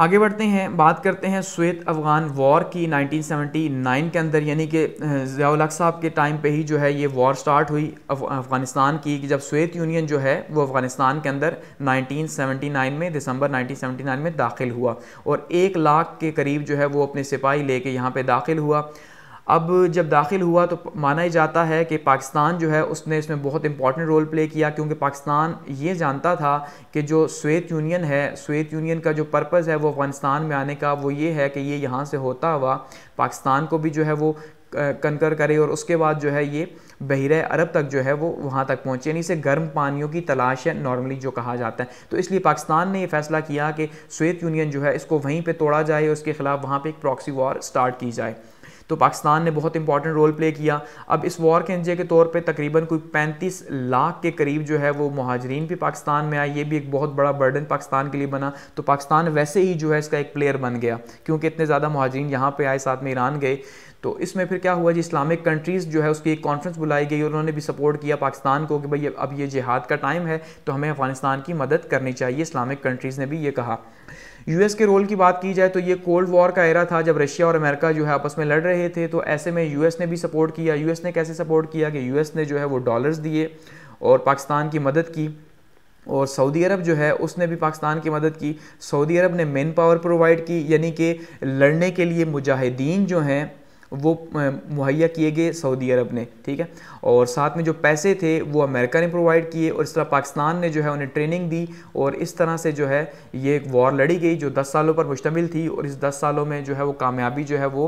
आगे बढ़ते हैं बात करते हैं श्वेत अफगान वॉर की 1979 के अंदर यानी कि जियाउलक साहब के टाइम पे ही जो है ये वॉर स्टार्ट हुई अफ़गानिस्तान की कि जब श्वेत यूनियन जो है वो अफ़गानिस्तान के अंदर 1979 में दिसंबर 1979 में दाखिल हुआ और एक लाख के करीब जो है वो अपने सिपाही लेके यहाँ पे दाखिल हुआ अब जब दाखिल हुआ तो माना ही जाता है कि पाकिस्तान जो है उसने इसमें बहुत इंपॉर्टेंट रोल प्ले किया क्योंकि पाकिस्तान ये जानता था कि जो स्वेत यूनियन है स्वेत यूनियन का जो पर्पज़ है वो अफगानिस्तान में आने का वो ये है कि ये यहाँ से होता हुआ पाकिस्तान को भी जो है वो कनकर करे और उसके बाद जो है ये बहर अरब तक जो है वो वहाँ तक पहुँचे यानी इसे गर्म पानियों की तलाश है नॉर्मली जो कहा जाता है तो इसलिए पाकिस्तान ने ये फैसला किया कि स्वेत यूनियन जो है इसको वहीं पर तोड़ा जाए उसके खिलाफ वहाँ पर एक प्रॉक्सी वॉर स्टार्ट की जाए तो पाकिस्तान ने बहुत इंपॉर्टेंट रोल प्ले किया अब इस वॉर के एनजे के तौर पर तकरीबन कोई पैंतीस लाख के करीब जो है वो महाजरीन भी पाकिस्तान में आए ये भी एक बहुत बड़ा बर्डन पाकिस्तान के लिए बना तो पाकिस्तान वैसे ही जो है इसका एक प्लेयर बन गया क्योंकि इतने ज़्यादा महाजरीन यहाँ पर आए साथ में ईरान गए तो इसमें फिर क्या हुआ जी इस्लामिक कंट्रीज़ जो है उसकी एक कॉन्फ्रेंस बुलाई गई और उन्होंने भी सपोर्ट किया पाकिस्तान को कि भाई अब ये जिहाद का टाइम है तो हमें अफगानिस्तान की मदद करनी चाहिए इस्लामिक कंट्रीज़ ने भी ये कहा यूएस के रोल की बात की जाए तो ये कोल्ड वॉर का एरा था जब रशिया और अमेरिका जो है आपस में लड़ रहे थे तो ऐसे में यूएस ने भी सपोर्ट किया यूएस ने कैसे सपोर्ट किया कि यूएस ने जो है वो डॉलर्स दिए और पाकिस्तान की मदद की और सऊदी अरब जो है उसने भी पाकिस्तान की मदद की सऊदी अरब ने मेन पावर प्रोवाइड की यानी कि लड़ने के लिए मुजाहिदीन जो हैं वो मुहैया किए गए सऊदी अरब ने ठीक है और साथ में जो पैसे थे वो अमेरिका ने प्रोवाइड किए और इस तरह पाकिस्तान ने जो है उन्हें ट्रेनिंग दी और इस तरह से जो है ये एक वॉर लड़ी गई जो दस सालों पर मुश्तमिल थी और इस दस सालों में जो है वो कामयाबी जो है वो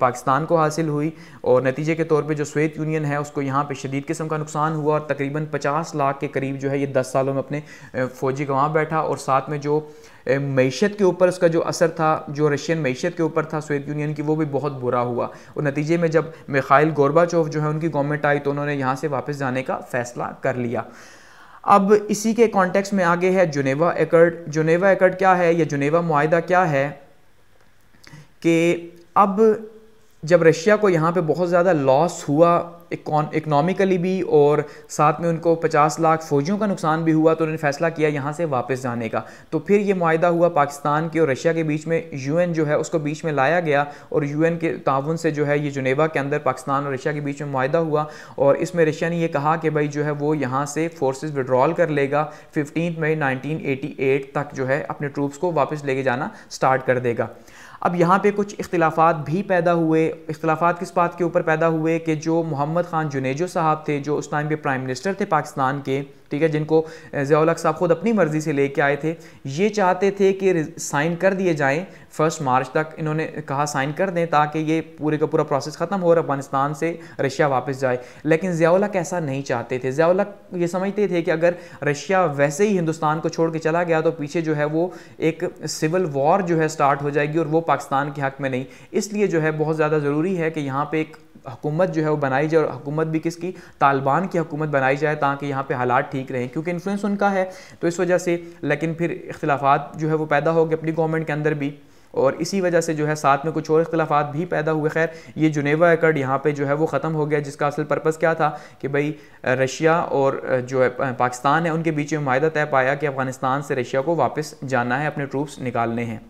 पाकिस्तान को हासिल हुई और नतीजे के तौर पर जो स्वेत यूनियन है उसको यहाँ पर शदीद किस्म का नुकसान हुआ और तकरीबन पचास लाख के करीब जो है ये दस सालों में अपने फौजी गवाह बैठा और साथ में जो मीशत के ऊपर उसका जो असर था जो रशियन मीशत के ऊपर था सोवियत यूनियन की वो भी बहुत बुरा हुआ और नतीजे में जब मिखाइल गोरबाचोव जो है उनकी गवर्नमेंट आई तो उन्होंने यहाँ से वापस जाने का फैसला कर लिया अब इसी के कॉन्टेक्स्ट में आगे है जुनेवा एकर्ड जुनेवा एकर्ड क्या है या जुनेवा माहिदा क्या है कि अब जब रशिया को यहाँ पे बहुत ज़्यादा लॉस हुआ इकोनॉमिकली भी और साथ में उनको 50 लाख फ़ौजियों का नुकसान भी हुआ तो उन्होंने फैसला किया यहाँ से वापस जाने का तो फिर ये माहा हुआ पाकिस्तान के और रशिया के बीच में यूएन जो है उसको बीच में लाया गया और यूएन के ताउन से जो है ये जुनेवा के अंदर पाकिस्तान और रशिया के बीच में माहा हुआ और इसमें रशिया ने यह कहा कि भाई जो है वो यहाँ से फोर्सेज विड्रॉल कर लेगा फिफ्टीन मई नाइनटीन तक जो है अपने ट्रूप्स को वापस लेके जाना स्टार्ट कर देगा अब यहाँ पे कुछ इख्तलाफात भी पैदा हुए इख्तलाफात किस बात के ऊपर पैदा हुए कि जो मोहम्मद ख़ान जुनेजो साहब थे जो उस टाइम पे प्राइम मिनिस्टर थे पाकिस्तान के ठीक है जिनको ज़ियालक साहब खुद अपनी मर्ज़ी से लेके आए थे ये चाहते थे कि साइन कर दिए जाएँ फर्स्ट मार्च तक इन्होंने कहा साइन कर दें ताकि ये पूरे का पूरा प्रोसेस ख़त्म हो और अफगानिस्तान से रशिया वापस जाए लेकिन ज़ियालक ऐसा नहीं चाहते थे ज़ियालक ये समझते थे कि अगर रशिया वैसे ही हिंदुस्तान को छोड़ के चला गया तो पीछे जो है वो एक सिविल वॉर जो है स्टार्ट हो जाएगी और वो पाकिस्तान के हक में नहीं इसलिए जो है बहुत ज़्यादा ज़रूरी है कि यहाँ पर एक हुकूमत जो है वो बनाई जाए और हुकूमत भी किसकी तालिबान की हुकूमत बनाई जाए ताकि यहाँ पे हालात ठीक रहें क्योंकि इन्फ्लुएंस उनका है तो इस वजह से लेकिन फिर इख्तलाफात जो है वो पैदा हो गए अपनी गवर्नमेंट के अंदर भी और इसी वजह से जो है साथ में कुछ और इख्तलाफात भी पैदा हुए खैर ये जुनेवा एकर्ड यहाँ पे जो है वो ख़त्म हो गया जिसका असल पर्पज़ क्या था कि भाई रशिया और जो है पाकिस्तान है उनके बीच में माहा तय पाया कि अफ़गानिस्तान से रशिया को वापस जाना है अपने ट्रूप्स निकालने हैं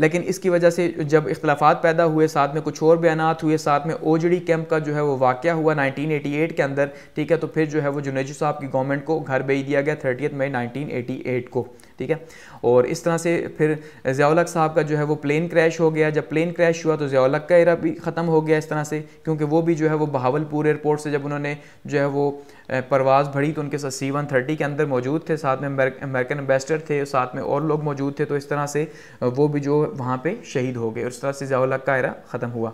लेकिन इसकी वजह से जब इख्तलाफात पैदा हुए साथ में कुछ और बयान हुए साथ में ओजडी कैंप का जो है वो वाक़ हुआ 1988 के अंदर ठीक है तो फिर जो है वो जुनेजू साहब की गवर्नमेंट को घर भेज दिया गया थर्टीथ मई 1988 को ठीक है और इस तरह से फिर ज़ियालक साहब का जो है वो प्लेन क्रैश हो गया जब प्लेन क्रैश हुआ तो ज़ियालक का एरा भी ख़त्म हो गया इस तरह से क्योंकि वो भी जो है वो बहावलपुर एयरपोर्ट से जब उन्होंने जो है वो परवाज़ भरी तो उनके साथ सी वन थर्टी के अंदर मौजूद थे साथ में अमेरिकन एम्बेसडर थे साथ में और लोग मौजूद थे तो इस तरह से वो भी जो वहाँ पर शहीद हो गए और इस तरह से ज़ियालक का एरा ख़त्म हुआ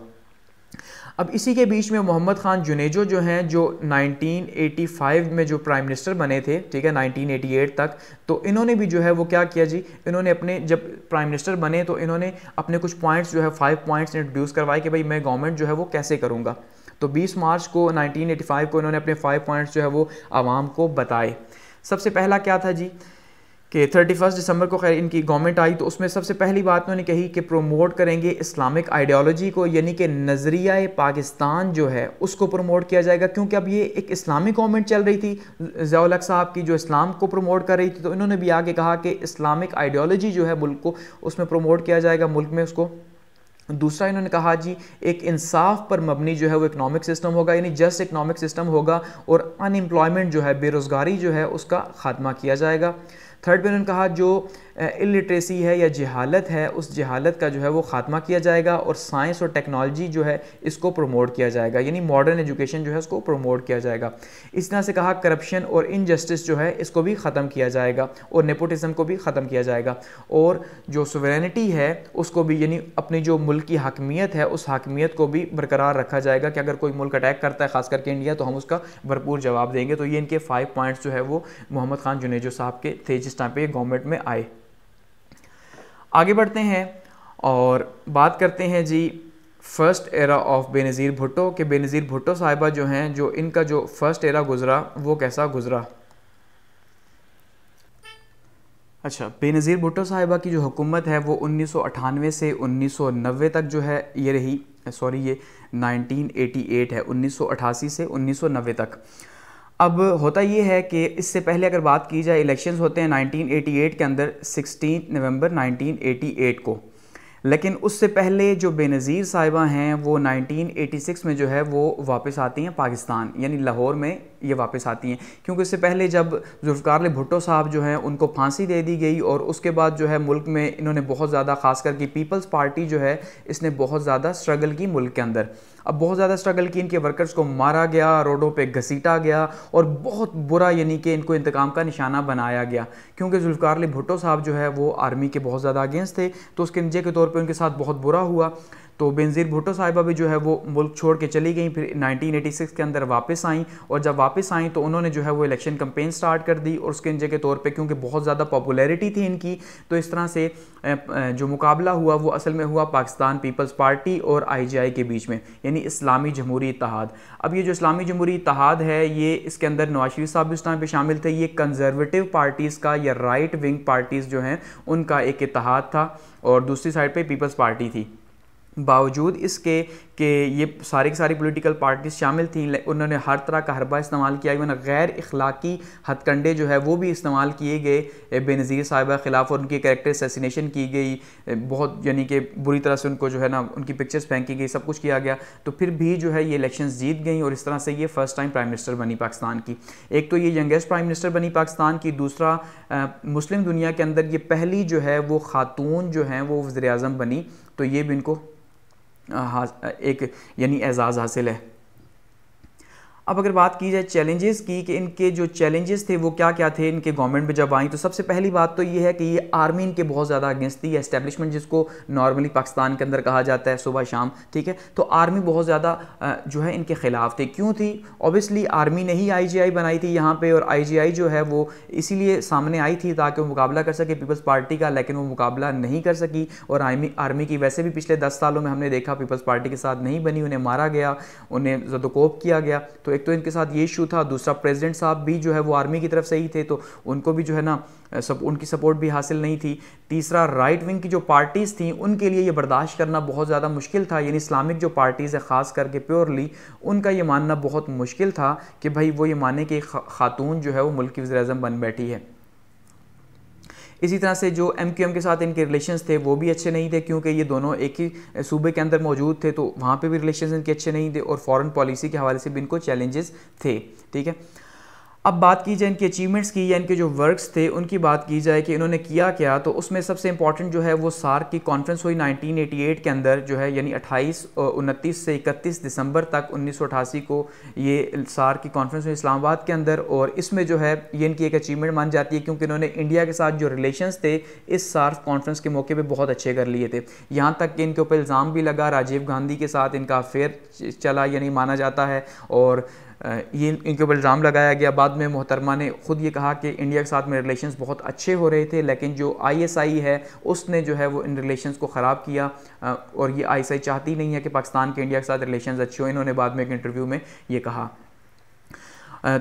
अब इसी के बीच में मोहम्मद ख़ान जुनेजो जो हैं जो 1985 में जो प्राइम मिनिस्टर बने थे ठीक है 1988 तक तो इन्होंने भी जो है वो क्या किया जी इन्होंने अपने जब प्राइम मिनिस्टर बने तो इन्होंने अपने कुछ पॉइंट्स जो है फाइव पॉइंट्स इंट्रोड्यूस करवाए कि भाई मैं गवर्नमेंट जो है वो कैसे करूँगा तो बीस मार्च को नाइनटीन को इन्होंने अपने फाइव पॉइंट्स जो है वो आवाम को बताए सबसे पहला क्या था जी कि थर्टी फर्स्ट दिसंबर को खैर इनकी गवर्नमेंट आई तो उसमें सबसे पहली बात तो उन्होंने कही कि प्रमोट करेंगे इस्लामिक आइडियोलॉजी को यानी कि नज़रिया पाकिस्तान जो है उसको प्रमोट किया जाएगा क्योंकि अब ये एक इस्लामिक गवर्नमेंट चल रही थी जयालक साहब की जो इस्लाम को प्रमोट कर रही थी तो इन्होंने भी आगे कहा कि इस्लामिक आइडियोलॉजी जो है मुल्क को उसमें प्रमोट किया जाएगा मुल्क में उसको दूसरा इन्होंने कहा जी एक इंसाफ पर मबनी जो है वो इकनॉमिक सिस्टम होगा यानी जस्ट इकनॉमिक सिस्टम होगा और अनएम्प्लॉयमेंट जो है बेरोज़गारी जो है उसका खात्मा किया जाएगा थर्ड पे उन्होंने कहा जो इलिटरेसी है या जहालत है उस जहालत का जो है वो ख़ात्मा किया जाएगा और साइंस और टेक्नोलॉजी जो है इसको प्रमोट किया जाएगा यानी मॉडर्न एजुकेशन जो है उसको प्रमोट किया जाएगा इस तरह से कहा करप्शन और इनजस्टिस जो है इसको भी ख़त्म किया जाएगा और नेपोटिज़म को भी ख़त्म किया जाएगा और जो सवेनिटी है उसको भी यानी अपनी जो मुल्क की हकमियत है उस हाकमियत को भी बरकरार रखा जाएगा कि अगर कोई मुल्क अटैक करता है ख़ास करके इंडिया तो हम उसका भरपूर जवाब देंगे तो ये इनके फाइव पॉइंट्स जो है वो मोहम्मद खान जुनेजो साहब के थे जिस टाइम पे गवर्नमेंट में आए आगे बढ़ते हैं और बात करते हैं जी first era of Benazir Bhutto के बेनज़ीर भुट्टो साहिबा जो हैं जो इनका जो फर्स्ट एरा गुज़रा वो कैसा गुज़रा अच्छा बेनज़ीर भुट्टो साहिबा की जो हुकूमत है वो अठानवे से 1990 तक जो है ये रही सॉरी ये 1988 है 1988 से 1990 तक अब होता ये है कि इससे पहले अगर बात की जाए इलेक्शंस होते हैं 1988 के अंदर 16 नवंबर 1988 को लेकिन उससे पहले जो बेनज़ीर साहिबा हैं वो 1986 में जो है वो वापस आती हैं पाकिस्तान यानी लाहौर में ये वापस आती हैं क्योंकि इससे पहले जब जुल्फ़ार भुट्टो साहब जो हैं उनको फांसी दे दी गई और उसके बाद जो है मुल्क में इन्होंने बहुत ज़्यादा खास करके पीपल्स पार्टी जो है इसने बहुत ज़्यादा स्ट्रगल की मुल्क के अंदर अब बहुत ज़्यादा स्ट्रगल की इनके वर्कर्स को मारा गया रोडों पर घसीटा गया और बहुत बुरा यानी कि इनको इंतकाम का निशाना बनाया गया क्योंकि जुल्फ़ार अली भुट्टो साहब जो है वो आर्मी के बहुत ज़्यादा अगेंस्ट थे तो उसके निजे के तौर पर उनके साथ बहुत बुरा हुआ तो बेनज़ीर भुटो साहिबा भी जो है वो मुल्क छोड़ के चली गई फिर 1986 के अंदर वापस आई और जब वापस आई तो उन्होंने जो है वो इलेक्शन कंपेन स्टार्ट कर दी और उसके जगह के तौर पे क्योंकि बहुत ज़्यादा पॉपुलैरिटी थी इनकी तो इस तरह से जो मुकाबला हुआ वो असल में हुआ पाकिस्तान पीपल्स पार्टी और आई के बीच में यानी इस्लामी जमहूरी इतिहाद अब ये जो इस्लामी जमहूरी इतिहाद है ये इसके अंदर नवाज शरीफ साहब उस टाइम पर शामिल थे ये कंजर्वेटिव पार्टीज़ का या राइट विंग पार्टीज़ जो हैं उनका एक इतिहाद था और दूसरी साइड पर पीपल्स पार्टी थी बावजूद इसके कि ये सारी की सारी पॉलिटिकल पार्टीज शामिल थी उन्होंने हर तरह का हरबा इस्तेमाल किया इवन गैर अखलाकी हथकंडे जो है वो भी इस्तेमाल किए गए बेनज़ीर साहिबा ख़िलाफ़ और उनकी करेक्टर असेसिनेशन की गई बहुत यानी कि बुरी तरह से उनको जो है ना उनकी पिक्चर्स फेंकी गई सब कुछ किया गया तो फिर भी जो है ये इलेक्शन जीत गई और इस तरह से ये फ़र्स्ट टाइम प्राइम मिनिस्टर बनी पाकिस्तान की एक तो ये यंगेस्ट प्राइम मिनिस्टर बनी पाकिस्तान की दूसरा आ, मुस्लिम दुनिया के अंदर ये पहली जो है वो खातून जो हैं वो वज़ी बनी तो ये भी इनको एक यानी एजाज़ हासिल है अब अगर बात की जाए चैलेंजेस की कि इनके जो चैलेंजेस थे वो क्या क्या थे इनके गवर्नमेंट में जब आई तो सबसे पहली बात तो ये है कि ये आर्मी इनके बहुत ज़्यादा अगेंस्ट थी एस्टेब्लिशमेंट जिसको नॉर्मली पाकिस्तान के अंदर कहा जाता है सुबह शाम ठीक है तो आर्मी बहुत ज़्यादा जो है इनके ख़िलाफ़ थे क्यों थी ऑब्वियसली आर्मी ने ही आई बनाई थी यहाँ पर और आई जो है वो इसीलिए सामने आई थी ताकि वो मुकाबला कर सके पीपल्स पार्टी का लेकिन वो मुकाबला नहीं कर सकी और आर्मी आर्मी की वैसे भी पिछले दस सालों में हमने देखा पीपल्स पार्टी के साथ नहीं बनी उन्हें मारा गया उन्हें जदोकोप किया गया तो एक तो इनके साथ ये इशू था दूसरा प्रेसिडेंट साहब भी जो है वो आर्मी की तरफ से ही थे तो उनको भी जो है ना सब उनकी सपोर्ट भी हासिल नहीं थी तीसरा राइट विंग की जो पार्टीज़ थी उनके लिए ये बर्दाश्त करना बहुत ज़्यादा मुश्किल था यानी इस्लामिक जो पार्टीज़ है ख़ास करके प्योरली उनका ये मानना बहुत मुश्किल था कि भाई वो ये माने कि खातून जो है वो मुल्क की वजरम बन बैठी है इसी तरह से जो एम के साथ इनके रिलेशन थे वो भी अच्छे नहीं थे क्योंकि ये दोनों एक ही सूबे के अंदर मौजूद थे तो वहाँ पर भी रिलेशन इनके अच्छे नहीं थे और फॉरन पॉलिसी के हवाले से भी इनको चैलेंजेस थे ठीक है अब बात की जाए इनके अचीवमेंट्स की या इनके जो वर्क्स थे उनकी बात की जाए कि इन्होंने किया क्या तो उसमें सबसे इंपॉर्टेंट जो है वो सार्क की कॉन्फ्रेंस हुई 1988 के अंदर जो है यानी 28 उनतीस से 31 दिसंबर तक उन्नीस को ये सार्क की कॉन्फ्रेंस हुई इस्लामाबाद के अंदर और इसमें जो है ये इनकी एक अचीवमेंट मान जाती है क्योंकि इन्होंने इंडिया के साथ जो रिलेशन थे इस सार्क कॉन्फ्रेंस के मौके पर बहुत अच्छे कर लिए थे यहाँ तक कि इनके ऊपर इल्ज़ाम भी लगा राजीव गांधी के साथ इनका अफेयर चला यानी माना जाता है और ये इनके ऊपर इल्ज़ाम लगाया गया बाद में मोहतरमा ने ख़ुद ये कहा कि इंडिया के साथ में रिलेशंस बहुत अच्छे हो रहे थे लेकिन जो आईएसआई है उसने जो है वो इन रिलेशंस को ख़राब किया और ये आईएसआई चाहती नहीं है कि पाकिस्तान के इंडिया के साथ रिलेशन अच्छे हो इन्होंने बाद में एक इंटरव्यू में ये कहा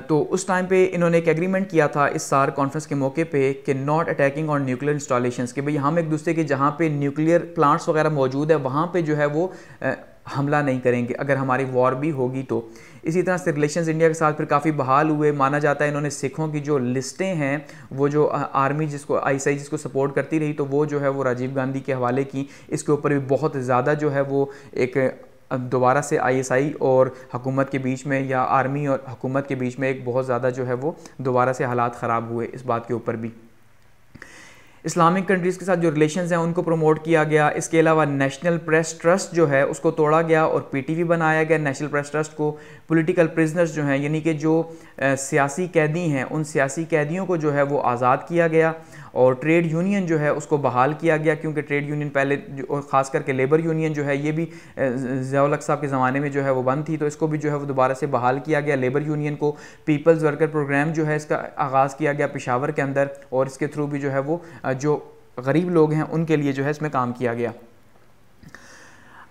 तो उस टाइम पे इन्होंने एक एग्रीमेंट किया था इस सार कॉन्फ्रेंस के मौके पे कि not attacking on nuclear installation के भाई हम एक दूसरे के जहाँ पे न्यूक्लियर प्लांट्स वगैरह मौजूद है वहाँ पे जो है वो हमला नहीं करेंगे अगर हमारी वॉर भी होगी तो इसी तरह से रिलेशन इंडिया के साथ फिर काफ़ी बहाल हुए माना जाता है इन्होंने सिखों की जो लिस्टें हैं वो जो आर्मी जिसको आईसीआई जिसको सपोर्ट करती रही तो वो जो है वो राजीव गांधी के हवाले की इसके ऊपर भी बहुत ज़्यादा जो है वो एक दोबारा से आईएसआई और हुकूमत के बीच में या आर्मी और हुकूमत के बीच में एक बहुत ज़्यादा जो है वो दोबारा से हालात ख़राब हुए इस बात के ऊपर भी इस्लामिक कंट्रीज़ के साथ जो रिलेशंस हैं उनको प्रमोट किया गया इसके अलावा नेशनल प्रेस ट्रस्ट जो है उसको तोड़ा गया और पीटीवी बनाया गया नेशनल प्रेस ट्रस्ट को पॉलिटिकल प्रिजनर्स जो हैं यानी कि जो सियासी कैदी हैं उन सियासी कैदियों को जो है वो आज़ाद किया गया और ट्रेड यूनियन जो है उसको बहाल किया गया क्योंकि ट्रेड यूनियन पहले ख़ास करके लेबर यूनियन जो है ये भी जियालक साहब के ज़माने में जो है वो बंद थी तो इसको भी जो है वो दोबारा से बहाल किया गया लेबर यूनियन को पीपल्स वर्कर प्रोग्राम जो है इसका आगाज़ किया गया पिशावर के अंदर और इसके थ्रू भी जो है वो जो गरीब लोग हैं उनके लिए जो है इसमें काम किया गया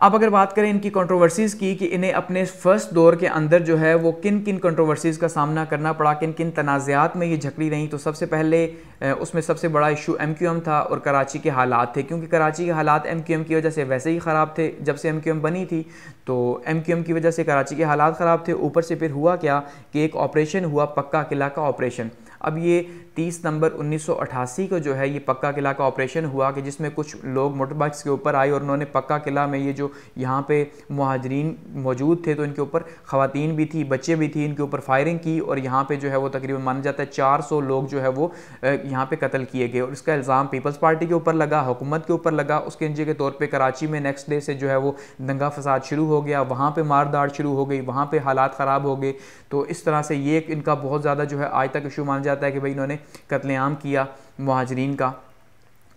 अब अगर बात करें इनकी कंट्रोवर्सीज़ की कि इन्हें अपने फर्स्ट दौर के अंदर जो है वो किन किन कंट्रोवर्सीज़ का सामना करना पड़ा किन किन तनाज़ात में ये झकड़ी रहीं तो सबसे पहले उसमें सबसे बड़ा इशू एम क्यू एम था और कराची के हालात थे क्योंकि कराची के हालात एम क्यू एम की वजह से वैसे ही ख़राब थे जब से एम क्यू एम बनी थी तो एम क्यू एम की वजह से कराची के हालात ख़राब थे ऊपर से फिर हुआ क्या कि एक ऑपरेशन हुआ पक्का किला का ऑपरेशन अब ये 30 नंबर 1988 को जो है ये पक्का किला का ऑपरेशन हुआ कि जिसमें कुछ लोग मोटरबाइक्स के ऊपर आए और उन्होंने पक्का किला में ये जो यहाँ पे महाजरीन मौजूद थे तो इनके ऊपर ख़वान भी थी बच्चे भी थी इनके ऊपर फायरिंग की और यहाँ पे जो है वो तकरीबन माना जाता है 400 लोग जो है वो यहाँ पे कत्ल किए गए और इसका इल्ज़ाम पीपल्स पार्टी के ऊपर लगा हुकूमत के ऊपर लगा उसके नतीजे के तौर पर कराची में नेक्स्ट डे से जो है वो दंगा फसाद शुरू हो गया वहाँ पर मारदाड़ शुरू हो गई वहाँ पर हालात ख़राब हो गए तो इस तरह से ये इनका बहुत ज़्यादा जो है आज तक इशू माना जाता है कि भाई इन्होंने कत्लेआम किया महाजरीन का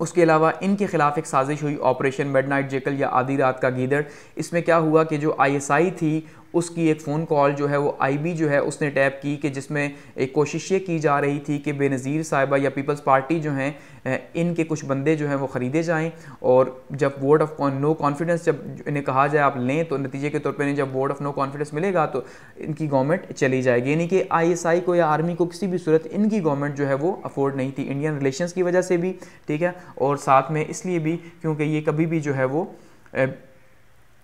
उसके अलावा इनके खिलाफ एक साजिश हुई ऑपरेशन मिड नाइट जेकल या आधी रात का गीदड़ इसमें क्या हुआ कि जो आईएसआई थी उसकी एक फ़ोन कॉल जो है वो आईबी जो है उसने टैप की कि जिसमें एक कोशिश ये की जा रही थी कि बेनज़ीर साहिबा या पीपल्स पार्टी जो हैं इनके कुछ बंदे जो हैं वो ख़रीदे जाएँ और जब वोट ऑफ नो कॉन्फिडेंस जब इन्हें कहा जाए आप लें तो नतीजे के तौर पर इन्हें जब वोट ऑफ नो कॉन्फिडेंस मिलेगा तो इनकी गवर्नमेंट चली जाएगी यानी कि आई को या आर्मी को किसी भी सूरत इनकी गवर्नमेंट जो है वो अफोर्ड नहीं थी इंडियन रिलेशन की वजह से भी ठीक है और साथ में इसलिए भी क्योंकि ये कभी भी जो है वो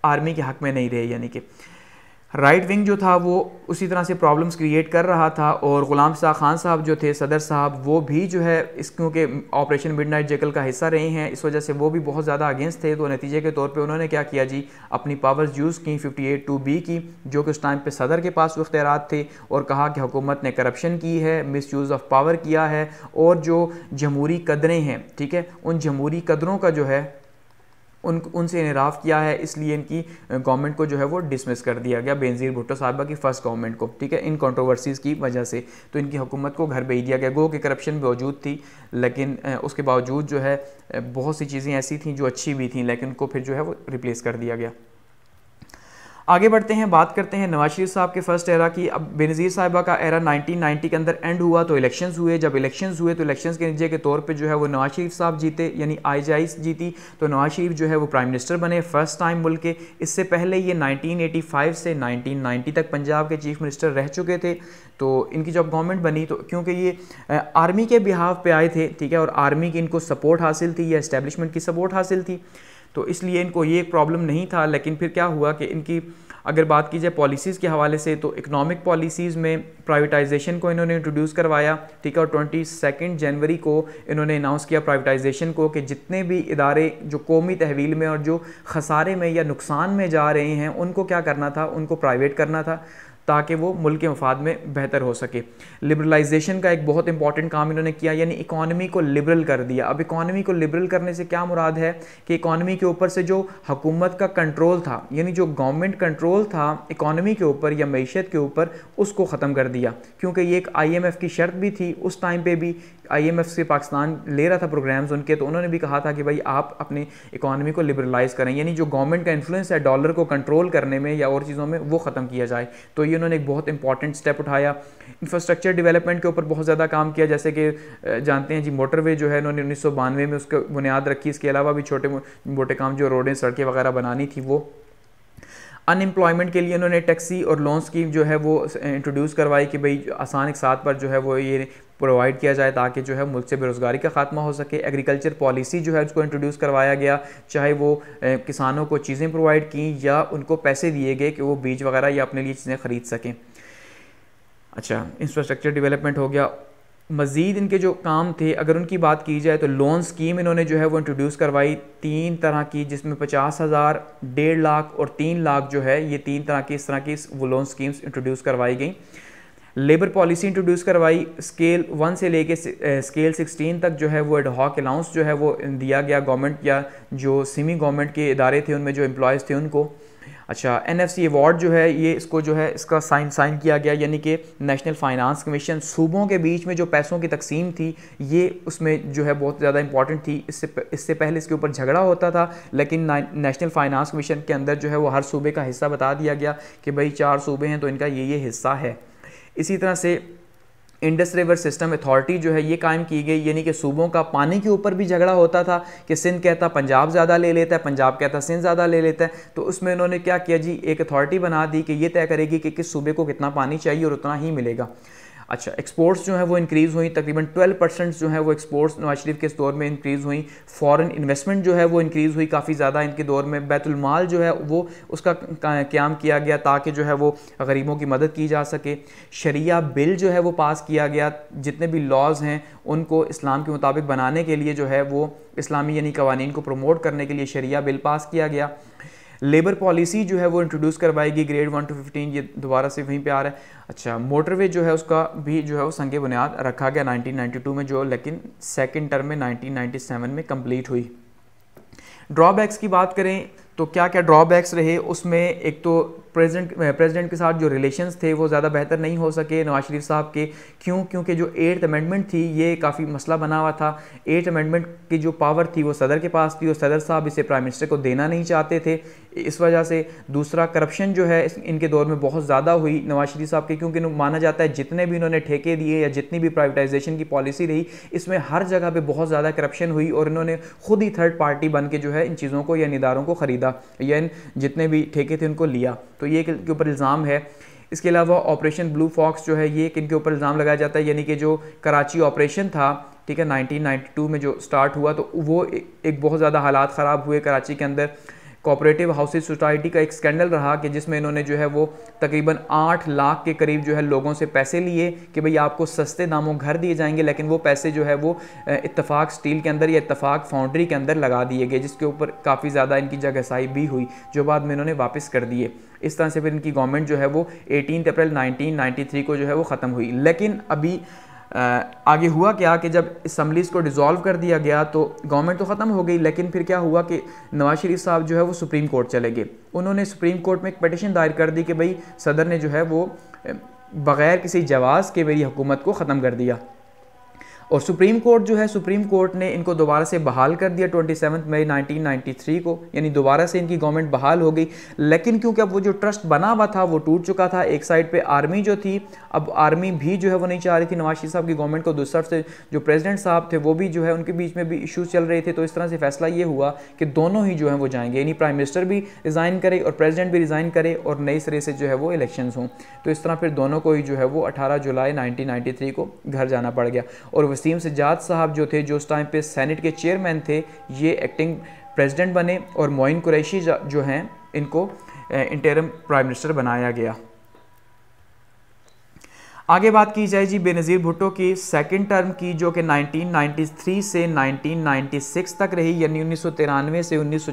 आर्मी के हक में नहीं रहे यानी कि राइट विंग जो था वो उसी तरह से प्रॉब्लम्स क्रिएट कर रहा था और ग़ुलाम शाह खान साहब जो थे सदर साहब वो भी जो है इस क्योंकि ऑपरेशन मिड नाइट जेकल का हिस्सा रहे हैं इस वजह से वो भी बहुत ज़्यादा अगेंस्ट थे तो नतीजे के तौर पे उन्होंने क्या किया जी अपनी पावर्स यूज़ की एट टू बी की जो कि उस टाइम पर सदर के पास अख्तियार थे और कहा कि हुकूमत ने करप्शन की है मिस यूज़ ऑफ पावर किया है और जो जमहूरी कदरें हैं ठीक है उन जमहूरी कदरों का जो है उन उनसे इनराफ़ किया है इसलिए इनकी गवर्नमेंट को जो है वो डिसमिस कर दिया गया बेनज़ीर भुट्टो साहबा की फर्स्ट गवर्नमेंट को ठीक है इन कंट्रोवर्सीज़ की वजह से तो इनकी हुकूमत को घर भेज दिया गया गो कि करप्शन मौजूद थी लेकिन उसके बावजूद जो है बहुत सी चीज़ें ऐसी थी जो अच्छी भी थी लेकिन उनको फिर जो है वो रिप्लेस कर दिया गया आगे बढ़ते हैं बात करते हैं नवाज शरीफ साहब के फर्स्ट एरा की अब बेनज़ीर साहबा का एरा 1990 के अंदर एंड हुआ तो इलेक्शंस हुए जब इलेक्शंस हुए तो इलेक्शंस के नतीजे के तौर पे जो है वो नवाज शरीफ साहब जीते यानी आई जीती तो नवाज शरीफ जो है वो प्राइम मिनिस्टर बने फर्स्ट टाइम मुल्क के इससे पहले ये फाइव से 1990 तक पंजाब के चीफ मिनिस्टर रह चुके थे तो इनकी जब गवर्नमेंट बनी तो क्योंकि ये आर्मी के बिहाव पे आए थे ठीक है और आर्मी की इनको सपोर्ट हासिल थी या इस्टेब्लिशमेंट की सपोर्ट हासिल थी तो इसलिए इनको ये प्रॉब्लम नहीं था लेकिन फिर क्या हुआ कि इनकी अगर बात की जाए पॉलिसीज़ के हवाले से तो इकोनॉमिक पॉलिसीज़ में प्राइवेटाइजेशन को इन्होंने इंट्रोड्यूस करवाया ठीक है और ट्वेंटी सेकेंड जनवरी को इन्होंने अनाउंस किया प्राइवेटाइजेशन को कि जितने भी इदारे जो कौमी तहवील में और जो खसारे में या नुकसान में जा रहे हैं उनको क्या करना था उनको प्राइवेट करना था ताकि वो मुल्क के मफाद में बेहतर हो सके लिबरलाइजेशन का एक बहुत इंपॉर्टेंट काम इन्होंने किया यानी इकॉनमी को लिबरल कर दिया अब इकॉनमी को लिबरल करने से क्या मुराद है कि इकॉनमी के ऊपर से जो हुकूमत का कंट्रोल था यानी जो गवर्नमेंट कंट्रोल था इकॉनमी के ऊपर या मीशत के ऊपर उसको ख़त्म कर दिया क्योंकि ये एक आई की शर्त भी थी उस टाइम पर भी आईएमएफ से पाकिस्तान ले रहा था प्रोग्राम्स उनके तो उन्होंने भी कहा था कि भाई आप अपने इकॉनमी को लिबरलाइज करें यानी जो गवर्नमेंट का इन्फ्लुएंस है डॉलर को कंट्रोल करने में या और चीज़ों में वो ख़त्म किया जाए तो ये उन्होंने एक बहुत इंपॉर्टेंट स्टेप उठाया इंफ्रास्ट्रक्चर डेवलपमेंट के ऊपर बहुत ज़्यादा काम किया जैसे कि जानते हैं जी मोटरवे जो है उन्होंने उन्नीस में उसके बुनियाद रखी इसके अलावा भी छोटे मोटे काम जो रोडें सड़कें वगैरह बनानी थी वो अनएम्प्लॉयमेंट के लिए उन्होंने टैक्सी और लोन स्कीम जो है वो इंट्रोड्यूस करवाई कि भाई आसान एक साथ पर जो है वो ये प्रोवाइड किया जाए ताकि जो है मुल्क से बेरोज़गारी का खात्मा हो सके एग्रीकल्चर पॉलिसी जो है उसको इंट्रोड्यूस करवाया गया चाहे वो किसानों को चीज़ें प्रोवाइड की या उनको पैसे दिए गए कि वो बीज वगैरह या अपने लिए चीज़ें ख़रीद सकें अच्छा इंफ्रास्ट्रक्चर डेवलपमेंट हो गया मज़ीद इनके जो काम थे अगर उनकी बात की जाए तो लोन स्कीम इन्होंने जो है वो इंट्रोड्यूस करवाई तीन तरह की जिसमें पचास हज़ार डेढ़ लाख और तीन लाख जो है ये तीन तरह की इस तरह की वो लोन स्कीम्स इंट्रोड्यूस करवाई गई लेबर पॉलिसी इंट्रोड्यूस करवाई स्केल वन से लेके स्केल सिक्सटीन तक जो है वो एडहॉक अलाउंस जो है वो दिया गया गवर्नमेंट या जो सेमी गवर्नमेंट के इदारे थे उनमें जो एम्प्लॉयज़ थे उनको अच्छा एन एफ सी अवार्ड जो है ये इसको जो है इसका साइन साइन किया गया यानी कि नेशनल फाइनेंस कमीशन सूबों के बीच में जो पैसों की तकसीम थी ये उसमें जो है बहुत ज़्यादा इंपॉर्टेंट थी इससे इससे पहले इसके ऊपर झगड़ा होता था लेकिन नेशनल फाइनेंस कमीशन के अंदर जो है वो हर सूबे का हिस्सा बता दिया गया कि भाई चार सूबे हैं तो इनका ये ये हिस्सा है इसी तरह से इंडस रिवर सिस्टम अथॉरिटी जो है ये कायम की गई यानी कि सूबों का पानी के ऊपर भी झगड़ा होता था कि सिंध कहता पंजाब ज़्यादा ले लेता है पंजाब कहता सिंध ज़्यादा ले लेता है तो उसमें इन्होंने क्या किया जी एक अथॉरिटी बना दी कि ये तय करेगी कि किस सूबे को कितना पानी चाहिए और उतना ही मिलेगा अच्छा एक्सपोर्ट्स जो है वो इंक्रीज़ हुई तकरीबन 12 परसेंट जो है वो एक्सपोर्ट्स नवाज शरीफ के दौर में इंक्रीज़ हुई फॉरेन इन्वेस्टमेंट जो है वो इंक्रीज़ हुई काफ़ी ज़्यादा इनके दौर में बैतुलमाल जो है वो उसका क्याम किया गया ताकि जो है वो गरीबों की मदद की जा सके शरिया बिल जो है वो पास किया गया जितने भी लॉज हैं उनको इस्लाम के मुताबिक बनाने के लिए जो है वो इस्लामी यानी कवानीन को प्रमोट करने के लिए शरिया बिल पास किया गया लेबर पॉलिसी जो है वो इंट्रोड्यूस करवाएगी ग्रेड वन टू फिफ्टीन ये दोबारा से वहीं पे आ रहा है अच्छा मोटरवे जो है उसका भी जो है वो संग बुनियाद रखा गया 1992 में जो लेकिन सेकेंड टर्म में 1997 में कंप्लीट हुई ड्रॉबैक्स की बात करें तो क्या क्या ड्रॉबैक्स रहे उसमें एक तो प्रेजिडेंट प्रेजिडेंट के साथ जो रिलेशंस थे वो ज़्यादा बेहतर नहीं हो सके नवाज शरीफ साहब के क्यों क्योंकि जो एट्थ अमेंडमेंट थी ये काफ़ी मसला बना हुआ था एट्थ अमेंडमेंट की जो पावर थी वो सदर के पास थी और सदर साहब इसे प्राइम मिनिस्टर को देना नहीं चाहते थे इस वजह से दूसरा करप्शन जो है इनके दौर में बहुत ज़्यादा हुई नवाज शरीफ साहब के क्योंकि माना जाता है जितने भी इन्होंने ठेके दिए या जितनी भी प्राइवेटाइजेशन की पॉलिसी रही इसमें हर जगह पर बहुत ज़्यादा करप्शन हुई और इन्होंने खुद ही थर्ड पार्टी बन के जो है इन चीज़ों को या निदारों को ख़रीदा या इन जितने भी ठेके थे उनको लिया तो तो ये के ऊपर इल्ज़ाम है इसके अलावा ऑपरेशन ब्लू फॉक्स जो है ये किन के ऊपर इल्ज़ाम लगाया जाता है यानी कि जो कराची ऑपरेशन था ठीक है 1992 में जो स्टार्ट हुआ तो वो एक बहुत ज़्यादा हालात ख़राब हुए कराची के अंदर कोऑपरेटिव हाउसेज सोसाइटी का एक स्कैंडल रहा कि जिसमें इन्होंने जो है वो तकरीबन आठ लाख के करीब जो है लोगों से पैसे लिए कि भाई आपको सस्ते दामों घर दिए जाएंगे लेकिन वो पैसे जो है वो इतफाक़ स्टील के अंदर या इतफाक़ फाउंड्री के अंदर लगा दिए गए जिसके ऊपर काफ़ी ज़्यादा इनकी जगहसाई भी हुई जो बाद में इन्होंने वापस कर दिए इस तरह से फिर इनकी गवर्नमेंट जो है वो एटीन अप्रैल नाइनटीन को जो है वो ख़त्म हुई लेकिन अभी आगे हुआ क्या कि जब इसम्बलीज़ को डिसॉल्व कर दिया गया तो गवर्नमेंट तो ख़त्म हो गई लेकिन फिर क्या हुआ कि नवाज शरीफ साहब जो है वो सुप्रीम कोर्ट चले गए उन्होंने सुप्रीम कोर्ट में एक पटिशन दायर कर दी कि भाई सदर ने जो है वो बग़ैर किसी जवाज़ के मेरी हुकूमत को ख़त्म कर दिया और सुप्रीम कोर्ट जो है सुप्रीम कोर्ट ने इनको दोबारा से बहाल कर दिया ट्वेंटी मई 1993 को यानी दोबारा से इनकी गवर्नमेंट बहाल हो गई लेकिन क्योंकि अब वो जो ट्रस्ट बना हुआ था वो टूट चुका था एक साइड पे आर्मी जो थी अब आर्मी भी जो है वो नहीं चाह रही थी नवाज शरीफ साहब की गवर्नमेंट को दूसरी से जो प्रेजिडेंट साहब थे वो भी जो है उनके बीच में भी इशूज़ चल रहे थे तो इस तरह से फैसला ये हुआ कि दोनों ही जो है वो जाएंगे यानी प्राइम मिनिस्टर भी रिज़ाइन करे और प्रेजिडेंट भी रिज़ाइन करे और नए सिरे से जो है वो इलेक्शन हों तो इस तरह फिर दोनों को ही जो है वो अठारह जुलाई नाइनटीन को घर जाना पड़ गया और वसीम सजाद साहब जो थे जो उस टाइम पे सेनेट के चेयरमैन थे ये एक्टिंग प्रेसिडेंट बने और मोइन कुरैशी जो हैं इनको इंटरम प्राइम मिनिस्टर बनाया गया आगे बात की जाए जी बेनज़ीर भुट्टो की सेकंड टर्म की जो कि 1993 से 1996 तक रही यानी उन्नीस से उन्नीस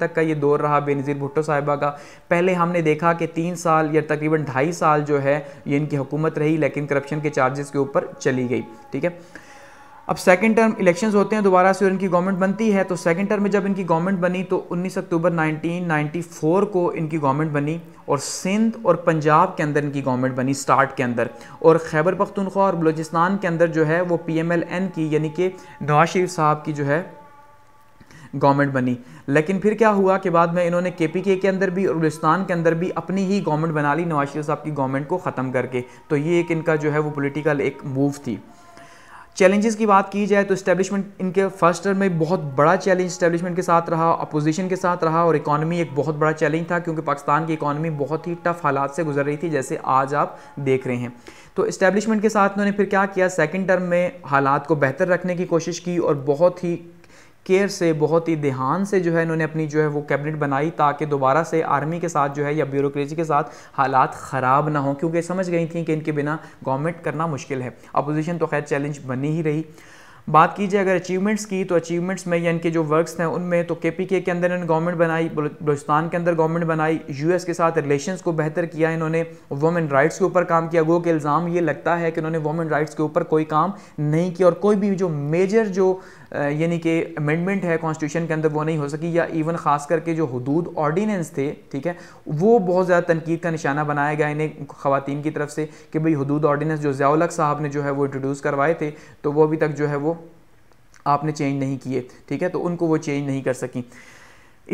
तक का ये दौर रहा बेनज़ीर भुट्टो साहिबा का पहले हमने देखा कि तीन साल या तकरीबन ढाई साल जो है ये इनकी हुकूमत रही लेकिन करप्शन के चार्जेस के ऊपर चली गई ठीक है अब सेकेंड टर्म इलेक्शंस होते हैं दोबारा से इनकी गवर्नमेंट बनती है तो सेकेंड टर्म में जब इनकी गवर्नमेंट बनी तो 19 अक्टूबर 1994 को इनकी गवर्नमेंट बनी और सिंध और पंजाब के अंदर इनकी गवर्नमेंट बनी स्टार्ट के अंदर और खैबर पख्तनख्वा और बलोचिस्तान के अंदर जो है वो एन की यानी कि नवाज शरीफ साहब की जो है गवर्नमेंट बनी लेकिन फिर क्या हुआ कि बाद में इन्होंने के पी के के अंदर भी और बलुस्तान के अंदर भी अपनी ही गवर्नमेंट बना ली नवाज शरीफ साहब की गवर्नमेंट को ख़त्म करके तो ये एक इनका जो है वो पोलिटिकल एक मूव थी चैलेंजेस की बात की जाए तो इस्टेब्लिशमेंट इनके फर्स्ट ईयर में बहुत बड़ा चैलेंज इस्टेब्लिशमेंट के साथ रहा अपोजिशन के साथ रहा और इकानमी एक बहुत बड़ा चैलेंज था क्योंकि पाकिस्तान की इकानमी बहुत ही टफ हालात से गुजर रही थी जैसे आज आप देख रहे हैं तो इस्टेब्लिशमेंट के साथ उन्होंने फिर क्या किया सेकेंड टर्म में हालात को बेहतर रखने की कोशिश की और बहुत ही केयर से बहुत ही ध्यान से जो है इन्होंने अपनी जो है वो कैबिनेट बनाई ताकि दोबारा से आर्मी के साथ जो है या ब्यूरोक्रेसी के साथ हालात ख़राब ना हों क्योंकि समझ गई थी कि इनके बिना गवर्नमेंट करना मुश्किल है अपोजिशन तो खैर चैलेंज बनी ही रही बात की जाए अगर अचीवमेंट्स की तो अचीवमेंट्स में या इनके जो वर्क्स हैं उनमें तो के पी के के अंदर इन्होंने गवर्नमेंट बनाई बलोचिस्तान के अंदर गवर्नमेंट बनाई यूएस के साथ रिलेशंस को बेहतर किया इन्होंने वुमेन राइट्स के ऊपर काम किया गो के इल्ज़ाम ये लगता है कि इन्होंने वुमेन राइट्स के ऊपर कोई काम नहीं किया और कोई भी जो मेजर जो यानी कि अमेंडमेंट है कॉन्स्टिट्यूशन के अंदर वो नहीं हो सकी या इवन ख़ास करके जो हदूद ऑर्डीनेंस थे ठीक है वो बहुत ज़्यादा तनकीद का निशाना बनाया गया इन्हें खुतिन की तरफ से कि भाई हदूद ऑर्डीनेंस जो ज़ियालक साहब ने जो है वो इंट्रोड्यूस करवाए थे तो वो अभी तक जो है वो आपने चेंज नहीं किए ठीक है तो उनको वो चेंज नहीं कर सकें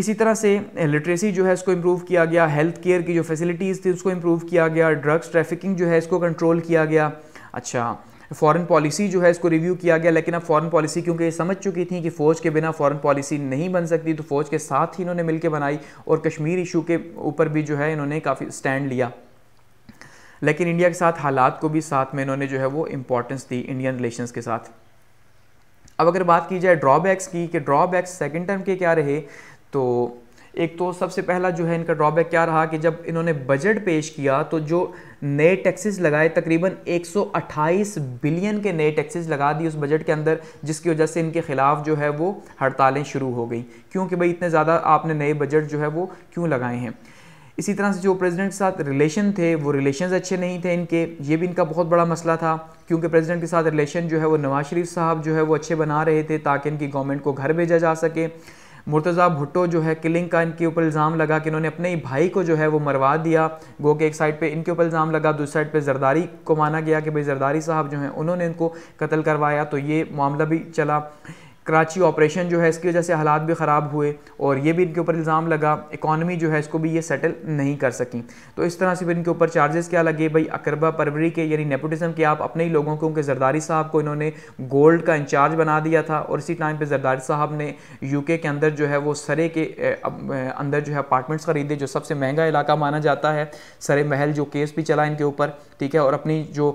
इसी तरह से लिटरेसी जो है इसको इम्प्रूव किया गया हेल्थ केयर की जो फैसिलिटीज़ थी उसको इम्प्रूव किया गया ड्रग्स ट्रैफिकिंग जो है इसको कंट्रोल किया गया अच्छा फॉरेन पॉलिसी जो है इसको रिव्यू किया गया लेकिन अब फॉरेन पॉलिसी क्योंकि ये समझ चुकी थी कि फ़ौज के बिना फॉरेन पॉलिसी नहीं बन सकती तो फ़ौज के साथ ही इन्होंने मिलकर बनाई और कश्मीर इशू के ऊपर भी जो है इन्होंने काफ़ी स्टैंड लिया लेकिन इंडिया के साथ हालात को भी साथ में इन्होंने जो है वो इम्पोर्टेंस दी इंडियन रिलेशन के साथ अब अगर बात की जाए ड्रॉबैक्स की कि ड्रॉबैक्स सेकेंड टर्म के क्या रहे तो एक तो सबसे पहला जो है इनका ड्रॉबैक क्या रहा कि जब इन्होंने बजट पेश किया तो जो नए टैक्सेस लगाए तकरीबन 128 बिलियन के नए टैक्सेस लगा दिए उस बजट के अंदर जिसकी वजह से इनके ख़िलाफ़ जो है वो हड़तालें शुरू हो गई क्योंकि भाई इतने ज़्यादा आपने नए बजट जो है वो क्यों लगाए हैं इसी तरह से जो प्रेसिडेंट के साथ रिलेशन थे वो रिलेशन अच्छे नहीं थे इनके ये भी इनका बहुत बड़ा मसला था क्योंकि प्रेसिडेंट के साथ रिलेशन जो है वो नवाज शरीफ साहब जो है वो अच्छे बना रहे थे ताकि इनकी गवर्नमेंट को घर भेजा जा सके मुर्तज़ा भुट्टो जो है किलिंग का इनके ऊपर इल्ज़ाम लगा कि इन्होंने अपने ही भाई को जो है वो मरवा दिया गो के एक साइड पे इनके ऊपर इल्ज़ाम लगा दूसरी साइड पे जरदारी को माना गया कि भाई जरदारी साहब जो हैं उन्होंने इनको कत्ल करवाया तो ये मामला भी चला कराची ऑपरेशन जो है इसकी वजह से हालात भी ख़राब हुए और ये भी इनके ऊपर इल्ज़ाम लगा इकॉनमी जो है इसको भी ये सेटल नहीं कर सकी तो इस तरह से फिर इनके ऊपर चार्जेस क्या लगे भाई अकरबा परवरी के यानी नेपोटिज़म के आप अपने ही लोगों को उनके जरदारी साहब को इन्होंने गोल्ड का इंचार्ज बना दिया था और इसी टाइम पर जरदारी साहब ने यू के अंदर जो है वो सरे के अंदर जो है अपार्टमेंट्स ख़रीदे जो सबसे महंगा इलाका माना जाता है सरे महल जो केस भी चला इनके ऊपर ठीक है और अपनी जो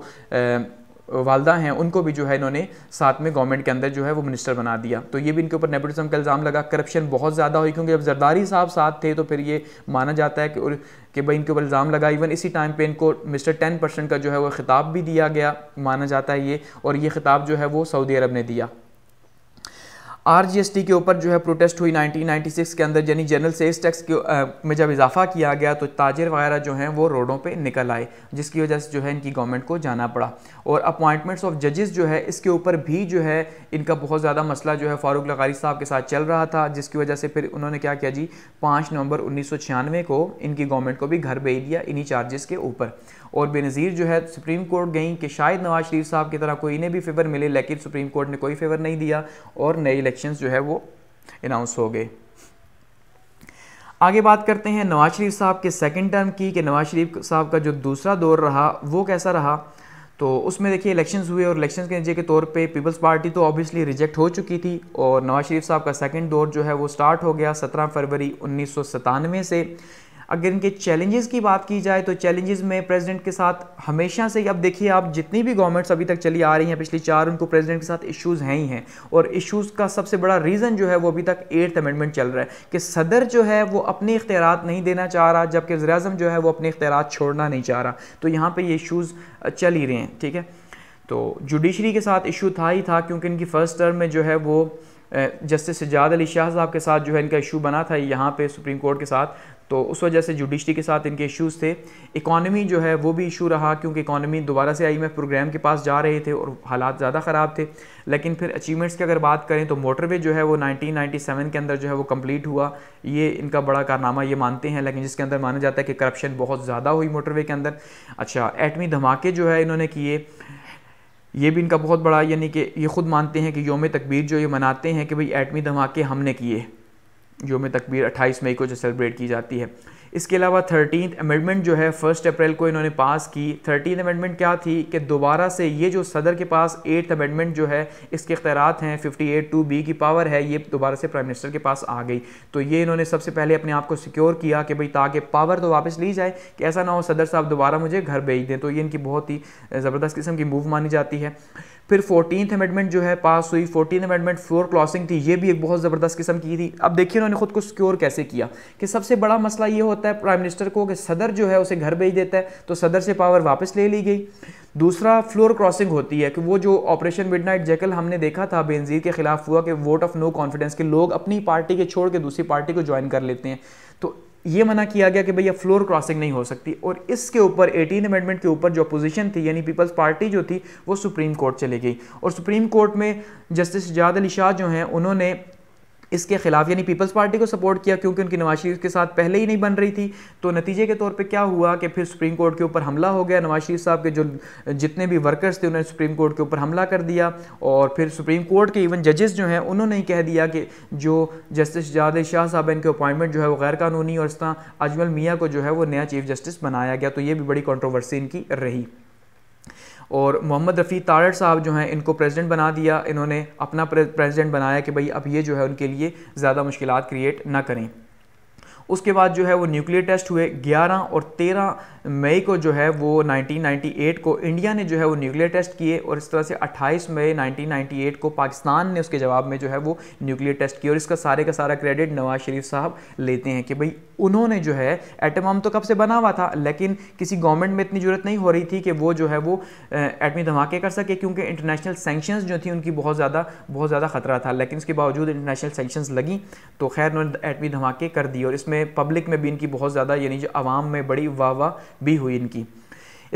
वालदा हैं उनको भी जो है इन्होंने साथ में गवर्नमेंट के अंदर जो है वो मिनिस्टर बना दिया तो ये भी इनके ऊपर नेपोटिज्म का इल्ज़ाम लगा करप्शन बहुत ज़्यादा हुई क्योंकि जब जरदारी साहब साथ थे तो फिर ये माना जाता है कि कि भाई इनके ऊपर इल्ज़ाम लगा इवन इसी टाइम पे इनको मिस्टर टेन परसेंट का जो है वो खिताब भी दिया गया माना जाता है ये और ये खिताब जो है वो सऊदी अरब ने दिया आरजीएसटी के ऊपर जो है प्रोटेस्ट हुई 1996 के अंदर यानी जनरल सेल्स टैक्स के आ, में जब इजाफा किया गया तो ताजर वगैरह जो हैं वो रोडों पे निकल आए जिसकी वजह से जो है इनकी गवर्नमेंट को जाना पड़ा और अपॉइंटमेंट्स ऑफ जजेस जो है इसके ऊपर भी जो है इनका बहुत ज़्यादा मसला जो है फारूक लगारी साहब के साथ चल रहा था जिसकी वजह से फिर उन्होंने क्या किया जी पाँच नवंबर उन्नीस को इनकी गवर्नमेंट को भी घर भेज दिया इन्हीं चार्जेस के ऊपर और बेनज़ीर जो है सुप्रीम कोर्ट गई कि शायद नवाज शरीफ साहब की तरह कोई इन्हें भी फेवर मिले लेकिन सुप्रीम कोर्ट ने कोई फेवर नहीं दिया और नए इलेक्शन जो है वो अनाउंस हो गए आगे बात करते हैं नवाज शरीफ साहब के सेकेंड टर्म की कि नवाज शरीफ साहब का जो दूसरा दौर रहा वो कैसा रहा तो उसमें देखिए इलेक्शंस हुए और इलेक्शंस के नतीजे के तौर पे पीपल्स पार्टी तो ऑब्वियसली रिजेक्ट हो चुकी थी और नवाज शरीफ साहब का सेकंड दौर जो है वो स्टार्ट हो गया 17 फरवरी उन्नीस से अगर इनके चैलेंजेस की बात की जाए तो चैलेंजेस में प्रेसिडेंट के साथ हमेशा से अब देखिए आप जितनी भी गवर्नमेंट्स अभी तक चली आ रही हैं पिछली चार उनको प्रेसिडेंट के साथ इश्यूज़ हैं ही हैं और इश्यूज़ का सबसे बड़ा रीज़न जो है वो अभी तक एट्थ अमेंडमेंट चल रहा है कि सदर जो है वो अपने इख्तियार नहीं देना चाह रहा जबकि वजराजम जो है वो अपने इख्तियार छोड़ना नहीं चाह रहा तो यहाँ पर ये इशूज़ चल ही रहे हैं ठीक है तो जुडिशरी के साथ इशू था ही था क्योंकि इनकी फ़र्स्ट टर्म में जो है वो जस्टिस सजाद अली शाह साहब के साथ जो है इनका इशू बना था यहाँ पे सुप्रीम कोर्ट के साथ तो उस वजह से जुडिशरी के साथ इनके इश्यूज़ थे इकॉनमी जो है वो भी इशू रहा क्योंकि इकॉनमी दोबारा से आई प्रोग्राम के पास जा रहे थे और हालात ज़्यादा ख़राब थे लेकिन फिर अचीवमेंट्स की अगर बात करें तो मोटरवे जो है वो 1997 के अंदर जो है वो कम्प्लीट हुआ ये इनका बड़ा कारनामा ये मानते हैं लेकिन जिसके अंदर माना जाता है कि करप्शन बहुत ज़्यादा हुई मोटरवे के अंदर अच्छा एटमी धमाके जो है इन्होंने किए ये भी इनका बहुत बड़ा यानी कि ये ख़ुद मानते हैं कि योम तकबीर जो ये मनाते हैं कि भाई एटमी धमाके हमने किए योम तकबीर 28 मई को जो सेलिब्रेट की जाती है इसके अलावा थर्टीन अमेंडमेंट जो है फर्स्ट अप्रैल को इन्होंने पास की थर्टीन अमेंडमेंट क्या थी कि दोबारा से ये जो सदर के पास एट्थ अमेंडमेंट जो है इसके अख्तियारत हैं फिफ्टी एट टू बी की पावर है ये दोबारा से प्राइम मिनिस्टर के पास आ गई तो ये इन्होंने सबसे पहले अपने आप को सिक्योर किया कि भाई ताकि पावर तो वापस ली जाए कि ऐसा ना हो सदर साहब दोबारा मुझे घर भेज दें तो ये इनकी बहुत ही ज़बरदस्त किस्म की मूव मानी जाती है फिर फोर्टीन अमेंडमेंट जो है पास हुई फोर्टीन अमेंडमेंट फ्लोर क्रॉसिंग थी ये भी एक बहुत ज़बरदस्त किस्म की थी अब देखिए इन्होंने खुद को सिक्योर कैसे किया कि सबसे बड़ा मसला ये होता होता है प्राइम मिनिस्टर को कि सदर जो है उसे घर भेज देता है तो सदर से पावर वापस ले ली गई दूसरा फ्लोर क्रॉसिंग होती है कि वो जो ऑपरेशन मिडनाइट जैकल हमने देखा था बेनजीर के खिलाफ हुआ कि वोट ऑफ नो कॉन्फिडेंस के लोग अपनी पार्टी के छोड़ के दूसरी पार्टी को ज्वाइन कर लेते हैं तो ये मना किया गया कि भैया फ्लोर क्रॉसिंग नहीं हो सकती और इसके ऊपर एटीन अमेंडमेंट के ऊपर जो अपोजिशन थी यानी पीपल्स पार्टी जो थी वो सुप्रीम कोर्ट चली गई और सुप्रीम कोर्ट में जस्टिस जाद अली शाह जो हैं उन्होंने इसके खिलाफ यानी पीपल्स पार्टी को सपोर्ट किया क्योंकि उनकी नवाज शरीफ के साथ पहले ही नहीं बन रही थी तो नतीजे के तौर पे क्या हुआ कि फिर सुप्रीम कोर्ट के ऊपर हमला हो गया नवाज शरीफ साहब के जो जितने भी वर्कर्स थे उन्होंने सुप्रीम कोर्ट के ऊपर हमला कर दिया और फिर सुप्रीम कोर्ट के इवन जजेस जो हैं उन्होंने ही कह दिया कि जो जस्टिस जावेद शाह साहब इनके अपॉइंटमेंट जो है वो गैरकानूनी और इस तरह अजमल मियाँ को जो है वो नया चीफ जस्टिस बनाया गया तो ये भी बड़ी कॉन्ट्रोवर्सी इनकी रही और मोहम्मद रफ़ी तारड़ साहब जो हैं इनको प्रेसिडेंट बना दिया इन्होंने अपना प्रेसिडेंट बनाया कि भाई अब ये जो है उनके लिए ज़्यादा मुश्किल क्रिएट ना करें उसके बाद जो है वो न्यूक्लियर टेस्ट हुए 11 और 13 मई को जो है वो 1998 को इंडिया ने जो है वो न्यूक्लियर टेस्ट किए और इस तरह से 28 मई 1998 को पाकिस्तान ने उसके जवाब में जो है वो न्यूक्लियर टेस्ट किया और इसका सारे का सारा क्रेडिट नवाज शरीफ साहब लेते हैं कि भाई उन्होंने जो है एटम बम तो कब से बना हुआ था लेकिन किसी गवर्नमेंट में इतनी ज़रूरत नहीं हो रही थी कि वो जो है वो एटमी धमाके कर सके क्योंकि इंटरनेशनल सेंक्शन जो थी उनकी बहुत ज़्यादा बहुत ज़्यादा खतरा था लेकिन उसके बावजूद इंटरनेशनल सेंक्शंस लगी तो खैर उन्होंने एटमी धमाके कर दिए और इसमें में पब्लिक में भी इनकी बहुत ज़्यादा यानी जो आवाम में बड़ी वाह वाह भी हुई इनकी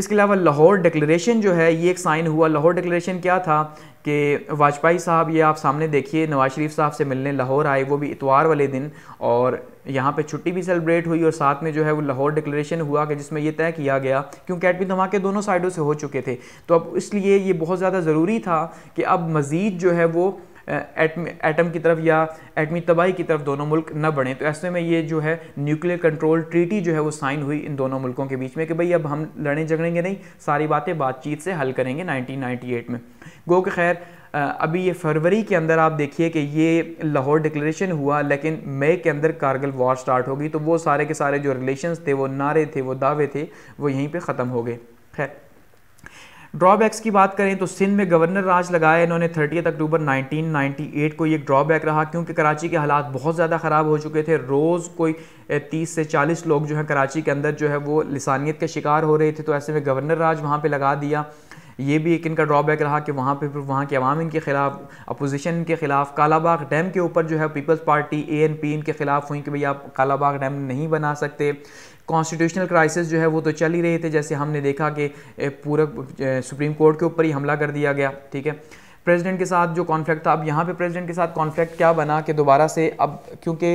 इसके अलावा लाहौर डिक्लेरेशन जो है ये एक साइन हुआ लाहौर डिक्लेरेशन क्या था कि वाजपेयी साहब ये आप सामने देखिए नवाज शरीफ साहब से मिलने लाहौर आए वो भी इतवार वाले दिन और यहाँ पे छुट्टी भी सेलिब्रेट हुई और साथ में जो है वो लाहौर डिक्लेरेशन हुआ कि जिसमें ये तय किया गया क्योंकि एटमी धमाके दोनों साइडों से हो चुके थे तो अब इसलिए ये बहुत ज़्यादा ज़रूरी था कि अब मज़ीद जो है वो एटम की तरफ या एटमी तबाही की तरफ दोनों मुल्क न बढ़ें तो ऐसे में ये जो है न्यूक्लियर कंट्रोल ट्रीटी जो है वो साइन हुई इन दोनों मुल्कों के बीच में कि भाई अब हम लड़ें झगड़ेंगे नहीं सारी बातें बातचीत से हल करेंगे 1998 में गो के खैर अभी ये फरवरी के अंदर आप देखिए कि ये लाहौर डिक्लेरेशन हुआ लेकिन मई के अंदर कारगिल वॉर स्टार्ट होगी तो वो सारे के सारे जो रिलेशंस थे वो नारे थे वो दावे थे वो यहीं पे ख़त्म हो गए खैर ड्रॉबैक्स की बात करें तो सिंध में गवर्नर राज लगाया इन्होंने थर्टीथ अक्टूबर 1998 को ये ड्रॉबैक रहा क्योंकि कराची के हालात बहुत ज़्यादा ख़राब हो चुके थे रोज़ कोई 30 से 40 लोग जो है कराची के अंदर जो है वो लसानियत के शिकार हो रहे थे तो ऐसे में गवर्नर राज वहाँ पर लगा दिया ये भी एक इनका ड्रॉबैक रहा कि वहाँ पे फिर वहाँ के अवाम इनके ख़िलाफ़ अपोजिशन के ख़िलाफ़ कालाबाग डैम के ऊपर जो है peoples party ANP N P इनके ख़िलाफ़ हुई कि भाई आप कालाबाग डैम नहीं बना सकते कॉन्स्टिट्यूशनल क्राइसिस जो है वो तो चल ही रहे थे जैसे हमने देखा कि पूरा सुप्रीम कोर्ट के ऊपर ही हमला कर दिया गया ठीक है प्रेसिडेंट के साथ जो कॉन्फ्लिक्ट था अब यहाँ पे प्रेसिडेंट के साथ कॉन्फ्लिक्ट क्या बना कि दोबारा से अब क्योंकि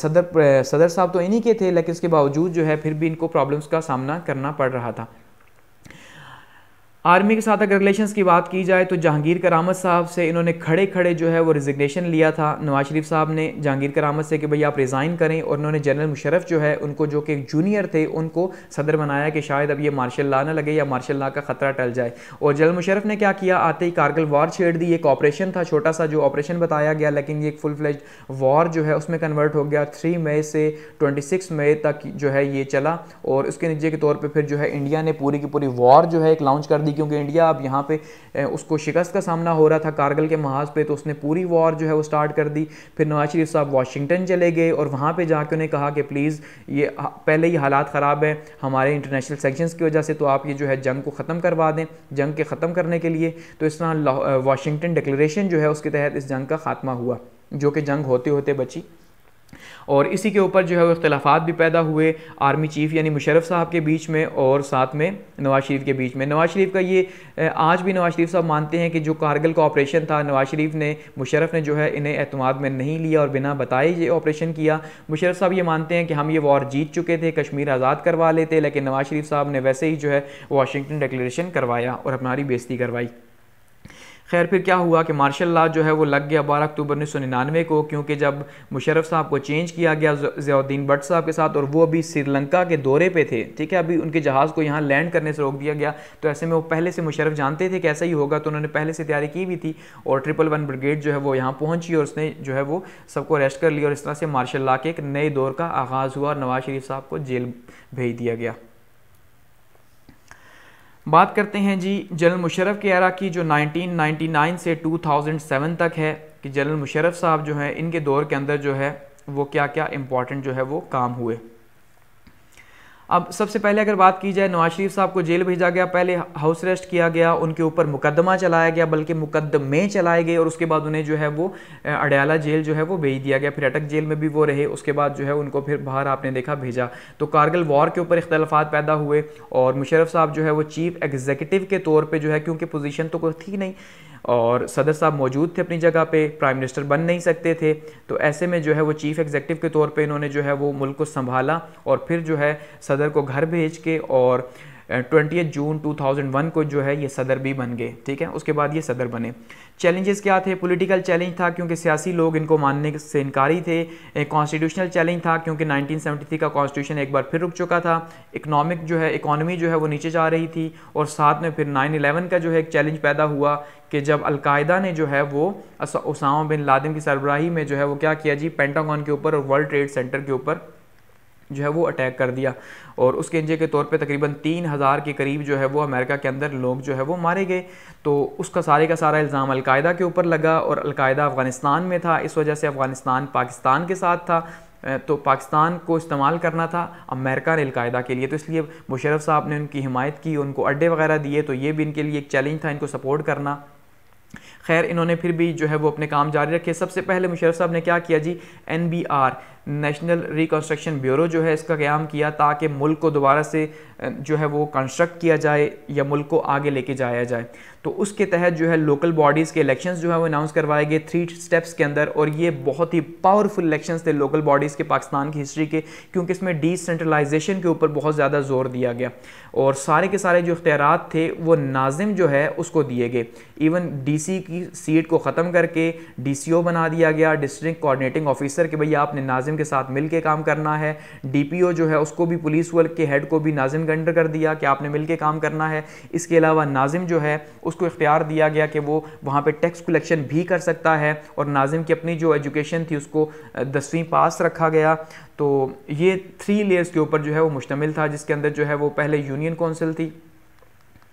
सदर सदर साहब तो इन्हीं के थे लेकिन उसके बावजूद जो है फिर भी इनको प्रॉब्लम्स का सामना करना पड़ रहा था आर्मी के साथ अगर रिलेशन की बात की जाए तो जहांगीर करामत साहब से इन्होंने खड़े खड़े जो है वो रिजिग्नेशन लिया था नवाज शरीफ साहब ने जहांगीर करामत से कि भाई आप रिज़ाइन करें और उन्होंने जनरल मुशरफ जो है उनको जो कि जूनियर थे उनको सदर बनाया कि शायद अब ये मार्शल ला ना लगे या मार्शल ला का ख़तरा टल जाए और जनरल मुशरफ ने क्या किया आते ही कारगिल वार छेड़ दी एक ऑपरेशन था छोटा सा जो ऑपरेशन बताया गया लेकिन ये एक फुल फ्लेज वॉर जो है उसमें कन्वर्ट हो गया थ्री मई से ट्वेंटी मई तक जो है ये चला और उसके नतीजे के तौर पर फिर जो है इंडिया ने पूरी की पूरी वॉर जो है एक लॉन्च कर दी थी क्योंकि इंडिया अब यहाँ पे उसको शिकस्त का सामना हो रहा था कारगिल के महाज पे तो उसने पूरी वॉर जो है वो स्टार्ट कर दी फिर नवाज शरीफ साहब वाशिंगटन चले गए और वहाँ पर जाके उन्हें कहा कि प्लीज़ ये पहले ही हालात ख़राब हैं हमारे इंटरनेशनल सेक्शन की वजह से तो आप ये जो है जंग को ख़त्म करवा दें जंग के ख़त्म करने के लिए तो इस तरह वाशिंगटन डिक्लेशन जो है उसके तहत इस जंग का खात्मा हुआ जो कि जंग होते होते बची और इसी के ऊपर जो है वो इख्तलाफात भी पैदा हुए आर्मी चीफ़ यानी मुशरफ साहब के बीच में और साथ में नवाज शरीफ के बीच में नवाज शरीफ का ये आज भी नवाज शरीफ साहब मानते हैं कि जो कारगिल का ऑपरेशन था नवाज शरीफ ने मुशरफ ने जो है इन्हें अतमाद में नहीं लिया और बिना बताए ये ऑपरेशन किया मुशरफ साहब ये मानते हैं कि हम ये वॉर जीत चुके थे कश्मीर आज़ाद करवा लेते लेकिन नवाज शरीफ साहब ने वैसे ही जो है वाशिंगटन डिक्लेशन करवाया और अपनारी बेजती करवाई खैर फिर क्या हुआ कि मार्शल ला जो है वो लग गया बारह अक्टूबर उन्नीस सौ निन्यानवे को क्योंकि जब मुशरफ साहब को चेंज किया गया जियाउद्दीन भट्ट साहब के साथ और वो अभी श्रीलंका के दौरे पे थे ठीक है अभी उनके जहाज़ को यहाँ लैंड करने से रोक दिया गया तो ऐसे में वो पहले से मुशरफ जानते थे कि ऐसा ही होगा तो उन्होंने पहले से तैयारी की भी थी और ट्रिपल वन ब्रिगेड जो है वो यहाँ पहुँची और उसने जो है वो सबको अरेस्ट कर लिया और इस तरह से मार्शल ला के एक नए दौर का आगाज़ हुआ और नवाज शरीफ साहब को जेल भेज दिया गया बात करते हैं जी जनरल मुशरफ के एरा की जो 1999 से 2007 तक है कि जनरल मुशरफ साहब जो है इनके दौर के अंदर जो है वो क्या क्या इम्पॉर्टेंट जो है वो काम हुए अब सबसे पहले अगर बात की जाए नवाज शरीफ साहब को जेल भेजा गया पहले हाउस अरेस्ट किया गया उनके ऊपर मुकदमा चलाया गया बल्कि मुकदमे चलाए गए और उसके बाद उन्हें जो है वो अडयाला जेल जो है वो भेज दिया गया फिर अटक जेल में भी वो रहे उसके बाद जो है उनको फिर बाहर आपने देखा भेजा तो कारगिल वॉर के ऊपर इख्तलाफा पैदा हुए और मुशरफ साहब जो है वो चीफ एग्जीक्यूटिव के तौर पर जो है क्योंकि पोजीशन तो कोई थी नहीं और सदर साहब मौजूद थे अपनी जगह पे प्राइम मिनिस्टर बन नहीं सकते थे तो ऐसे में जो है वो चीफ एग्जीक्यूटिव के तौर पे इन्होंने जो है वो मुल्क को संभाला और फिर जो है सदर सदर को घर भेज के और ट्वेंटी जून 2001 को जो है ये सदर भी बन गए ठीक है उसके बाद ये सदर बने चैलेंजेस क्या थे पॉलिटिकल चैलेंज था क्योंकि सियासी लोग इनको मानने से इनकारी थे कॉन्स्टिट्यूशनल चैलेंज था क्योंकि 1973 का कॉन्स्टिट्यूशन एक बार फिर रुक चुका था इकोनॉमिक जो है इकोनॉमी जो है वो नीचे जा रही थी और साथ में फिर नाइन इलेवन का जो है एक चैलेंज पैदा हुआ कि जब अलकायदा ने जो है वो उसामा बिन लादिन की सरबराही में जो है वो क्या किया जी पेंटागॉन के ऊपर और वर्ल्ड ट्रेड सेंटर के ऊपर जो है वो अटैक कर दिया और उसके इंजे के तौर पे तकरीबन तीन हज़ार के करीब जो है वो अमेरिका के अंदर लोग जो है वो मारे गए तो उसका सारे का सारा इल्ज़ाम अलकायदा के ऊपर लगा और अलकायदा अफ़गानिस्तान में था इस वजह से अफ़गानिस्तान पाकिस्तान के साथ था तो पाकिस्तान को इस्तेमाल करना था अमेरिका ने अलकायदा के लिए तो इसलिए मुशरफ साहब ने उनकी हिमायत की उनको अड्डे वगैरह दिए तो ये भी इनके लिए एक चैलेंज था इनको सपोर्ट करना खैर इन्होंने फिर भी जो है वो अपने काम जारी रखे सबसे पहले मुशरफ साहब ने क्या किया जी N B R national reconstruction bureau जो है इसका क्याम किया ताकि मुल्क को दोबारा से जो है वो कंस्ट्रक्ट किया जाए या मुल्क को आगे लेके जाया जाए तो उसके तहत जो है लोकल बॉडीज़ के इलेक्शंस जो है वो अनाउंस करवाए गए थ्री स्टेप्स के अंदर और ये बहुत ही पावरफुल इलेक्शंस थे लोकल बॉडीज़ के पाकिस्तान की हिस्ट्री के क्योंकि इसमें डिसेंट्रलाइजेशन के ऊपर बहुत ज़्यादा जोर दिया गया और सारे के सारे जो इख्तियार थे वो नाजिम जो है उसको दिए गए इवन डी की सीट को ख़त्म करके डी बना दिया गया डिस्ट्रिक्ट कोऑर्डिनेटिंग ऑफिसर के भैया आपने नाजिम नाजिम के साथ मिलकर काम करना है डीपीओ जो है उसको भी पुलिस वर्ग के हेड को भी नाजिम के अंडर कर दिया कि आपने मिल के काम करना है इसके अलावा नाजिम जो है उसको इख्तियार दिया गया कि वो वहाँ पर टैक्स कलेक्शन भी कर सकता है और नाजिम की अपनी जो एजुकेशन थी उसको दसवीं पास रखा गया तो ये थ्री लेयर्स के ऊपर जो है वो मुश्तमिल था जिसके अंदर जो है वो पहले यूनियन कौंसिल थी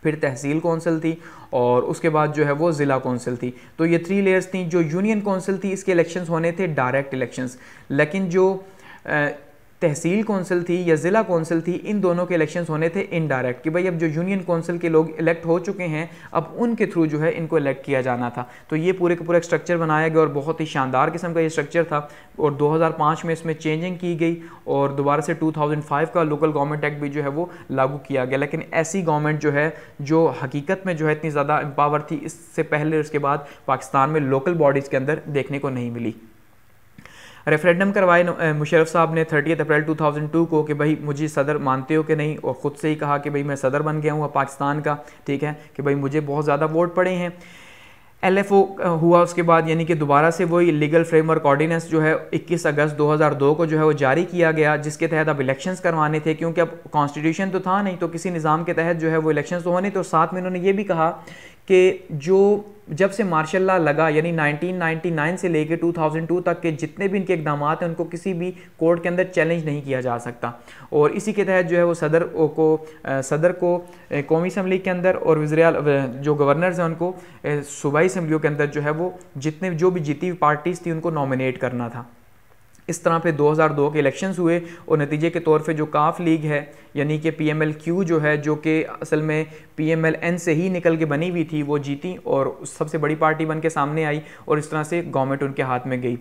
फिर तहसील कौंसिल थी और उसके बाद जो है वो ज़िला कौंसिल थी तो ये थ्री लेयर्स थी जो यूनियन कौंसिल थी इसके इलेक्शंस होने थे डायरेक्ट इलेक्शंस लेकिन जो तहसील कौंसिल थी या ज़िला कौंसिल थी इन दोनों के इलेक्शन होने थे इनडायरेक्ट कि भाई अब जो यूनियन कौंसिल के लोग इलेक्ट हो चुके हैं अब उनके थ्रू जो है इनको इलेक्ट किया जाना था तो ये पूरे का पूरा स्ट्रक्चर बनाया गया और बहुत ही शानदार किस्म का ये स्ट्रक्चर था और 2005 में इसमें चेंजिंग की गई और दोबारा से 2005 का लोकल गवर्नमेंट एक्ट भी जो है वो लागू किया गया लेकिन ऐसी गवर्नमेंट जो है जो हकीकत में जो है इतनी ज़्यादा एम्पावर थी इससे पहले उसके बाद पाकिस्तान में लोकल बॉडीज़ के अंदर देखने को नहीं मिली रेफरेंडम करवाए मुशरफ साहब ने थर्टी अप्रैल 2002 को कि भाई मुझे सदर मानते हो कि नहीं और ख़ुद से ही कहा कि भाई मैं सदर बन गया हूँ पाकिस्तान का ठीक है कि भाई मुझे बहुत ज़्यादा वोट पड़े हैं एल हुआ उसके बाद यानी कि दोबारा से वही लीगल फ्रेमवर्क ऑर्डिनेंस जो है 21 अगस्त 2002 को जो है वो जारी किया गया जिसके तहत अब इलेक्शंस करवाने थे क्योंकि अब कॉन्स्टिट्यूशन तो था नहीं तो किसी निज़ाम के तहत जो है वो इलेक्शंस तो होने तो साथ में इन्होंने ये भी कहा कि जो जब से मार्शल ला लगा यानी 1999 से लेके 2002 तक के जितने भी इनके इकदाम हैं उनको किसी भी कोर्ट के अंदर चैलेंज नहीं किया जा सकता और इसी के तहत जो है वो सदर को सदर को कौमी असम्बली के अंदर और वज्रिया जो गवर्नर्स हैं उनको सूबाई असम्बलियों के अंदर जो है वो जितने जो भी जीती हुई पार्टीज़ थी उनको नॉमिनेट करना था इस तरह पे 2002 के इलेक्शंस हुए और नतीजे के तौर पे जो काफ लीग है यानी कि पी एम एल क्यू जो है जो कि असल में पी एम एल एन से ही निकल के बनी हुई थी वो जीती और सबसे बड़ी पार्टी बन के सामने आई और इस तरह से गवर्नमेंट उनके हाथ में गई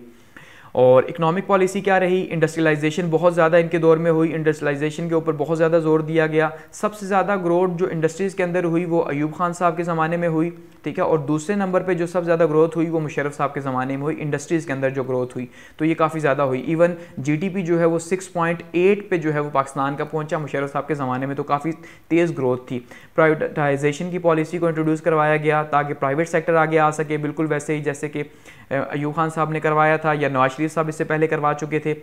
और इकोनॉमिक पॉलिसी क्या रही इंडस्ट्रियलाइजेशन बहुत ज़्यादा इनके दौर में हुई इंडस्ट्रियलाइजेशन के ऊपर बहुत ज़्यादा जोर दिया गया सबसे ज़्यादा ग्रोथ जो इंडस्ट्रीज़ के अंदर हुई वो अयूब खान साहब के ज़माने में हुई ठीक है और दूसरे नंबर पे जो सबसे ज़्यादा ग्रोथ हुई वो मुशरफ साहब के ज़माने में हुई इंडस्ट्रीज़ के अंदर जो ग्रोथ हुई तो ये काफ़ी ज़्यादा हुई इवन जी जो है वो सिक्स पे जो है वो पाकिस्तान का पहुँचा मुशरफ साहब के ज़माने में तो काफ़ी तेज़ ग्रोथ थी प्राइवेटाइजेशन की पॉलिसी को इंट्रोड्यूस करवाया गया ताकि प्राइवेट सेक्टर आगे आ सके बिल्कुल वैसे ही जैसे कि अयूब खान साहब ने करवाया था या नवाज शरीफ साहब इससे पहले करवा चुके थे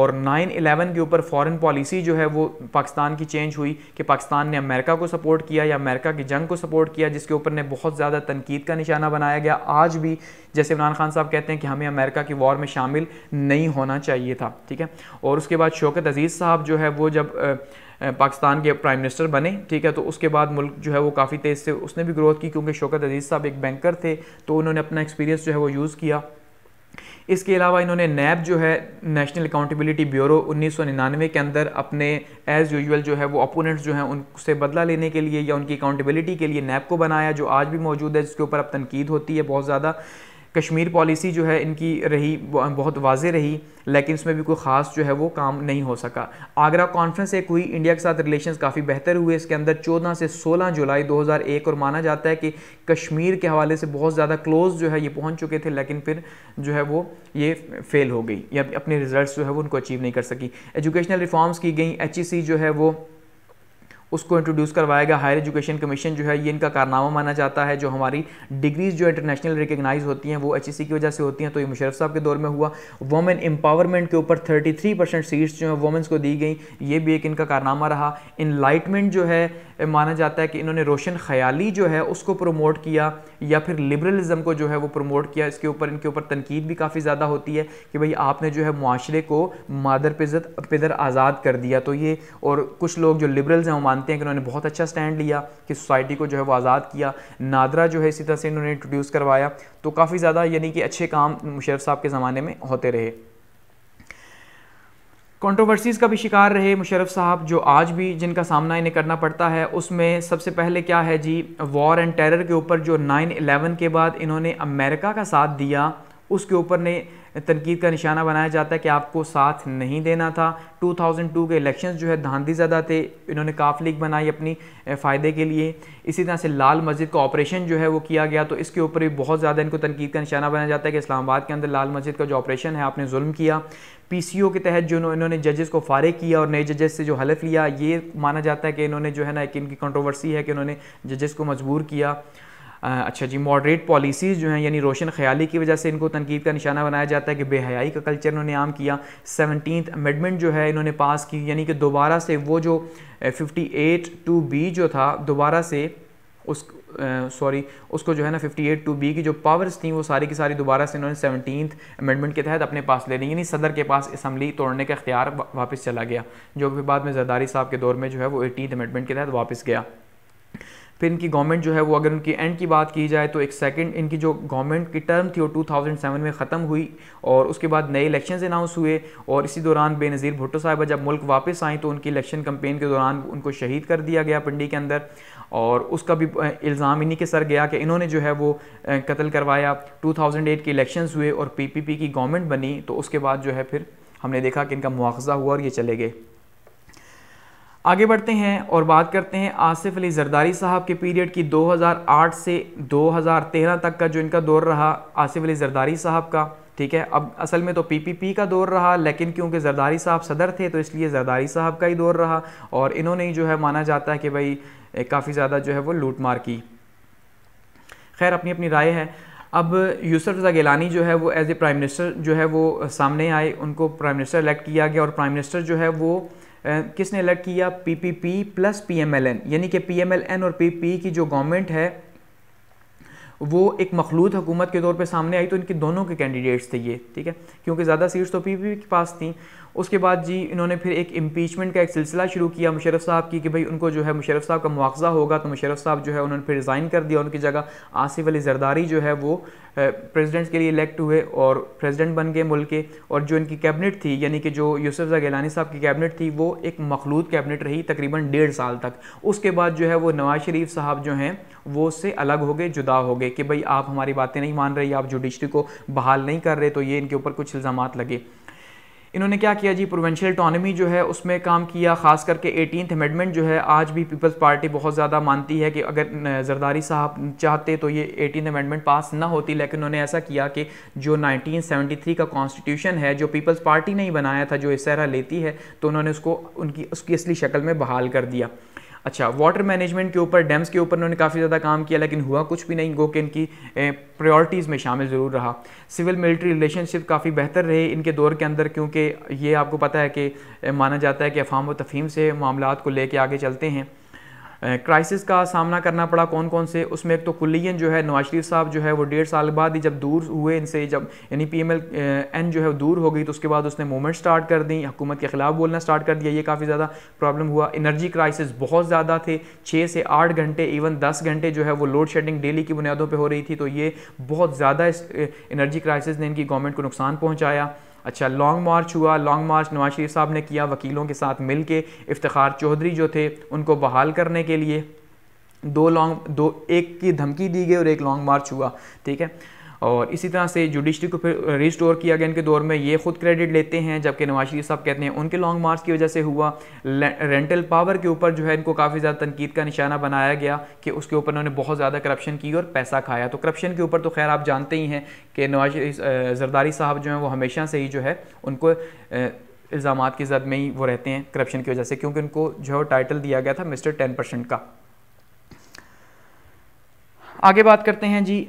और 9/11 के ऊपर फॉरेन पॉलिसी जो है वो पाकिस्तान की चेंज हुई कि पाकिस्तान ने अमेरिका को सपोर्ट किया या अमेरिका की जंग को सपोर्ट किया जिसके ऊपर ने बहुत ज़्यादा तनकीद का निशाना बनाया गया आज भी जैसे इमरान खान साहब कहते हैं कि हमें अमेरिका की वॉर में शामिल नहीं होना चाहिए था ठीक है और उसके बाद शौकत अजीज़ साहब जो है वो जब पाकिस्तान के प्राइम मिनिस्टर बने ठीक है तो उसके बाद मुल्क जो है वो काफ़ी तेज़ से उसने भी ग्रोथ की क्योंकि शौकत अजीज़ साहब एक बैंकर थे तो उन्होंने अपना एक्सपीरियंस जो है वो यूज़ किया इसके अलावा इन्होंने नैब जो है नेशनल अकाउंटेबिलिटी ब्यूरो 1999 के अंदर अपने एज़ यूजुअल जो है वो अपोनेंट्स जो हैं उनसे बदला लेने के लिए या उनकी अकाउंटेबिलिटी के लिए नैब को बनाया जो आज भी मौजूद है जिसके ऊपर अब तनकीद होती है बहुत ज़्यादा कश्मीर पॉलिसी जो है इनकी रही बहुत वाजे रही लेकिन इसमें भी कोई ख़ास जो है वो काम नहीं हो सका आगरा कॉन्फ्रेंस एक हुई इंडिया के साथ रिलेशंस काफ़ी बेहतर हुए इसके अंदर 14 से 16 जुलाई 2001 और माना जाता है कि कश्मीर के हवाले से बहुत ज़्यादा क्लोज जो है ये पहुंच चुके थे लेकिन फिर जो है वो ये फेल हो गई या अपने रिजल्ट जो है वो उनको अचीव नहीं कर सकी एजुकेशनल रिफॉर्म्स की गई एच e जो है वो उसको इंट्रोड्यूस करवाया गया हायर एजुकेशन कमीशन जो है ये इनका कारनामा माना जाता है जो हमारी डिग्रीज जो इंटरनेशनल रिकगनाइज होती हैं वो एच e की वजह से होती हैं तो ये मुशरफ साहब के दौर में हुआ वुमेन एम्पावरमेंट के ऊपर 33 परसेंट सीट्स जो हैं वुमेंस को दी गई ये भी एक इनका कारनामा रहा इनलाइटमेंट जो है माना जाता है कि इन्होंने रोशन ख्याली जो है उसको प्रमोट किया या फिर लिबरलिज़म को जो है वो प्रमोट किया इसके ऊपर इनके ऊपर तनकीद भी काफ़ी ज़्यादा होती है कि भाई आपने जो है माशरे को मादर पिजत पिदर आज़ाद कर दिया तो ये और कुछ लोग जो लिबरल्स हैं वो मानते हैं कि इन्होंने बहुत अच्छा स्टैंड लिया कि सोसाइटी को जो है वो आज़ाद किया नादरा जो है इसी तरह से इन्होंने इंट्रोड्यूस करवाया तो काफ़ी ज़्यादा यानी कि अच्छे काम मुशरफ साहब के ज़माने में होते रहे कंट्रोवर्सीज़ का भी शिकार रहे मुशरफ साहब जो आज भी जिनका सामना इन्हें करना पड़ता है उसमें सबसे पहले क्या है जी वॉर एंड टेरर के ऊपर जो नाइन एलेवन के बाद इन्होंने अमेरिका का साथ दिया उसके ऊपर ने तनकीद का निशाना बनाया जाता है कि आपको साथ नहीं देना था 2002 के इलेक्शंस जो है धांधी ज़्यादा थे इन्होंने काफ लीग बनाई अपनी फ़ायदे के लिए इसी तरह से लाल मस्जिद का ऑपरेशन जो है वो किया गया तो इसके ऊपर भी बहुत ज़्यादा इनको तनकीद का निशाना बनाया जाता है कि इस्लामाबाद के अंदर लाल मस्जिद का जो ऑपरेशन है आपने जुल्म किया पी सी ओ के तहत जो इन्होंने जजेस को फारे किया और नए जजेस से जो हलफ लिया ये माना जाता है कि इन्होंने जो है ना एक इनकी कंट्रोवर्सी है कि इन्होंने जजेस को मजबूर किया अच्छा जी मॉडरेट पॉलिसीज़ जो हैं यानी रोशन ख्याली की वजह से इनको तनकीद का निशाना बनाया जाता है कि बेहयाई का कल्चर इन्होंने आम किया सेवनटीन अमेंडमेंट जो है इन्होंने पास की यानी कि दोबारा से वो जो फिफ्टी एट टू बी जो था दोबारा से उस सॉरी उसको जो है ना 58 टू बी की जो पावर्स थी वो सारी की सारी दोबारा से इन्होंने सेवनटीन अमेंडमेंट के तहत अपने पास ले ली यानी सदर के पास इसम्बली तोड़ने का अख्तियार वापस चला गया जो कि बाद में जरदारी साहब के दौर में जो है वो एटीन अमेंडमेंट के तहत वापस गया फिर इनकी गवर्नमेंट जो है वो अगर उनकी एंड की बात की जाए तो एक सेकंड इनकी जो गवर्नमेंट की टर्म थी वो 2007 में ख़त्म हुई और उसके बाद नए इलेक्शन अनाउंस हुए और इसी दौरान बेनज़ीर भुट्टो साहिबा जब मुल्क वापस आएँ तो उनकी इलेक्शन कम्पेन के दौरान उनको शहीद कर दिया गया पिंडी के अंदर और उसका भी इल्ज़ाम इन्हीं के सर गया कि इन्होंने जो है वो कत्ल करवाया एट के इलेक्शन हुए और पी की गवर्नमेंट बनी तो उसके बाद जो है फिर हमने देखा कि इनका मुआवजा हुआ और ये चले गए आगे बढ़ते हैं और बात करते हैं आसिफ अली जरदारी साहब के पीरियड की 2008 से 2013 तक का जो इनका दौर रहा आसिफ अली जरदारी साहब का ठीक है अब असल में तो पीपीपी का दौर रहा लेकिन क्योंकि जरदारी साहब सदर थे तो इसलिए जरदारी साहब का ही दौर रहा और इन्होंने ही जो है माना जाता है कि भाई काफ़ी ज़्यादा जो है वो लूट मार की खैर अपनी अपनी राय है अब यूसुफ रजा गिलानी जो है वो एज ए प्राइम मिनिस्टर जो है वो सामने आए उनको प्राइम मिनिस्टर इलेक्ट किया गया और प्राइम मिनिस्टर जो है वो किसने अलग किया पीपीपी प्लस पीएमएलएन यानी कि पीएमएलएन और पीपी की जो गवर्नमेंट है वो एक मखलूत हुकूमत के तौर पे सामने आई तो इनके दोनों के कैंडिडेट्स थे ये ठीक है क्योंकि ज़्यादा सीट्स तो पीपीपी के पास थी उसके बाद जी इन्होंने फिर एक इम्पीचमेंट का एक सिलसिला शुरू किया मुशरफ साहब की कि भाई उनको जो है मुशरफ साहब का मुआवजा होगा तो मुशरफ साहब जो है उन्होंने फिर रिज़ाइन कर दिया उनकी जगह आसिफ अली जरदारी जो है वो प्रेसिडेंट के लिए इलेक्ट हुए और प्रेसिडेंट बन गए मुल्क के और जो इनकी कैबिनेट थी यानी कि जो यूसुफ गैलानी साहब की कैबिनेट थी वो एक मखलूत कैबिनेट रही तकरीबन डेढ़ साल तक उसके बाद जो है वो नवाज शरीफ साहब जो हैं वो उससे अलग हो गए जुदा हो गए कि भाई आप हमारी बातें नहीं मान रही आप जुडिशरी को बहाल नहीं कर रहे तो ये इनके ऊपर कुछ इल्ज़ाम लगे इन्होंने क्या किया जी प्रोवेंशियल अटोनमी जो है उसमें काम किया ख़ास करके एटीन अमेंडमेंट जो है आज भी पीपल्स पार्टी बहुत ज़्यादा मानती है कि अगर जरदारी साहब चाहते तो ये एटीन अमेंडमेंट पास ना होती लेकिन उन्होंने ऐसा किया कि जो 1973 का कॉन्स्टिट्यूशन है जो पीपल्स पार्टी ने ही बनाया था जो इस तरह लेती है तो उन्होंने उसको उनकी उसकी असली शक्ल में बहाल कर दिया अच्छा वाटर मैनेजमेंट के ऊपर डैम्स के ऊपर उन्होंने काफ़ी ज़्यादा काम किया लेकिन हुआ कुछ भी नहीं गो इनकी प्रायोरिटीज़ में शामिल ज़रूर रहा सिविल मिलिट्री रिलेशनशिप काफ़ी बेहतर रहे इनके दौर के अंदर क्योंकि ये आपको पता है कि माना जाता है कि अफाम व तफीम से मामला को लेके आगे चलते हैं क्राइसिस का सामना करना पड़ा कौन कौन से उसमें एक तो कुलियन जो है नवाज शरीफ साहब जो है वो डेढ़ साल बाद ही जब दूर हुए इनसे जब यानी पी एम एल एन जो है दूर हो गई तो उसके बाद उसने मूवमेंट स्टार्ट कर दी हुकूमत के ख़िलाफ़ बोलना स्टार्ट कर दिया ये काफ़ी ज़्यादा प्रॉब्लम हुआ एनर्जी क्राइसिस बहुत ज़्यादा थे छः से आठ घंटे इवन दस घंटे जो है वो लोड शेडिंग डेली की बुनियादों पर हो रही थी तो ये बहुत ज़्यादा इस एनर्जी क्राइसिस ने इनकी गवर्नमेंट को नुकसान पहुँचाया अच्छा लॉन्ग मार्च हुआ लॉन्ग मार्च नवाज शरीफ साहब ने किया वकीलों के साथ मिल के इफ्तार चौधरी जो थे उनको बहाल करने के लिए दो लॉन्ग दो एक की धमकी दी गई और एक लॉन्ग मार्च हुआ ठीक है और इसी तरह से जुडिशरी को फिर रिस्टोर किया गया इनके दौर में ये खुद क्रेडिट लेते हैं जबकि नवाज शरीफ साहब कहते हैं उनके लॉन्ग मार्च की वजह से हुआ रेंटल पावर के ऊपर जो है इनको काफ़ी ज़्यादा तनकीद का निशाना बनाया गया कि उसके ऊपर उन्होंने बहुत ज़्यादा करप्शन की और पैसा खाया तो करप्शन के ऊपर तो खैर आप जानते ही हैं कि नवाज जरदारी साहब जो हैं वो हमेशा से ही जो है उनको इल्ज़ाम की जद में ही वो रहते हैं करप्शन की वजह से क्योंकि उनको जो है टाइटल दिया गया था मिस्टर टेन परसेंट का आगे बात करते हैं जी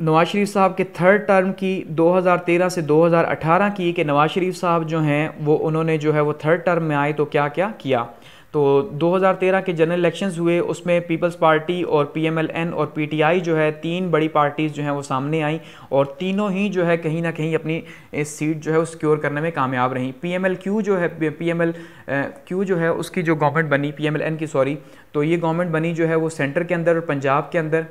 नवाज शरीफ साहब के थर्ड टर्म की 2013 से 2018 की कि नवाज शरीफ साहब जो हैं वो उन्होंने जो है वो थर्ड टर्म में आए तो क्या क्या किया तो 2013 के जनरल इलेक्शंस हुए उसमें पीपल्स पार्टी और पीएमएलएन और पीटीआई जो है तीन बड़ी पार्टीज़ जो हैं वो सामने आई और तीनों ही जो है कहीं ना कहीं अपनी सीट जो है वो सिक्योर करने में कामयाब रहीं पीएमएलक्यू जो है क्यू जो है उसकी जो गवर्नमेंट बनी पीएमएलएन की सॉरी तो ये गवर्नमेंट बनी जो है वो सेंटर के अंदर और पंजाब के अंदर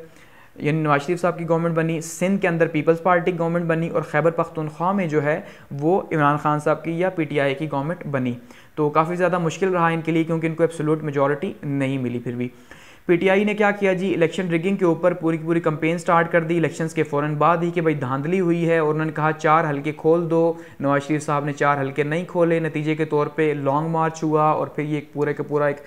यानी नवाज शरीफ साहब की गवर्नमेंट बनी सिंध के अंदर पीपल्स पार्टी गवर्नमेंट बनी और खैबर पख्तूनख्वा में जो है वो इमरान खान साहब की या पीटीआई की गवर्नमेंट बनी तो काफ़ी ज़्यादा मुश्किल रहा इनके लिए क्योंकि इनको एब्सोलूट मेजोरिटी नहीं मिली फिर भी पीटीआई ने क्या किया जी इलेक्शन रिगिंग के ऊपर पूरी की पूरी कंपेन स्टार्ट कर दी इलेक्शंस के फ़ौरन बाद ही कि भाई धांधली हुई है और उन्होंने कहा चार हल्के खोल दो नवाज शरीफ साहब ने चार हल्के नहीं खोले नतीजे के तौर पे लॉन्ग मार्च हुआ और फिर ये एक पूरे का पूरा एक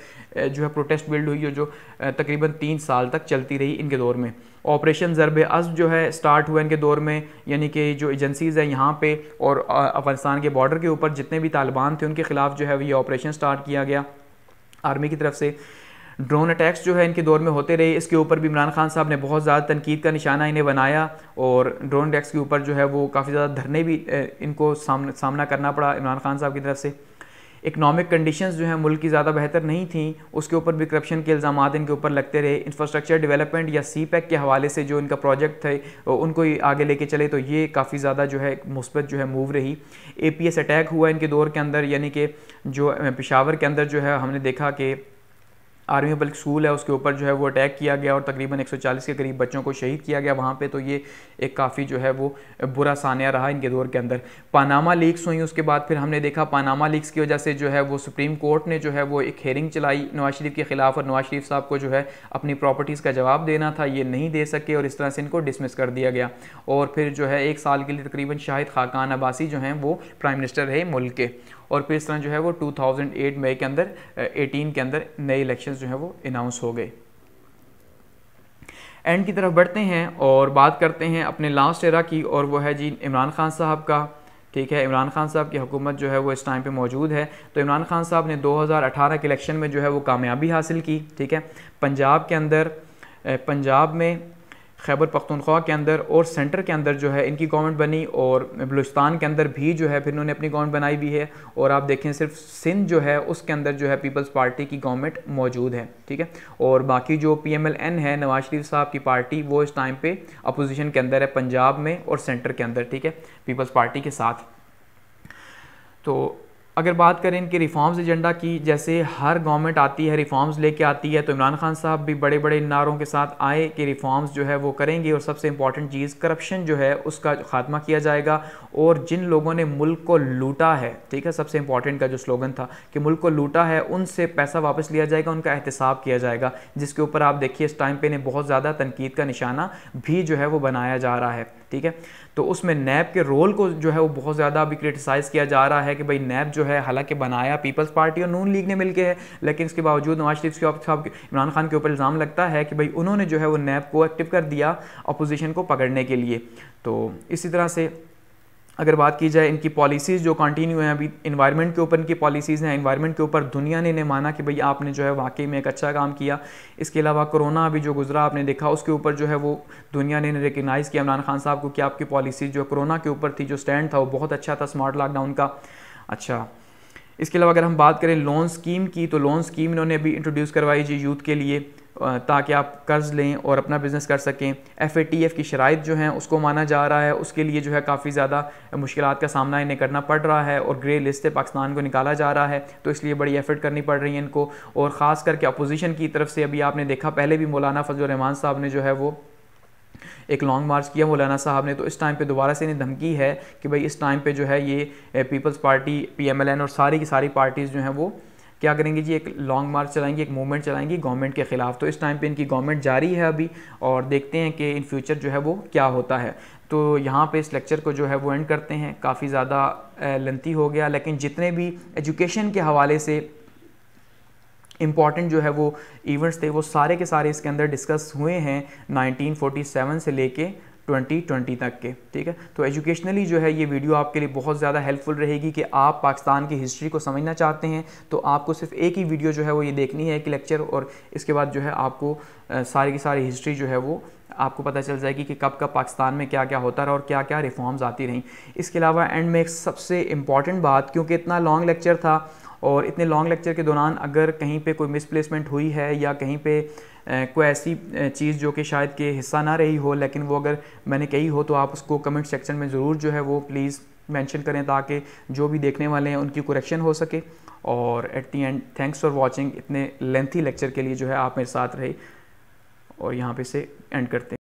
जो है प्रोटेस्ट बिल्ड हुई जो तकरीबन तीन साल तक चलती रही इनके दौर में ऑपरेशन ज़रब अज़ब जो है स्टार्ट हुए इनके दौर में यानी कि जो एजेंसीज़ हैं यहाँ पे और अफगानिस्तान के बॉर्डर के ऊपर जितने भी तालिबान थे उनके ख़िलाफ़ जो है ये ऑपरेशन स्टार्ट किया गया आर्मी की तरफ से ड्रोन अटैक्स जो है इनके दौर में होते रहे इसके ऊपर भी इमरान खान साहब ने बहुत ज़्यादा तनकीद का निशाना इन्हें बनाया और ड्रोन अटैक्स के ऊपर जो है वो काफ़ी ज़्यादा धरने भी इनको सामना सामना करना पड़ा इमरान खान साहब की तरफ से इकनॉमिक कंडीशंस जो हैं मुल्क की ज़्यादा बेहतर नहीं थी उसके ऊपर भी करप्शन के इल्ज़ाम इनके ऊपर लगते रहे इंफ्रास्ट्रक्चर डेवलपमेंट या सी पैक e के हवाले से जो इनका प्रोजेक्ट थे उनको आगे लेके चले तो ये काफ़ी ज़्यादा जो है मुस्बत जो है मूव रही ए अटैक हुआ इनके दौर के अंदर यानी कि जो पेशावर के अंदर जो है हमने देखा कि आर्मी पब्लिक स्कूल है उसके ऊपर जो है वो अटैक किया गया और तकरीबन 140 के करीब बच्चों को शहीद किया गया वहाँ पे तो ये एक काफ़ी जो है वो बुरा सानिया रहा इनके दौर के अंदर पानामा लीक्स हुई उसके बाद फिर हमने देखा पानामा लीक्स की वजह से जो है वो सुप्रीम कोर्ट ने जो है वो एक हेयरिंग चलाई नवाज शरीफ के खिलाफ और नवाज शरीफ साहब को जो है अपनी प्रॉपर्टीज़ का जवाब देना था ये नहीं दे सके और इस तरह से इनको डिसमिस कर दिया गया और फिर जो है एक साल के लिए तकरीबन शाहिद खाकान अब्बासी जो हैं वो प्राइम मिनिस्टर रहे मुल्क के और फिर इस तरह जो है वो 2008 मई के अंदर 18 के अंदर नए इलेक्शन जो है वो अनाउंस हो गए एंड की तरफ बढ़ते हैं और बात करते हैं अपने लास्ट एरा की और वो है जी इमरान खान साहब का ठीक है इमरान खान साहब की हुकूमत जो है वो इस टाइम पे मौजूद है तो इमरान खान साहब ने 2018 के इलेक्शन में जो है वो कामयाबी हासिल की ठीक है पंजाब के अंदर पंजाब में खैबर पख्तनख्वा के अंदर और सेंटर के अंदर जो है इनकी गवर्नमेंट बनी और बलुस्तान के अंदर भी जो है फिर इन्होंने अपनी गवर्नमेंट बनाई भी है और आप देखें सिर्फ सिंध जो है उसके अंदर जो है पीपल्स पार्टी की गवर्नमेंट मौजूद है ठीक है और बाकी जो पी एम एल एन है नवाज शरीफ साहब की पार्टी वो इस टाइम पर अपोजिशन के अंदर है पंजाब में और सेंटर के अंदर ठीक है पीपल्स पार्टी के साथ तो अगर बात करें इनके रिफॉर्म्स एजेंडा की जैसे हर गवर्नमेंट आती है रिफॉर्म्स लेके आती है तो इमरान खान साहब भी बड़े बड़े नारों के साथ आए कि रिफॉर्म्स जो है वो करेंगे और सबसे इंपॉर्टेंट चीज़ करप्शन जो है उसका खात्मा किया जाएगा और जिन लोगों ने मुल्क को लूटा है ठीक है सबसे इंपॉर्टेंट का जो स्लोगन था कि मुल्क को लूटा है उनसे पैसा वापस लिया जाएगा उनका एहतसाब किया जाएगा जिसके ऊपर आप देखिए इस टाइम पर इन्हें बहुत ज़्यादा तनकीद का निशाना भी जो है वो बनाया जा रहा है ठीक है तो उसमें नैब के रोल को जो है वो बहुत ज़्यादा अभी क्रिटिसाइज़ किया जा रहा है कि भाई नैब जो है हालांकि बनाया पीपल्स पार्टी और नून लीग ने मिलकर है लेकिन इसके बावजूद नवाज शरीफ के साहब इमरान खान के ऊपर इल्ज़ाम लगता है कि भाई उन्होंने जो है वो नैब को एक्टिव कर दिया अपोजिशन को पकड़ने के लिए तो इसी तरह से अगर बात की जाए इनकी पॉलिसीज़ जो कंटिन्यू हैं अभी इन्वायरमेंट के ऊपर इनकी पॉलिसीज़ हैं इन्वायरमेंट के ऊपर दुनिया ने इन्हें माना कि भाई आपने जो है वाकई में एक अच्छा काम किया इसके अलावा कोरोना अभी जो गुजरा आपने देखा उसके ऊपर जो है वो दुनिया ने रिकगनाइज़ किया इमरान खान साहब को कि आपकी पॉलिसीज़ जो कोरोना के ऊपर थी जो स्टैंड था वो बहुत अच्छा था स्मार्ट लॉकडाउन का अच्छा इसके अलावा अगर हम बात करें लोन स्कीम की तो लोन स्कीम इन्होंने अभी इंट्रोड्यूस करवाई जी यूथ के लिए ताकि आप कर्ज़ लें और अपना बिज़नेस कर सकें एफ़ ए टी एफ़ की शराइ जो हैं उसको माना जा रहा है उसके लिए जो है काफ़ी ज़्यादा मुश्किल का सामना इन्हें करना पड़ रहा है और ग्रे लिस्ट से पाकिस्तान को निकाला जा रहा है तो इसलिए बड़ी एफर्ट करनी पड़ रही है इनको और ख़ास करके अपोजिशन की तरफ से अभी आपने देखा पहले भी मौलाना फजलरहमान साहब ने जो है वो एक लॉन्ग मार्च किया मौलाना साहब ने तो इस टाइम पे दोबारा से इन्हें धमकी है कि भाई इस टाइम पे जो है ये पीपल्स पार्टी पीएमएलएन और सारी की सारी पार्टीज़ जो हैं वो क्या करेंगे जी एक लॉन्ग मार्च चलाएंगे एक मूवमेंट चलाएंगे गवर्नमेंट के ख़िलाफ़ तो इस टाइम पे इनकी गवर्नमेंट जारी है अभी और देखते हैं कि इन फ्यूचर जो है वो क्या होता है तो यहाँ पे इस लेक्चर को जो है वो एंड करते हैं काफ़ी ज़्यादा लंती हो गया लेकिन जितने भी एजुकेशन के हवाले से इम्पॉर्टेंट जो है वो इवेंट्स थे वो सारे के सारे इसके अंदर डिस्कस हुए हैं 1947 से लेके 2020 तक के ठीक है तो एजुकेशनली जो है ये वीडियो आपके लिए बहुत ज़्यादा हेल्पफुल रहेगी कि आप पाकिस्तान की हिस्ट्री को समझना चाहते हैं तो आपको सिर्फ एक ही वीडियो जो है वो ये देखनी है कि लेक्चर और इसके बाद जो है आपको सारी की सारी हिस्ट्री जो है वो आपको पता चल जाएगी कि कब कब पाकिस्तान में क्या क्या होता रहा और क्या क्या रिफॉर्म्स आती रहीं इसके अलावा एंड में एक सबसे इम्पॉर्टेंट बात क्योंकि इतना लॉन्ग लेक्चर था और इतने लॉन्ग लेक्चर के दौरान अगर कहीं पे कोई मिसप्लेसमेंट हुई है या कहीं पे कोई ऐसी चीज़ जो कि शायद के हिस्सा ना रही हो लेकिन वो अगर मैंने कही हो तो आप उसको कमेंट सेक्शन में ज़रूर जो है वो प्लीज़ मेंशन करें ताकि जो भी देखने वाले हैं उनकी कुरेक्शन हो सके और at the end thanks for watching इतने लेंथी लेक्चर के लिए जो है आप मेरे साथ रहे और यहाँ पे से एंड करते हैं